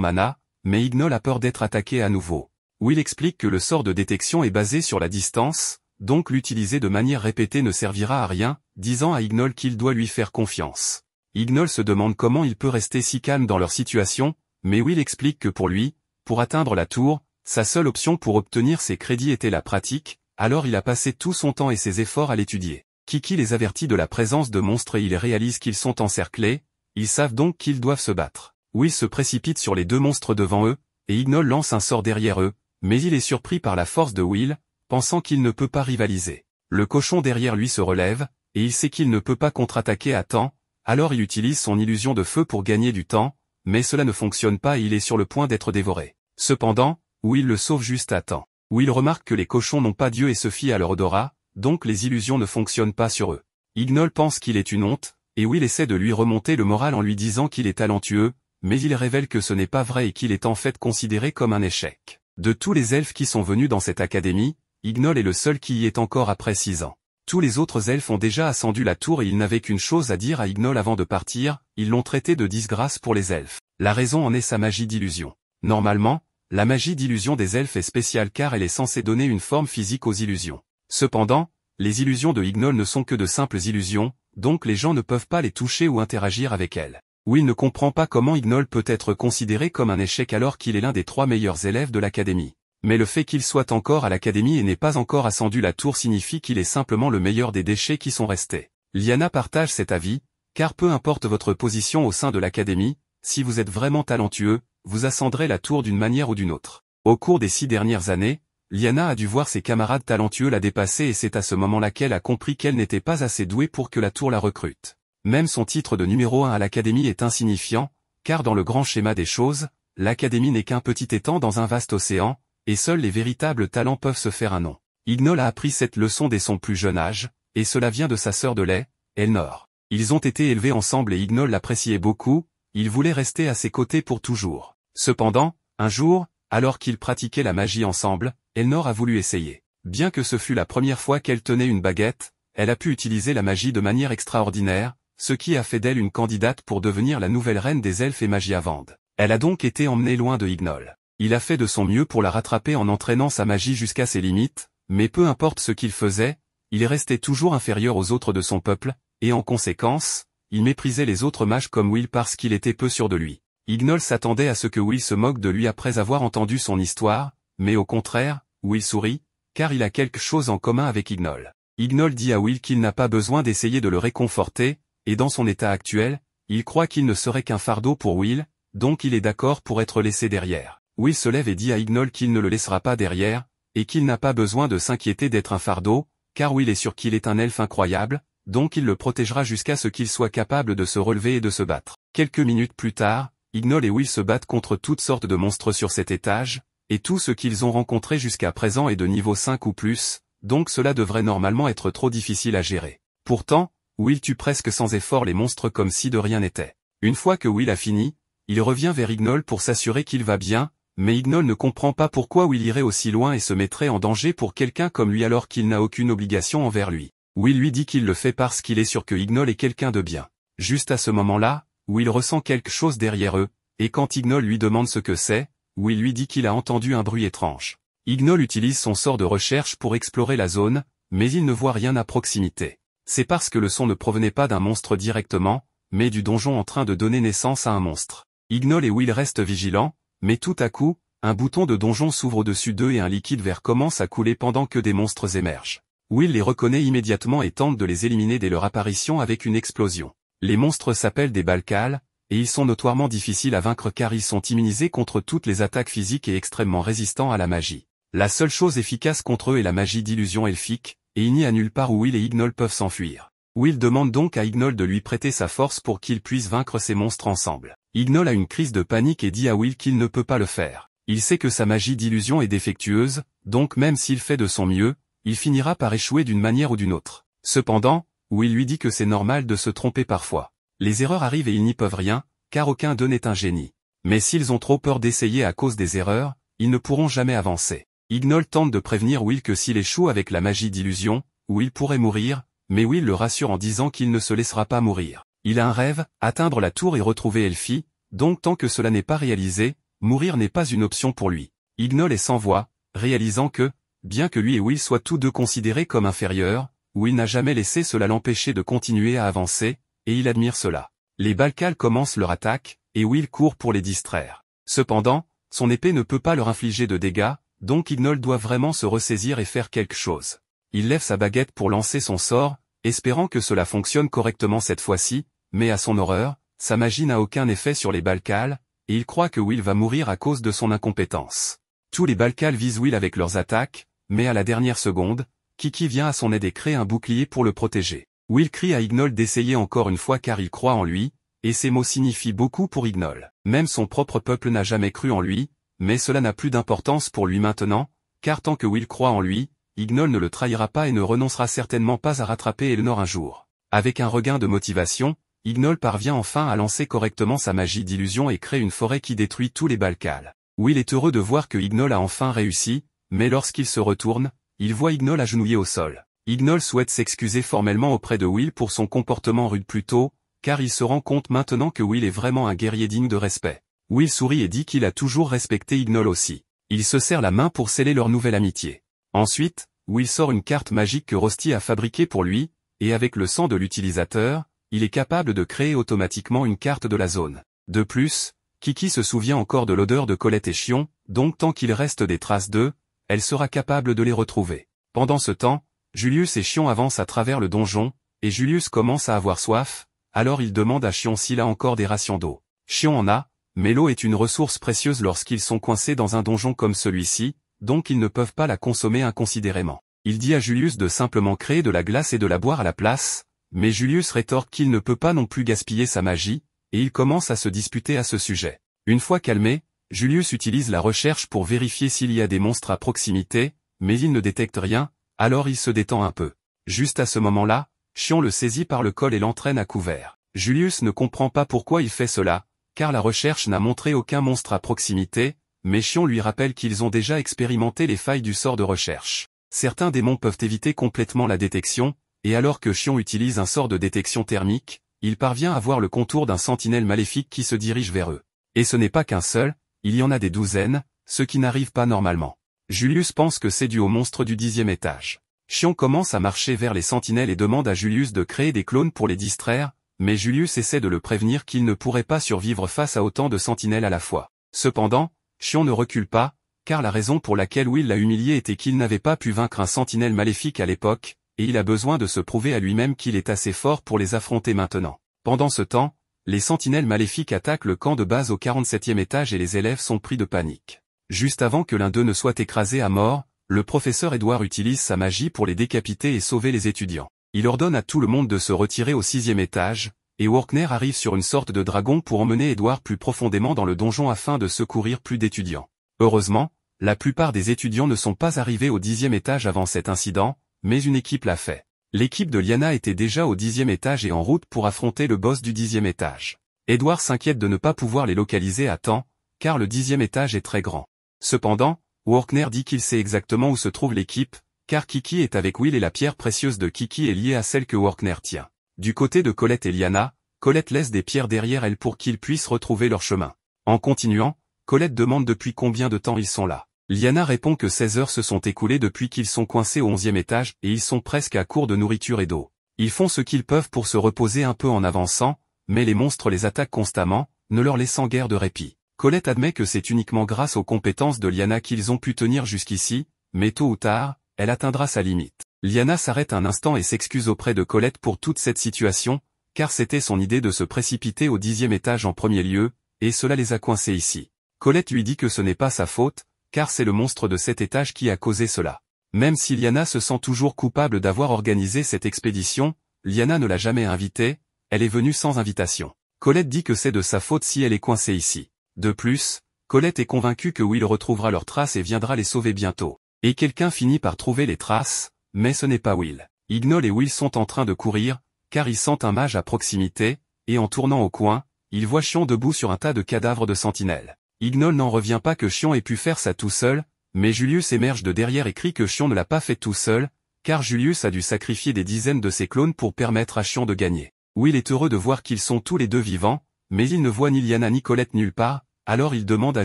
mana, mais Ignol a peur d'être attaqué à nouveau. Will explique que le sort de détection est basé sur la distance, donc l'utiliser de manière répétée ne servira à rien, disant à Ignol qu'il doit lui faire confiance. Ignol se demande comment il peut rester si calme dans leur situation, mais Will explique que pour lui, pour atteindre la tour, sa seule option pour obtenir ses crédits était la pratique, alors il a passé tout son temps et ses efforts à l'étudier. Kiki les avertit de la présence de monstres et ils réalisent qu'ils sont encerclés, ils savent donc qu'ils doivent se battre. Will se précipite sur les deux monstres devant eux, et Ignol lance un sort derrière eux, mais il est surpris par la force de Will, pensant qu'il ne peut pas rivaliser. Le cochon derrière lui se relève, et il sait qu'il ne peut pas contre-attaquer à temps, alors il utilise son illusion de feu pour gagner du temps, mais cela ne fonctionne pas et il est sur le point d'être dévoré. Cependant, Will le sauve juste à temps. Will remarque que les cochons n'ont pas Dieu et se fient à leur odorat, donc les illusions ne fonctionnent pas sur eux. Ignol pense qu'il est une honte, et Will essaie de lui remonter le moral en lui disant qu'il est talentueux, mais il révèle que ce n'est pas vrai et qu'il est en fait considéré comme un échec. De tous les elfes qui sont venus dans cette académie, Ignol est le seul qui y est encore après six ans. Tous les autres elfes ont déjà ascendu la tour et ils n'avaient qu'une chose à dire à Ignol avant de partir, ils l'ont traité de disgrâce pour les elfes. La raison en est sa magie d'illusion. Normalement, la magie d'illusion des elfes est spéciale car elle est censée donner une forme physique aux illusions. Cependant, les illusions de Ignol ne sont que de simples illusions, donc les gens ne peuvent pas les toucher ou interagir avec elles il ne comprend pas comment Ignol peut être considéré comme un échec alors qu'il est l'un des trois meilleurs élèves de l'académie. Mais le fait qu'il soit encore à l'académie et n'ait pas encore ascendu la tour signifie qu'il est simplement le meilleur des déchets qui sont restés. Liana partage cet avis, car peu importe votre position au sein de l'académie, si vous êtes vraiment talentueux, vous ascendrez la tour d'une manière ou d'une autre. Au cours des six dernières années, Liana a dû voir ses camarades talentueux la dépasser et c'est à ce moment-là qu'elle a compris qu'elle n'était pas assez douée pour que la tour la recrute. Même son titre de numéro 1 à l'Académie est insignifiant, car dans le grand schéma des choses, l'Académie n'est qu'un petit étang dans un vaste océan, et seuls les véritables talents peuvent se faire un nom. Ignol a appris cette leçon dès son plus jeune âge, et cela vient de sa sœur de lait, Elnor. Ils ont été élevés ensemble et Ignol l'appréciait beaucoup, il voulait rester à ses côtés pour toujours. Cependant, un jour, alors qu'ils pratiquaient la magie ensemble, Elnor a voulu essayer. Bien que ce fût la première fois qu'elle tenait une baguette, elle a pu utiliser la magie de manière extraordinaire, ce qui a fait d'elle une candidate pour devenir la nouvelle reine des elfes et magie vendre. Elle a donc été emmenée loin de Ignol. Il a fait de son mieux pour la rattraper en entraînant sa magie jusqu'à ses limites, mais peu importe ce qu'il faisait, il restait toujours inférieur aux autres de son peuple, et en conséquence, il méprisait les autres mages comme Will parce qu'il était peu sûr de lui. Ignol s'attendait à ce que Will se moque de lui après avoir entendu son histoire, mais au contraire, Will sourit, car il a quelque chose en commun avec Ignol. Ignol dit à Will qu'il n'a pas besoin d'essayer de le réconforter, et dans son état actuel, il croit qu'il ne serait qu'un fardeau pour Will, donc il est d'accord pour être laissé derrière. Will se lève et dit à Ignol qu'il ne le laissera pas derrière, et qu'il n'a pas besoin de s'inquiéter d'être un fardeau, car Will est sûr qu'il est un elfe incroyable, donc il le protégera jusqu'à ce qu'il soit capable de se relever et de se battre. Quelques minutes plus tard, Ignol et Will se battent contre toutes sortes de monstres sur cet étage, et tout ce qu'ils ont rencontré jusqu'à présent est de niveau 5 ou plus, donc cela devrait normalement être trop difficile à gérer. Pourtant, Will tue presque sans effort les monstres comme si de rien n'était. Une fois que Will a fini, il revient vers Ignol pour s'assurer qu'il va bien, mais Ignol ne comprend pas pourquoi Will irait aussi loin et se mettrait en danger pour quelqu'un comme lui alors qu'il n'a aucune obligation envers lui. Will lui dit qu'il le fait parce qu'il est sûr que Ignol est quelqu'un de bien. Juste à ce moment-là, Will ressent quelque chose derrière eux, et quand Ignol lui demande ce que c'est, Will lui dit qu'il a entendu un bruit étrange. Ignol utilise son sort de recherche pour explorer la zone, mais il ne voit rien à proximité c'est parce que le son ne provenait pas d'un monstre directement, mais du donjon en train de donner naissance à un monstre. Ignol et Will restent vigilants, mais tout à coup, un bouton de donjon s'ouvre au-dessus d'eux et un liquide vert commence à couler pendant que des monstres émergent. Will les reconnaît immédiatement et tente de les éliminer dès leur apparition avec une explosion. Les monstres s'appellent des balcales, et ils sont notoirement difficiles à vaincre car ils sont immunisés contre toutes les attaques physiques et extrêmement résistants à la magie. La seule chose efficace contre eux est la magie d'illusion elfique, et n'y a nulle part où Will et Ignol peuvent s'enfuir. Will demande donc à Ignol de lui prêter sa force pour qu'ils puissent vaincre ces monstres ensemble. Ignol a une crise de panique et dit à Will qu'il ne peut pas le faire. Il sait que sa magie d'illusion est défectueuse, donc même s'il fait de son mieux, il finira par échouer d'une manière ou d'une autre. Cependant, Will lui dit que c'est normal de se tromper parfois. Les erreurs arrivent et ils n'y peuvent rien, car aucun d'eux n'est un génie. Mais s'ils ont trop peur d'essayer à cause des erreurs, ils ne pourront jamais avancer. Ignol tente de prévenir Will que s'il échoue avec la magie d'illusion, Will pourrait mourir, mais Will le rassure en disant qu'il ne se laissera pas mourir. Il a un rêve, atteindre la tour et retrouver Elfie, donc tant que cela n'est pas réalisé, mourir n'est pas une option pour lui. Ignol est sans voix, réalisant que, bien que lui et Will soient tous deux considérés comme inférieurs, Will n'a jamais laissé cela l'empêcher de continuer à avancer, et il admire cela. Les Balkals commencent leur attaque, et Will court pour les distraire. Cependant, son épée ne peut pas leur infliger de dégâts, donc Ignol doit vraiment se ressaisir et faire quelque chose. Il lève sa baguette pour lancer son sort, espérant que cela fonctionne correctement cette fois-ci, mais à son horreur, sa magie n'a aucun effet sur les Balkals, et il croit que Will va mourir à cause de son incompétence. Tous les Balkals visent Will avec leurs attaques, mais à la dernière seconde, Kiki vient à son aide et crée un bouclier pour le protéger. Will crie à Ignol d'essayer encore une fois car il croit en lui, et ces mots signifient beaucoup pour Ignol. Même son propre peuple n'a jamais cru en lui, mais cela n'a plus d'importance pour lui maintenant, car tant que Will croit en lui, Ignol ne le trahira pas et ne renoncera certainement pas à rattraper Elnor un jour. Avec un regain de motivation, Ignol parvient enfin à lancer correctement sa magie d'illusion et crée une forêt qui détruit tous les Balkans. Will est heureux de voir que Ignol a enfin réussi, mais lorsqu'il se retourne, il voit Ignol agenouillé au sol. Ignol souhaite s'excuser formellement auprès de Will pour son comportement rude plus tôt, car il se rend compte maintenant que Will est vraiment un guerrier digne de respect. Will sourit et dit qu'il a toujours respecté Ignol aussi. Il se serre la main pour sceller leur nouvelle amitié. Ensuite, Will sort une carte magique que Rosti a fabriquée pour lui, et avec le sang de l'utilisateur, il est capable de créer automatiquement une carte de la zone. De plus, Kiki se souvient encore de l'odeur de Colette et Chion, donc tant qu'il reste des traces d'eux, elle sera capable de les retrouver. Pendant ce temps, Julius et Chion avancent à travers le donjon, et Julius commence à avoir soif, alors il demande à Chion s'il a encore des rations d'eau. Chion en a, mais l'eau est une ressource précieuse lorsqu'ils sont coincés dans un donjon comme celui-ci, donc ils ne peuvent pas la consommer inconsidérément. Il dit à Julius de simplement créer de la glace et de la boire à la place, mais Julius rétorque qu'il ne peut pas non plus gaspiller sa magie, et ils commencent à se disputer à ce sujet. Une fois calmé, Julius utilise la recherche pour vérifier s'il y a des monstres à proximité, mais il ne détecte rien, alors il se détend un peu. Juste à ce moment-là, Chion le saisit par le col et l'entraîne à couvert. Julius ne comprend pas pourquoi il fait cela, car la recherche n'a montré aucun monstre à proximité, mais Méchion lui rappelle qu'ils ont déjà expérimenté les failles du sort de recherche. Certains démons peuvent éviter complètement la détection, et alors que Chion utilise un sort de détection thermique, il parvient à voir le contour d'un sentinelle maléfique qui se dirige vers eux. Et ce n'est pas qu'un seul, il y en a des douzaines, ce qui n'arrive pas normalement. Julius pense que c'est dû au monstre du dixième étage. Chion commence à marcher vers les sentinelles et demande à Julius de créer des clones pour les distraire, mais Julius essaie de le prévenir qu'il ne pourrait pas survivre face à autant de sentinelles à la fois. Cependant, Chion ne recule pas, car la raison pour laquelle Will l'a humilié était qu'il n'avait pas pu vaincre un sentinelle maléfique à l'époque, et il a besoin de se prouver à lui-même qu'il est assez fort pour les affronter maintenant. Pendant ce temps, les sentinelles maléfiques attaquent le camp de base au 47e étage et les élèves sont pris de panique. Juste avant que l'un d'eux ne soit écrasé à mort, le professeur Edouard utilise sa magie pour les décapiter et sauver les étudiants il ordonne à tout le monde de se retirer au sixième étage, et Workner arrive sur une sorte de dragon pour emmener Edward plus profondément dans le donjon afin de secourir plus d'étudiants. Heureusement, la plupart des étudiants ne sont pas arrivés au dixième étage avant cet incident, mais une équipe l'a fait. L'équipe de Liana était déjà au dixième étage et en route pour affronter le boss du dixième étage. Edward s'inquiète de ne pas pouvoir les localiser à temps, car le dixième étage est très grand. Cependant, Workner dit qu'il sait exactement où se trouve l'équipe, car Kiki est avec Will et la pierre précieuse de Kiki est liée à celle que Workner tient. Du côté de Colette et Liana, Colette laisse des pierres derrière elle pour qu'ils puissent retrouver leur chemin. En continuant, Colette demande depuis combien de temps ils sont là. Liana répond que 16 heures se sont écoulées depuis qu'ils sont coincés au 11e étage et ils sont presque à court de nourriture et d'eau. Ils font ce qu'ils peuvent pour se reposer un peu en avançant, mais les monstres les attaquent constamment, ne leur laissant guère de répit. Colette admet que c'est uniquement grâce aux compétences de Liana qu'ils ont pu tenir jusqu'ici, mais tôt ou tard, elle atteindra sa limite. Liana s'arrête un instant et s'excuse auprès de Colette pour toute cette situation, car c'était son idée de se précipiter au dixième étage en premier lieu, et cela les a coincés ici. Colette lui dit que ce n'est pas sa faute, car c'est le monstre de cet étage qui a causé cela. Même si Liana se sent toujours coupable d'avoir organisé cette expédition, Liana ne l'a jamais invitée, elle est venue sans invitation. Colette dit que c'est de sa faute si elle est coincée ici. De plus, Colette est convaincue que Will retrouvera leurs traces et viendra les sauver bientôt. Et quelqu'un finit par trouver les traces, mais ce n'est pas Will. Ignol et Will sont en train de courir, car ils sentent un mage à proximité, et en tournant au coin, ils voient Chion debout sur un tas de cadavres de sentinelles. Ignol n'en revient pas que Chion ait pu faire ça tout seul, mais Julius émerge de derrière et crie que Chion ne l'a pas fait tout seul, car Julius a dû sacrifier des dizaines de ses clones pour permettre à Chion de gagner. Will est heureux de voir qu'ils sont tous les deux vivants, mais il ne voit ni Liana ni Colette nulle part, alors il demande à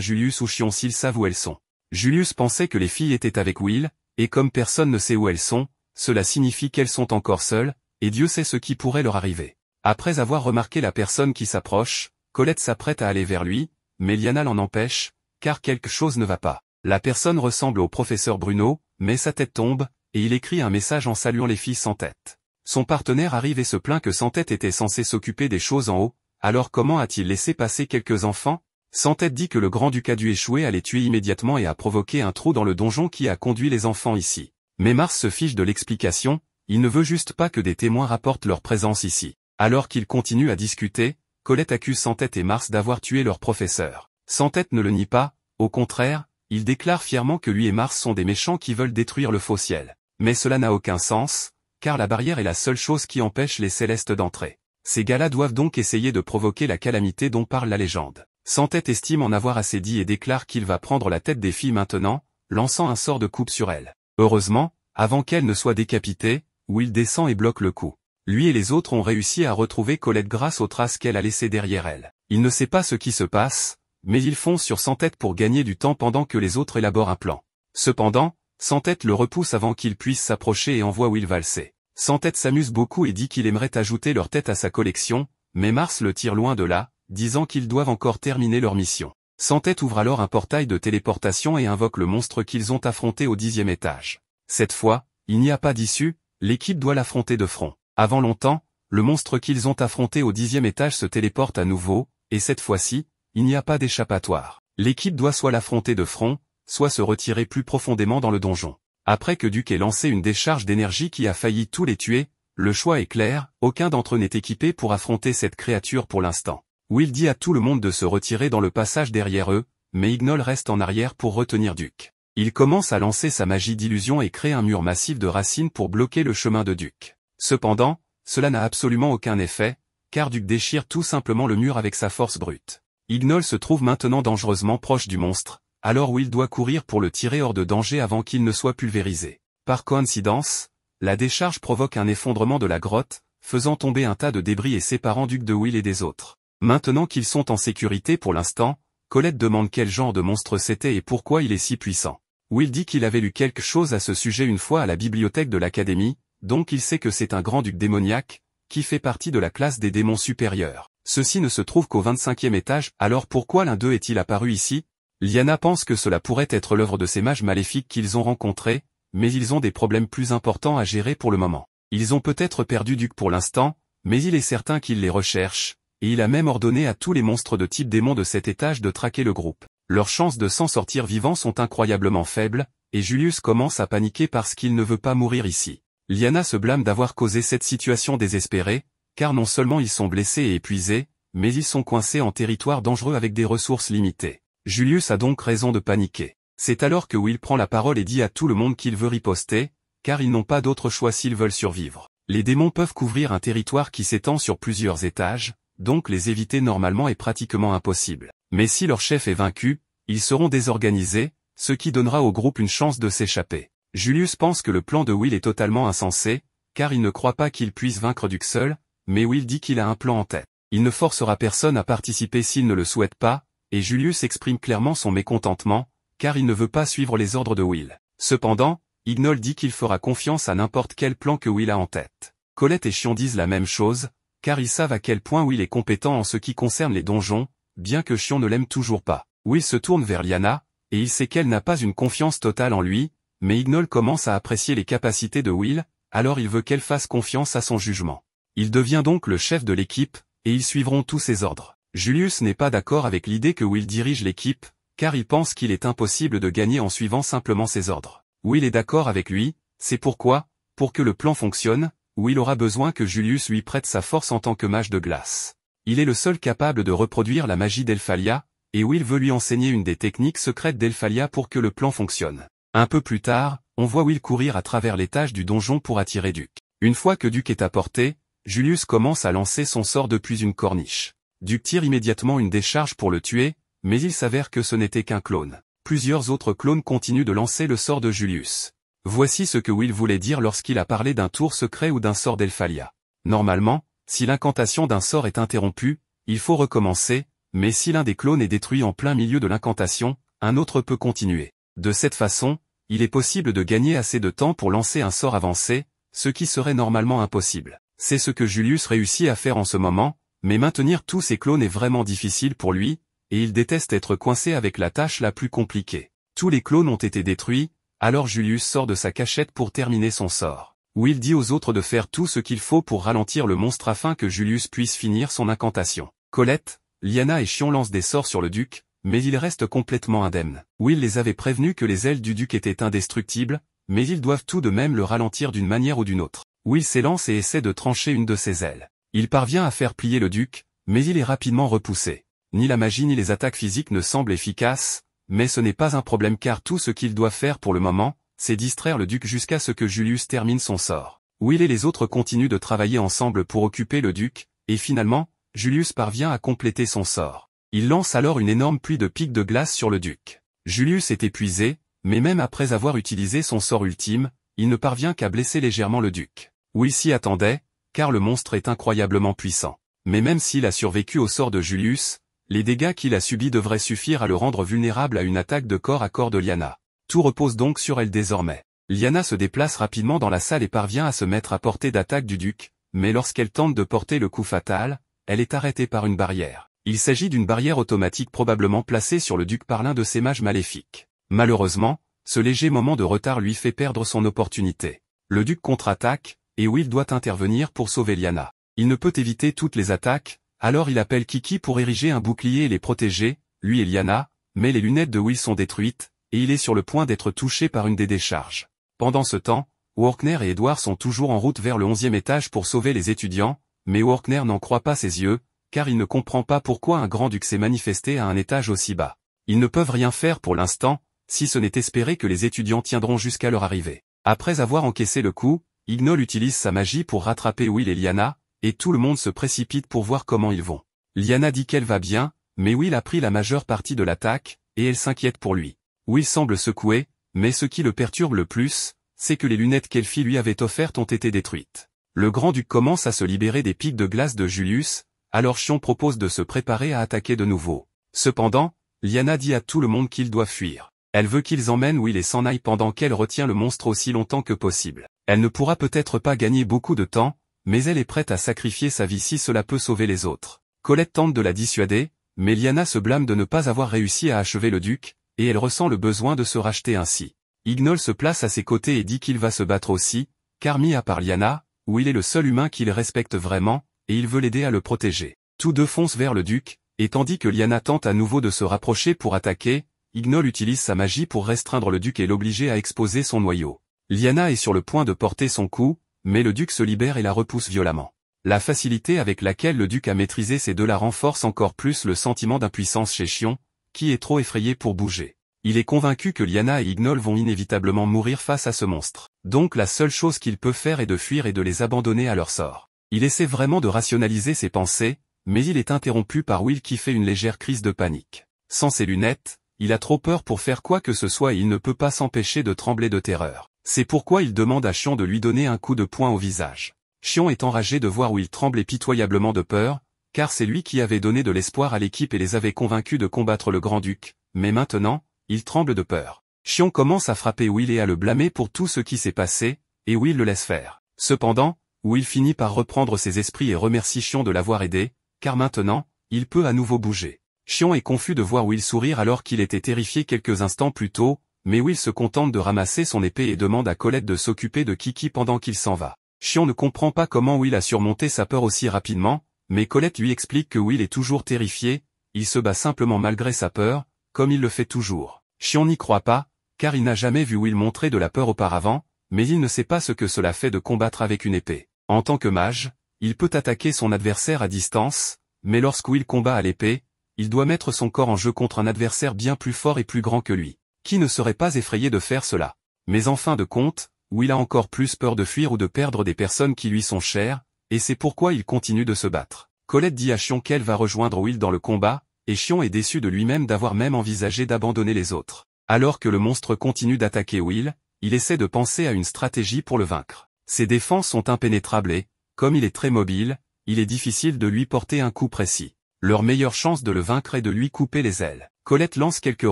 Julius ou Chion s'ils savent où elles sont. Julius pensait que les filles étaient avec Will, et comme personne ne sait où elles sont, cela signifie qu'elles sont encore seules, et Dieu sait ce qui pourrait leur arriver. Après avoir remarqué la personne qui s'approche, Colette s'apprête à aller vers lui, mais Liana l'en empêche, car quelque chose ne va pas. La personne ressemble au professeur Bruno, mais sa tête tombe, et il écrit un message en saluant les filles sans tête. Son partenaire arrive et se plaint que sans tête était censé s'occuper des choses en haut, alors comment a-t-il laissé passer quelques enfants sans dit que le grand-duc a dû échouer à les tuer immédiatement et a provoqué un trou dans le donjon qui a conduit les enfants ici. Mais Mars se fiche de l'explication, il ne veut juste pas que des témoins rapportent leur présence ici. Alors qu'ils continuent à discuter, Colette accuse sans et Mars d'avoir tué leur professeur. sans ne le nie pas, au contraire, il déclare fièrement que lui et Mars sont des méchants qui veulent détruire le faux ciel. Mais cela n'a aucun sens, car la barrière est la seule chose qui empêche les célestes d'entrer. Ces gars-là doivent donc essayer de provoquer la calamité dont parle la légende sans estime en avoir assez dit et déclare qu'il va prendre la tête des filles maintenant, lançant un sort de coupe sur elle. Heureusement, avant qu'elle ne soit décapitée, Will descend et bloque le coup. Lui et les autres ont réussi à retrouver Colette grâce aux traces qu'elle a laissées derrière elle. Il ne sait pas ce qui se passe, mais il fonce sur sans pour gagner du temps pendant que les autres élaborent un plan. Cependant, sans le repousse avant qu'il puisse s'approcher et envoie Will valser. sans s'amuse beaucoup et dit qu'il aimerait ajouter leur tête à sa collection, mais Mars le tire loin de là, disant qu'ils doivent encore terminer leur mission. sans ouvre alors un portail de téléportation et invoque le monstre qu'ils ont affronté au dixième étage. Cette fois, il n'y a pas d'issue, l'équipe doit l'affronter de front. Avant longtemps, le monstre qu'ils ont affronté au dixième étage se téléporte à nouveau, et cette fois-ci, il n'y a pas d'échappatoire. L'équipe doit soit l'affronter de front, soit se retirer plus profondément dans le donjon. Après que Duc ait lancé une décharge d'énergie qui a failli tous les tuer, le choix est clair, aucun d'entre eux n'est équipé pour affronter cette créature pour l'instant. Will dit à tout le monde de se retirer dans le passage derrière eux, mais Ignol reste en arrière pour retenir Duke. Il commence à lancer sa magie d'illusion et crée un mur massif de racines pour bloquer le chemin de Duke. Cependant, cela n'a absolument aucun effet, car Duke déchire tout simplement le mur avec sa force brute. Ignol se trouve maintenant dangereusement proche du monstre, alors Will doit courir pour le tirer hors de danger avant qu'il ne soit pulvérisé. Par coïncidence, la décharge provoque un effondrement de la grotte, faisant tomber un tas de débris et séparant Duke de Will et des autres. Maintenant qu'ils sont en sécurité pour l'instant, Colette demande quel genre de monstre c'était et pourquoi il est si puissant. Will dit qu'il avait lu quelque chose à ce sujet une fois à la bibliothèque de l'académie, donc il sait que c'est un grand duc démoniaque, qui fait partie de la classe des démons supérieurs. Ceci ne se trouve qu'au 25e étage, alors pourquoi l'un d'eux est-il apparu ici Liana pense que cela pourrait être l'œuvre de ces mages maléfiques qu'ils ont rencontrés, mais ils ont des problèmes plus importants à gérer pour le moment. Ils ont peut-être perdu Duc pour l'instant, mais il est certain qu'ils les recherchent, et il a même ordonné à tous les monstres de type démon de cet étage de traquer le groupe. Leurs chances de s'en sortir vivants sont incroyablement faibles, et Julius commence à paniquer parce qu'il ne veut pas mourir ici. Liana se blâme d'avoir causé cette situation désespérée, car non seulement ils sont blessés et épuisés, mais ils sont coincés en territoire dangereux avec des ressources limitées. Julius a donc raison de paniquer. C'est alors que Will prend la parole et dit à tout le monde qu'il veut riposter, car ils n'ont pas d'autre choix s'ils veulent survivre. Les démons peuvent couvrir un territoire qui s'étend sur plusieurs étages, donc les éviter normalement est pratiquement impossible. Mais si leur chef est vaincu, ils seront désorganisés, ce qui donnera au groupe une chance de s'échapper. Julius pense que le plan de Will est totalement insensé, car il ne croit pas qu'il puisse vaincre Duxel, mais Will dit qu'il a un plan en tête. Il ne forcera personne à participer s'il ne le souhaite pas, et Julius exprime clairement son mécontentement, car il ne veut pas suivre les ordres de Will. Cependant, Ignol dit qu'il fera confiance à n'importe quel plan que Will a en tête. Colette et Chion disent la même chose, car ils savent à quel point Will est compétent en ce qui concerne les donjons, bien que Chion ne l'aime toujours pas. Will se tourne vers Liana, et il sait qu'elle n'a pas une confiance totale en lui, mais Ignol commence à apprécier les capacités de Will, alors il veut qu'elle fasse confiance à son jugement. Il devient donc le chef de l'équipe, et ils suivront tous ses ordres. Julius n'est pas d'accord avec l'idée que Will dirige l'équipe, car il pense qu'il est impossible de gagner en suivant simplement ses ordres. Will est d'accord avec lui, c'est pourquoi, pour que le plan fonctionne, où il aura besoin que Julius lui prête sa force en tant que mage de glace. Il est le seul capable de reproduire la magie d'Elphalia, et Will veut lui enseigner une des techniques secrètes d'Elphalia pour que le plan fonctionne. Un peu plus tard, on voit Will courir à travers l'étage du donjon pour attirer Duke. Une fois que Duke est à portée, Julius commence à lancer son sort depuis une corniche. Duke tire immédiatement une décharge pour le tuer, mais il s'avère que ce n'était qu'un clone. Plusieurs autres clones continuent de lancer le sort de Julius. Voici ce que Will voulait dire lorsqu'il a parlé d'un tour secret ou d'un sort d'Elphalia. Normalement, si l'incantation d'un sort est interrompue, il faut recommencer, mais si l'un des clones est détruit en plein milieu de l'incantation, un autre peut continuer. De cette façon, il est possible de gagner assez de temps pour lancer un sort avancé, ce qui serait normalement impossible. C'est ce que Julius réussit à faire en ce moment, mais maintenir tous ses clones est vraiment difficile pour lui, et il déteste être coincé avec la tâche la plus compliquée. Tous les clones ont été détruits, alors Julius sort de sa cachette pour terminer son sort, Will dit aux autres de faire tout ce qu'il faut pour ralentir le monstre afin que Julius puisse finir son incantation. Colette, Liana et Chion lancent des sorts sur le duc, mais il reste complètement indemne. Will les avait prévenus que les ailes du duc étaient indestructibles, mais ils doivent tout de même le ralentir d'une manière ou d'une autre. Will s'élance et essaie de trancher une de ses ailes. Il parvient à faire plier le duc, mais il est rapidement repoussé. Ni la magie ni les attaques physiques ne semblent efficaces, mais ce n'est pas un problème car tout ce qu'il doit faire pour le moment, c'est distraire le duc jusqu'à ce que Julius termine son sort. Will et les autres continuent de travailler ensemble pour occuper le duc, et finalement, Julius parvient à compléter son sort. Il lance alors une énorme pluie de pics de glace sur le duc. Julius est épuisé, mais même après avoir utilisé son sort ultime, il ne parvient qu'à blesser légèrement le duc. Will s'y attendait, car le monstre est incroyablement puissant. Mais même s'il a survécu au sort de Julius, les dégâts qu'il a subis devraient suffire à le rendre vulnérable à une attaque de corps à corps de Liana. Tout repose donc sur elle désormais. Liana se déplace rapidement dans la salle et parvient à se mettre à portée d'attaque du duc, mais lorsqu'elle tente de porter le coup fatal, elle est arrêtée par une barrière. Il s'agit d'une barrière automatique probablement placée sur le duc par l'un de ses mages maléfiques. Malheureusement, ce léger moment de retard lui fait perdre son opportunité. Le duc contre-attaque, et Will doit intervenir pour sauver Liana. Il ne peut éviter toutes les attaques, alors il appelle Kiki pour ériger un bouclier et les protéger, lui et Liana, mais les lunettes de Will sont détruites, et il est sur le point d'être touché par une des décharges. Pendant ce temps, walkner et Edward sont toujours en route vers le onzième étage pour sauver les étudiants, mais Workner n'en croit pas ses yeux, car il ne comprend pas pourquoi un grand-duc s'est manifesté à un étage aussi bas. Ils ne peuvent rien faire pour l'instant, si ce n'est espérer que les étudiants tiendront jusqu'à leur arrivée. Après avoir encaissé le coup, Ignol utilise sa magie pour rattraper Will et Liana, et tout le monde se précipite pour voir comment ils vont. Liana dit qu'elle va bien, mais Will a pris la majeure partie de l'attaque, et elle s'inquiète pour lui. Will semble secoué, mais ce qui le perturbe le plus, c'est que les lunettes qu'Elfie lui avait offertes ont été détruites. Le grand-duc commence à se libérer des pics de glace de Julius, alors Chion propose de se préparer à attaquer de nouveau. Cependant, Liana dit à tout le monde qu'il doit fuir. Elle veut qu'ils emmènent Will et s'en aillent pendant qu'elle retient le monstre aussi longtemps que possible. Elle ne pourra peut-être pas gagner beaucoup de temps, mais elle est prête à sacrifier sa vie si cela peut sauver les autres. Colette tente de la dissuader, mais Liana se blâme de ne pas avoir réussi à achever le duc, et elle ressent le besoin de se racheter ainsi. Ignol se place à ses côtés et dit qu'il va se battre aussi, car mis à part Liana, où il est le seul humain qu'il respecte vraiment, et il veut l'aider à le protéger. Tous deux foncent vers le duc, et tandis que Liana tente à nouveau de se rapprocher pour attaquer, Ignol utilise sa magie pour restreindre le duc et l'obliger à exposer son noyau. Liana est sur le point de porter son coup, mais le duc se libère et la repousse violemment. La facilité avec laquelle le duc a maîtrisé ces deux-là renforce encore plus le sentiment d'impuissance chez Chion, qui est trop effrayé pour bouger. Il est convaincu que Liana et Ignol vont inévitablement mourir face à ce monstre. Donc la seule chose qu'il peut faire est de fuir et de les abandonner à leur sort. Il essaie vraiment de rationaliser ses pensées, mais il est interrompu par Will qui fait une légère crise de panique. Sans ses lunettes, il a trop peur pour faire quoi que ce soit et il ne peut pas s'empêcher de trembler de terreur. C'est pourquoi il demande à Chion de lui donner un coup de poing au visage. Chion est enragé de voir où il tremble pitoyablement de peur, car c'est lui qui avait donné de l'espoir à l'équipe et les avait convaincus de combattre le Grand-Duc, mais maintenant, il tremble de peur. Chion commence à frapper Will et à le blâmer pour tout ce qui s'est passé, et Will le laisse faire. Cependant, Will finit par reprendre ses esprits et remercie Chion de l'avoir aidé, car maintenant, il peut à nouveau bouger. Chion est confus de voir Will sourire alors qu'il était terrifié quelques instants plus tôt, mais Will se contente de ramasser son épée et demande à Colette de s'occuper de Kiki pendant qu'il s'en va. Chion ne comprend pas comment Will a surmonté sa peur aussi rapidement, mais Colette lui explique que Will est toujours terrifié, il se bat simplement malgré sa peur, comme il le fait toujours. Chion n'y croit pas, car il n'a jamais vu Will montrer de la peur auparavant, mais il ne sait pas ce que cela fait de combattre avec une épée. En tant que mage, il peut attaquer son adversaire à distance, mais Will combat à l'épée, il doit mettre son corps en jeu contre un adversaire bien plus fort et plus grand que lui. Qui ne serait pas effrayé de faire cela Mais en fin de compte, Will il a encore plus peur de fuir ou de perdre des personnes qui lui sont chères, et c'est pourquoi il continue de se battre. Colette dit à Chion qu'elle va rejoindre Will dans le combat, et Chion est déçu de lui-même d'avoir même envisagé d'abandonner les autres. Alors que le monstre continue d'attaquer Will, il essaie de penser à une stratégie pour le vaincre. Ses défenses sont impénétrables et, comme il est très mobile, il est difficile de lui porter un coup précis. Leur meilleure chance de le vaincre est de lui couper les ailes. Colette lance quelques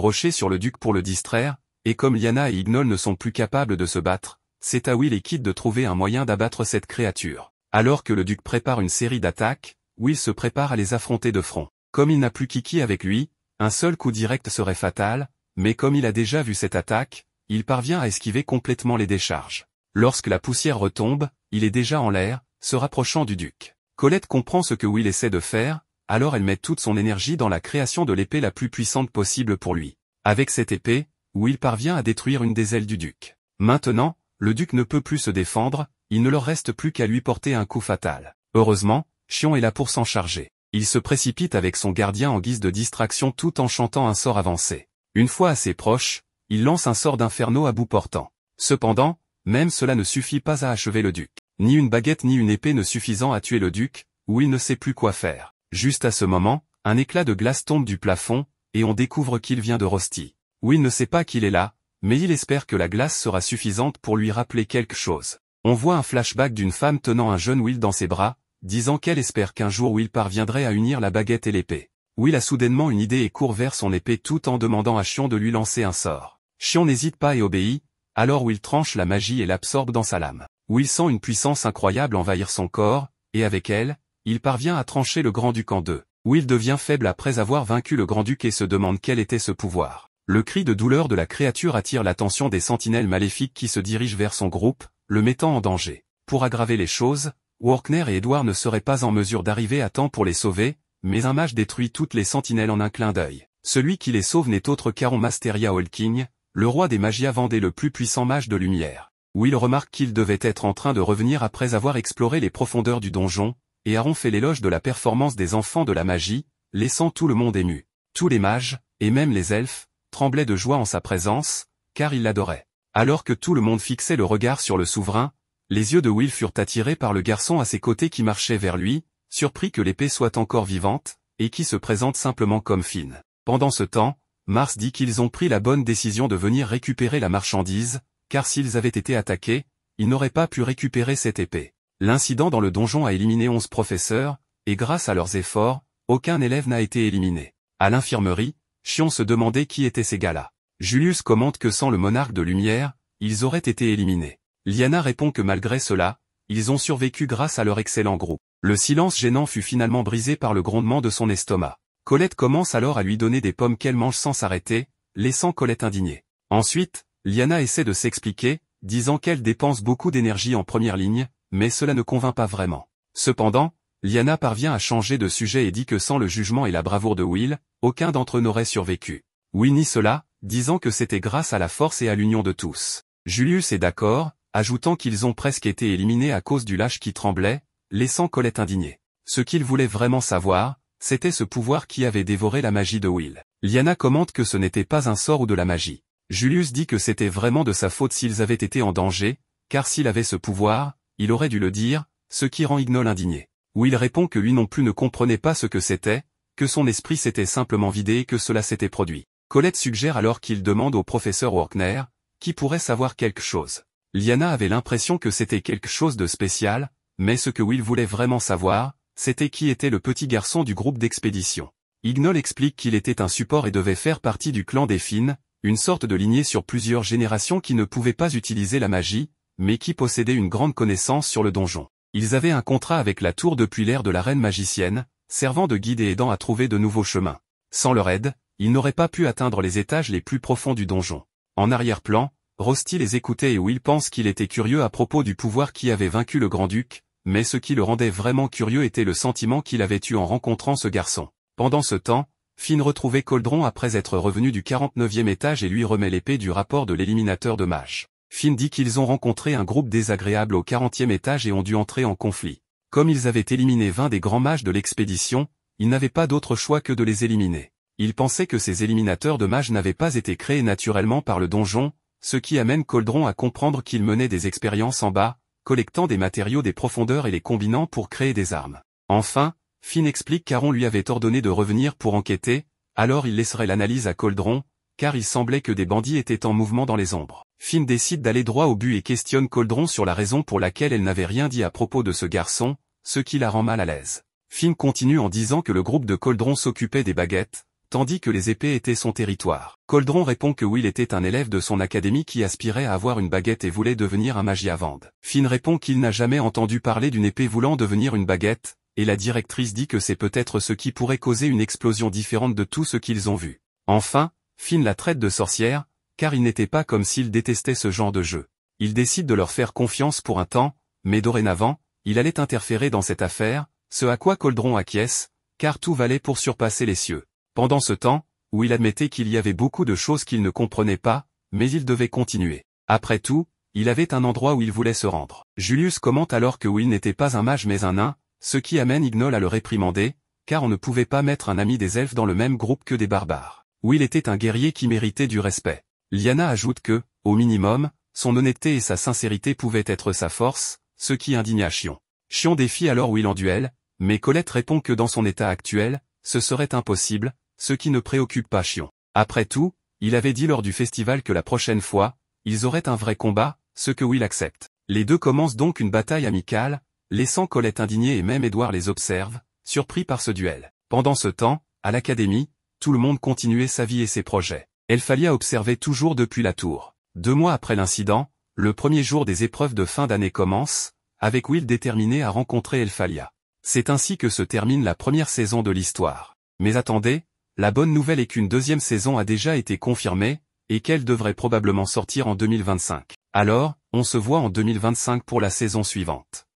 rochers sur le duc pour le distraire, et comme Liana et Ignol ne sont plus capables de se battre, c'est à Will et Kid de trouver un moyen d'abattre cette créature. Alors que le duc prépare une série d'attaques, Will se prépare à les affronter de front. Comme il n'a plus Kiki avec lui, un seul coup direct serait fatal, mais comme il a déjà vu cette attaque, il parvient à esquiver complètement les décharges. Lorsque la poussière retombe, il est déjà en l'air, se rapprochant du duc. Colette comprend ce que Will essaie de faire, alors elle met toute son énergie dans la création de l'épée la plus puissante possible pour lui. Avec cette épée, où il parvient à détruire une des ailes du duc. Maintenant, le duc ne peut plus se défendre, il ne leur reste plus qu'à lui porter un coup fatal. Heureusement, Chion est là pour s'en charger. Il se précipite avec son gardien en guise de distraction tout en chantant un sort avancé. Une fois assez proche, il lance un sort d'inferno à bout portant. Cependant, même cela ne suffit pas à achever le duc. Ni une baguette ni une épée ne suffisant à tuer le duc, où il ne sait plus quoi faire. Juste à ce moment, un éclat de glace tombe du plafond, et on découvre qu'il vient de Rosti. Will ne sait pas qu'il est là, mais il espère que la glace sera suffisante pour lui rappeler quelque chose. On voit un flashback d'une femme tenant un jeune Will dans ses bras, disant qu'elle espère qu'un jour Will parviendrait à unir la baguette et l'épée. Will a soudainement une idée et court vers son épée tout en demandant à Chion de lui lancer un sort. Chion n'hésite pas et obéit, alors Will tranche la magie et l'absorbe dans sa lame. Will sent une puissance incroyable envahir son corps, et avec elle, il parvient à trancher le grand-duc en deux, où il devient faible après avoir vaincu le grand-duc et se demande quel était ce pouvoir. Le cri de douleur de la créature attire l'attention des sentinelles maléfiques qui se dirigent vers son groupe, le mettant en danger. Pour aggraver les choses, Walkner et Edward ne seraient pas en mesure d'arriver à temps pour les sauver, mais un mage détruit toutes les sentinelles en un clin d'œil. Celui qui les sauve n'est autre qu'Aaron Masteria Holking, le roi des Magias vendait le plus puissant mage de lumière, où il remarque qu'il devait être en train de revenir après avoir exploré les profondeurs du donjon, et Aaron fait l'éloge de la performance des enfants de la magie, laissant tout le monde ému. Tous les mages, et même les elfes, tremblaient de joie en sa présence, car ils l'adoraient. Alors que tout le monde fixait le regard sur le souverain, les yeux de Will furent attirés par le garçon à ses côtés qui marchait vers lui, surpris que l'épée soit encore vivante, et qui se présente simplement comme fine. Pendant ce temps, Mars dit qu'ils ont pris la bonne décision de venir récupérer la marchandise, car s'ils avaient été attaqués, ils n'auraient pas pu récupérer cette épée. L'incident dans le donjon a éliminé onze professeurs, et grâce à leurs efforts, aucun élève n'a été éliminé. À l'infirmerie, Chion se demandait qui étaient ces gars-là. Julius commente que sans le monarque de lumière, ils auraient été éliminés. Liana répond que malgré cela, ils ont survécu grâce à leur excellent groupe. Le silence gênant fut finalement brisé par le grondement de son estomac. Colette commence alors à lui donner des pommes qu'elle mange sans s'arrêter, laissant Colette indignée. Ensuite, Liana essaie de s'expliquer, disant qu'elle dépense beaucoup d'énergie en première ligne, mais cela ne convainc pas vraiment. Cependant, Liana parvient à changer de sujet et dit que sans le jugement et la bravoure de Will, aucun d'entre eux n'aurait survécu. ni cela, disant que c'était grâce à la force et à l'union de tous. Julius est d'accord, ajoutant qu'ils ont presque été éliminés à cause du lâche qui tremblait, laissant Colette indignée. Ce qu'il voulait vraiment savoir, c'était ce pouvoir qui avait dévoré la magie de Will. Liana commente que ce n'était pas un sort ou de la magie. Julius dit que c'était vraiment de sa faute s'ils avaient été en danger, car s'il avait ce pouvoir, il aurait dû le dire, ce qui rend Ignol indigné. Où il répond que lui non plus ne comprenait pas ce que c'était, que son esprit s'était simplement vidé et que cela s'était produit. Colette suggère alors qu'il demande au professeur Orkner, qui pourrait savoir quelque chose. Liana avait l'impression que c'était quelque chose de spécial, mais ce que Will voulait vraiment savoir, c'était qui était le petit garçon du groupe d'expédition. Ignol explique qu'il était un support et devait faire partie du clan des Fines, une sorte de lignée sur plusieurs générations qui ne pouvaient pas utiliser la magie, mais qui possédait une grande connaissance sur le donjon. Ils avaient un contrat avec la tour depuis l'ère de la reine magicienne, servant de guide et aidant à trouver de nouveaux chemins. Sans leur aide, ils n'auraient pas pu atteindre les étages les plus profonds du donjon. En arrière-plan, Rosti les écoutait et il pense qu'il était curieux à propos du pouvoir qui avait vaincu le grand-duc, mais ce qui le rendait vraiment curieux était le sentiment qu'il avait eu en rencontrant ce garçon. Pendant ce temps, Finn retrouvait Coldron après être revenu du 49e étage et lui remet l'épée du rapport de l'éliminateur de Mage. Finn dit qu'ils ont rencontré un groupe désagréable au 40e étage et ont dû entrer en conflit. Comme ils avaient éliminé 20 des grands mages de l'expédition, ils n'avaient pas d'autre choix que de les éliminer. Ils pensaient que ces éliminateurs de mages n'avaient pas été créés naturellement par le donjon, ce qui amène Coldron à comprendre qu'il menait des expériences en bas, collectant des matériaux des profondeurs et les combinant pour créer des armes. Enfin, Finn explique qu'Aaron lui avait ordonné de revenir pour enquêter, alors il laisserait l'analyse à Coldron, car il semblait que des bandits étaient en mouvement dans les ombres. Finn décide d'aller droit au but et questionne Coldron sur la raison pour laquelle elle n'avait rien dit à propos de ce garçon, ce qui la rend mal à l'aise. Finn continue en disant que le groupe de Coldron s'occupait des baguettes, tandis que les épées étaient son territoire. Coldron répond que Will était un élève de son académie qui aspirait à avoir une baguette et voulait devenir un magie à vendre. Finn répond qu'il n'a jamais entendu parler d'une épée voulant devenir une baguette, et la directrice dit que c'est peut-être ce qui pourrait causer une explosion différente de tout ce qu'ils ont vu. Enfin, Finn la traite de sorcière, car il n'était pas comme s'il détestait ce genre de jeu. Il décide de leur faire confiance pour un temps, mais dorénavant, il allait interférer dans cette affaire, ce à quoi Coldron acquiesce, car tout valait pour surpasser les cieux. Pendant ce temps, où il admettait qu'il y avait beaucoup de choses qu'il ne comprenait pas, mais il devait continuer. Après tout, il avait un endroit où il voulait se rendre. Julius commente alors que Will n'était pas un mage mais un nain, ce qui amène Ignol à le réprimander, car on ne pouvait pas mettre un ami des elfes dans le même groupe que des barbares. Will était un guerrier qui méritait du respect. Liana ajoute que, au minimum, son honnêteté et sa sincérité pouvaient être sa force, ce qui indigna Chion. Chion défie alors Will en duel, mais Colette répond que dans son état actuel, ce serait impossible, ce qui ne préoccupe pas Chion. Après tout, il avait dit lors du festival que la prochaine fois, ils auraient un vrai combat, ce que Will accepte. Les deux commencent donc une bataille amicale, laissant Colette indignée et même Edouard les observe, surpris par ce duel. Pendant ce temps, à l'académie, tout le monde continuait sa vie et ses projets. Elfalia observait toujours depuis la tour. Deux mois après l'incident, le premier jour des épreuves de fin d'année commence, avec Will déterminé à rencontrer Elphalia. C'est ainsi que se termine la première saison de l'histoire. Mais attendez, la bonne nouvelle est qu'une deuxième saison a déjà été confirmée, et qu'elle devrait probablement sortir en 2025. Alors, on se voit en 2025 pour la saison suivante.